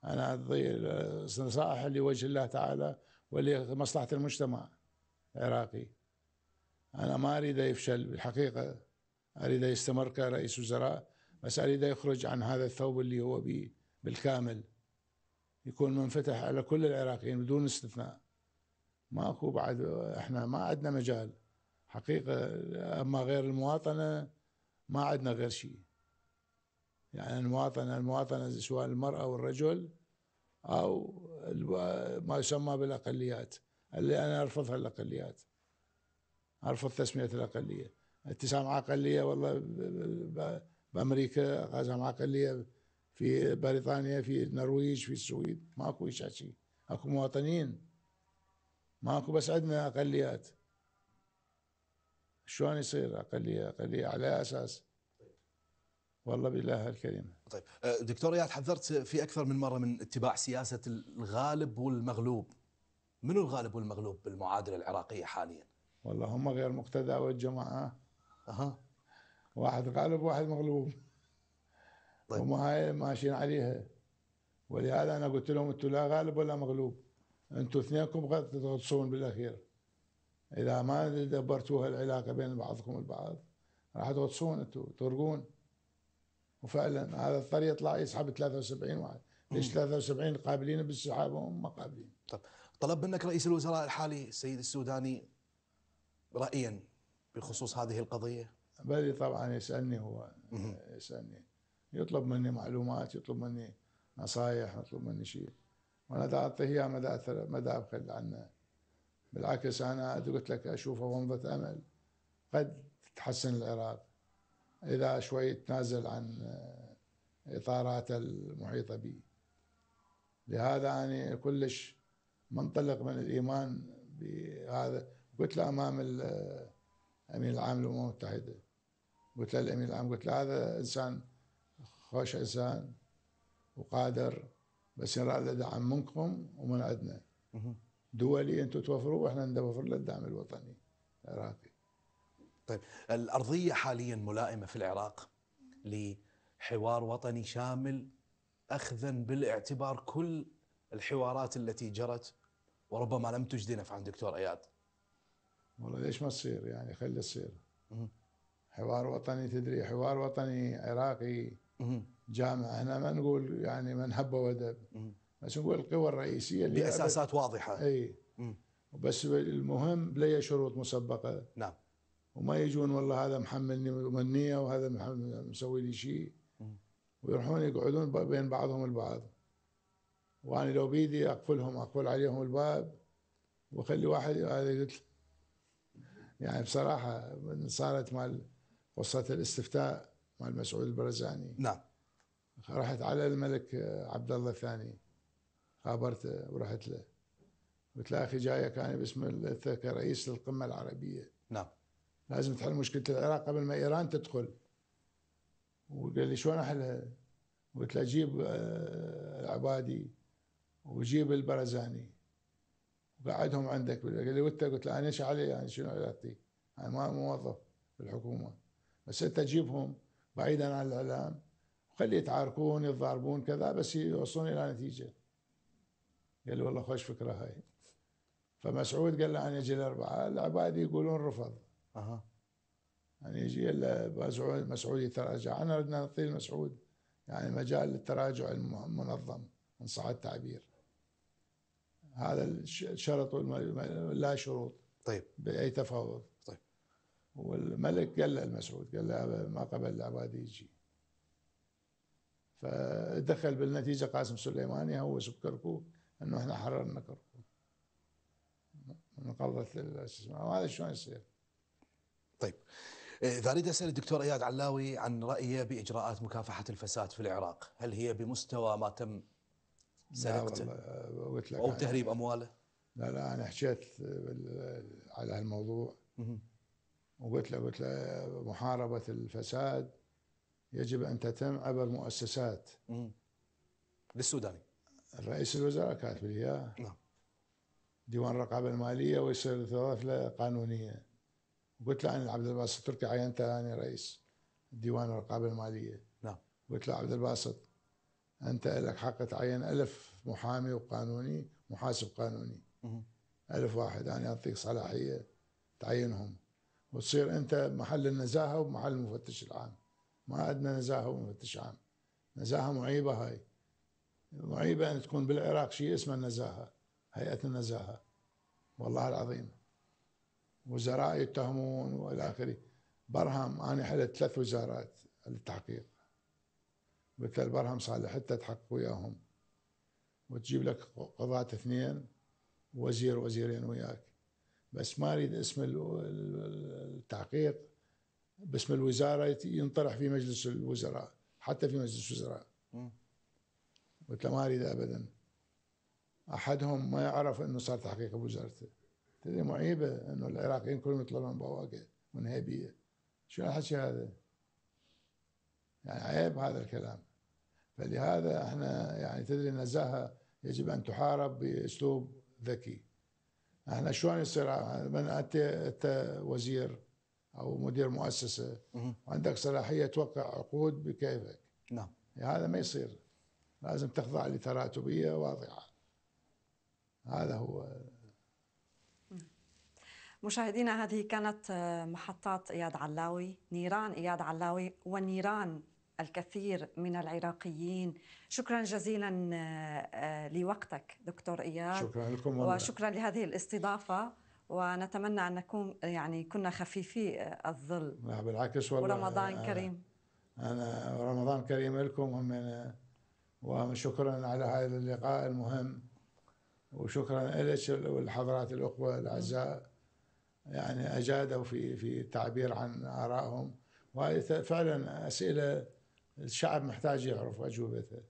انا النصائح لوجه الله تعالى ولمصلحه المجتمع العراقي أنا ما أريده يفشل بالحقيقة أريده يستمر كرئيس وزراء بس أريده يخرج عن هذا الثوب اللي هو به بالكامل يكون منفتح على كل العراقيين بدون استثناء ماكو أكو بعد احنا ما عندنا مجال حقيقة أما غير المواطنة ما عندنا غير شيء يعني المواطنة المواطنة سواء المرأة والرجل أو ما يسمى بالأقليات اللي أنا أرفضها الأقليات ارفض تسمية الأقلية اتسام اقليه والله بأمريكا مع اقليه في بريطانيا في النرويج في السويد ماكو ما شيء اكو مواطنين ماكو بس عندنا اقليات شلون يصير اقليه اقليه على اساس والله بالله الكريم طيب أه، دكتور اياد حذرت في اكثر من مره من اتباع سياسه الغالب والمغلوب منو الغالب والمغلوب بالمعادله العراقيه حاليا والله هم غير مقتدى والجماعة أها واحد غالب واحد مغلوب طيب. هم هاي ماشيين عليها ولهذا أنا قلت لهم أنتوا لا غالب ولا مغلوب أنتوا اثنينكم قد تغطسون بالأخير إذا ما دبرتوها العلاقة بين بعضكم البعض راح تغطسون أنتوا تغرقون وفعلا هذا الطريق يطلع يسحب 73 واحد ليش 73 قابلين بالسحاب وهم ما قابلين طيب طلب منك رئيس الوزراء الحالي السيد السوداني رايا بخصوص هذه القضيه؟ بلي طبعا يسالني هو يسالني يطلب مني معلومات يطلب مني نصائح يطلب مني شيء وانا دا اعطيه اياه ما دا ما دا ابخل عنه بالعكس انا قلت لك اشوفه ومضه امل قد تتحسن العراق اذا شوي تنازل عن اطاراته المحيطه به لهذا انا كلش منطلق من الايمان بهذا قلت له امام الامين العام للامم المتحده قلت له الامين العام قلت له هذا انسان خوش انسان وقادر بس يرى دعم منكم ومن عندنا دولي انتم توفروه واحنا نوفر له الدعم الوطني العراقي طيب الارضيه حاليا ملائمه في العراق لحوار وطني شامل اخذا بالاعتبار كل الحوارات التي جرت وربما لم تجدي نفعا دكتور اياد والله ليش ما تصير يعني خلي تصير حوار وطني تدري حوار وطني عراقي جامع هنا ما نقول يعني من هب ودب بس نقول القوى الرئيسية اللي بأساسات واضحة اي بس المهم بلا شروط مسبقة نعم وما يجون والله هذا محملني منية وهذا مسوي لي شيء ويروحون يقعدون بين بعضهم البعض وانا لو بيدي اقفلهم اقفل عليهم الباب واخلي واحد هذا قلت يعني بصراحه من صارت مال قصه الاستفتاء مال مسعود البرزاني نعم رحت على الملك آه، عبد الله الثاني خابرته ورحت له قلت له اخي جايك انا باسم كرئيس للقمه العربيه نعم لازم تحل مشكله العراق قبل ما ايران تدخل وقال لي شلون احلها؟ قلت له جيب آه، العبادي وجيب البرزاني وقعدهم عندك قال لي وانت قلت له انا ايش علي يعني شنو علاقتي؟ انا ما موظف بالحكومه بس انت جيبهم بعيدا عن الاعلام وخلي يتعاركون يتضاربون كذا بس يوصلون الى نتيجه قال لي والله خوش فكره هاي فمسعود قال له انا اجي الاربعاء العبادي يقولون رفض اها يعني يجي مسعود يتراجع انا ردنا نعطي المسعود يعني مجال للتراجع المنظم ان صح التعبير هذا الشرط لا شروط طيب باي تفاوض طيب والملك قال له المسعود قال له ما قبل العبادي يجي فدخل بالنتيجه قاسم سليماني هو سكركو انه احنا حررنا كركو من قبضه هذا شلون يصير؟ طيب إيه، اذا اريد اسال الدكتور اياد علاوي عن رايه باجراءات مكافحه الفساد في العراق، هل هي بمستوى ما تم سرقته او تهريب امواله لا لا انا حكيت على هالموضوع وقلت له قلت له محاربه الفساد يجب ان تتم عبر مؤسسات للسوداني رئيس الوزراء كاتب لي اياه نعم ديوان الرقابه الماليه ويصير ثلاث له قانونيه قلت له انا عبد الباسط تركي عينته انا رئيس ديوان الرقابه الماليه نعم قلت له عبد الباسط انت لك حق تعين ألف محامي وقانوني محاسب قانوني ألف واحد انا يعني اعطيك صلاحيه تعينهم وتصير انت محل النزاهه ومحل المفتش العام ما عندنا نزاهه ومفتش عام نزاهه معيبه هاي معيبه ان تكون بالعراق شيء اسمه النزاهه هيئه النزاهه والله العظيم وزراء يتهمون والى اخره برهم انا حلت ثلاث وزارات للتحقيق قلت له البرهم صالح حتى تحقق وياهم وتجيب لك قضاة اثنين وزير وزيرين وياك بس ما اريد اسم التحقيق باسم الوزاره ينطرح في مجلس الوزراء حتى في مجلس الوزراء قلت له ما اريد ابدا احدهم ما يعرف انه صار تحقيق بوزارته تدري معيبه انه العراقيين كلهم يطلعون بواقع منهبيه شو الحكي هذا؟ يعني عيب هذا الكلام فلهذا احنا يعني تدري النزاهه يجب ان تحارب باسلوب ذكي احنا شلون يصير من انت انت وزير او مدير مؤسسه وعندك صلاحيه توقع عقود بكيفك نعم يعني هذا ما يصير لازم تخضع لتراتبيه واضحه هذا هو مشاهدينا هذه كانت محطات اياد علاوي نيران اياد علاوي ونيران الكثير من العراقيين شكرا جزيلا آه، آه، لوقتك دكتور اياد شكرا لكم والله. وشكرا لهذه الاستضافه ونتمنى ان نكون يعني كنا خفيفي آه، الظل لا بالعكس والله ورمضان كريم انا رمضان كريم لكم ومن وشكرا على هذا اللقاء المهم وشكرا لك والحضرات الاخوه الاعزاء يعني اجادوا في في التعبير عن ارائهم وهذه فعلا اسئله الشعب محتاج يعرف اجوبته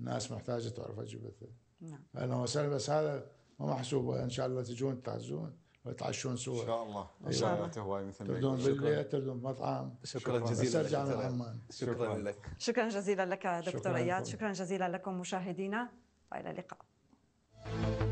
الناس محتاجه تعرف اجوبته نعم اهلا وسهلا بس هذا ما محسوب ان شاء الله تجون تعزون وتعشون سوا ان شاء الله ان شاء الله تهواي مثل ما تردون بالبيت تردون مطعم شكرا, شكرا جزيلا لك شكرا, شكرا لك شكرا جزيلا لك دكتور اياد شكرا جزيلا لكم مشاهدينا والى اللقاء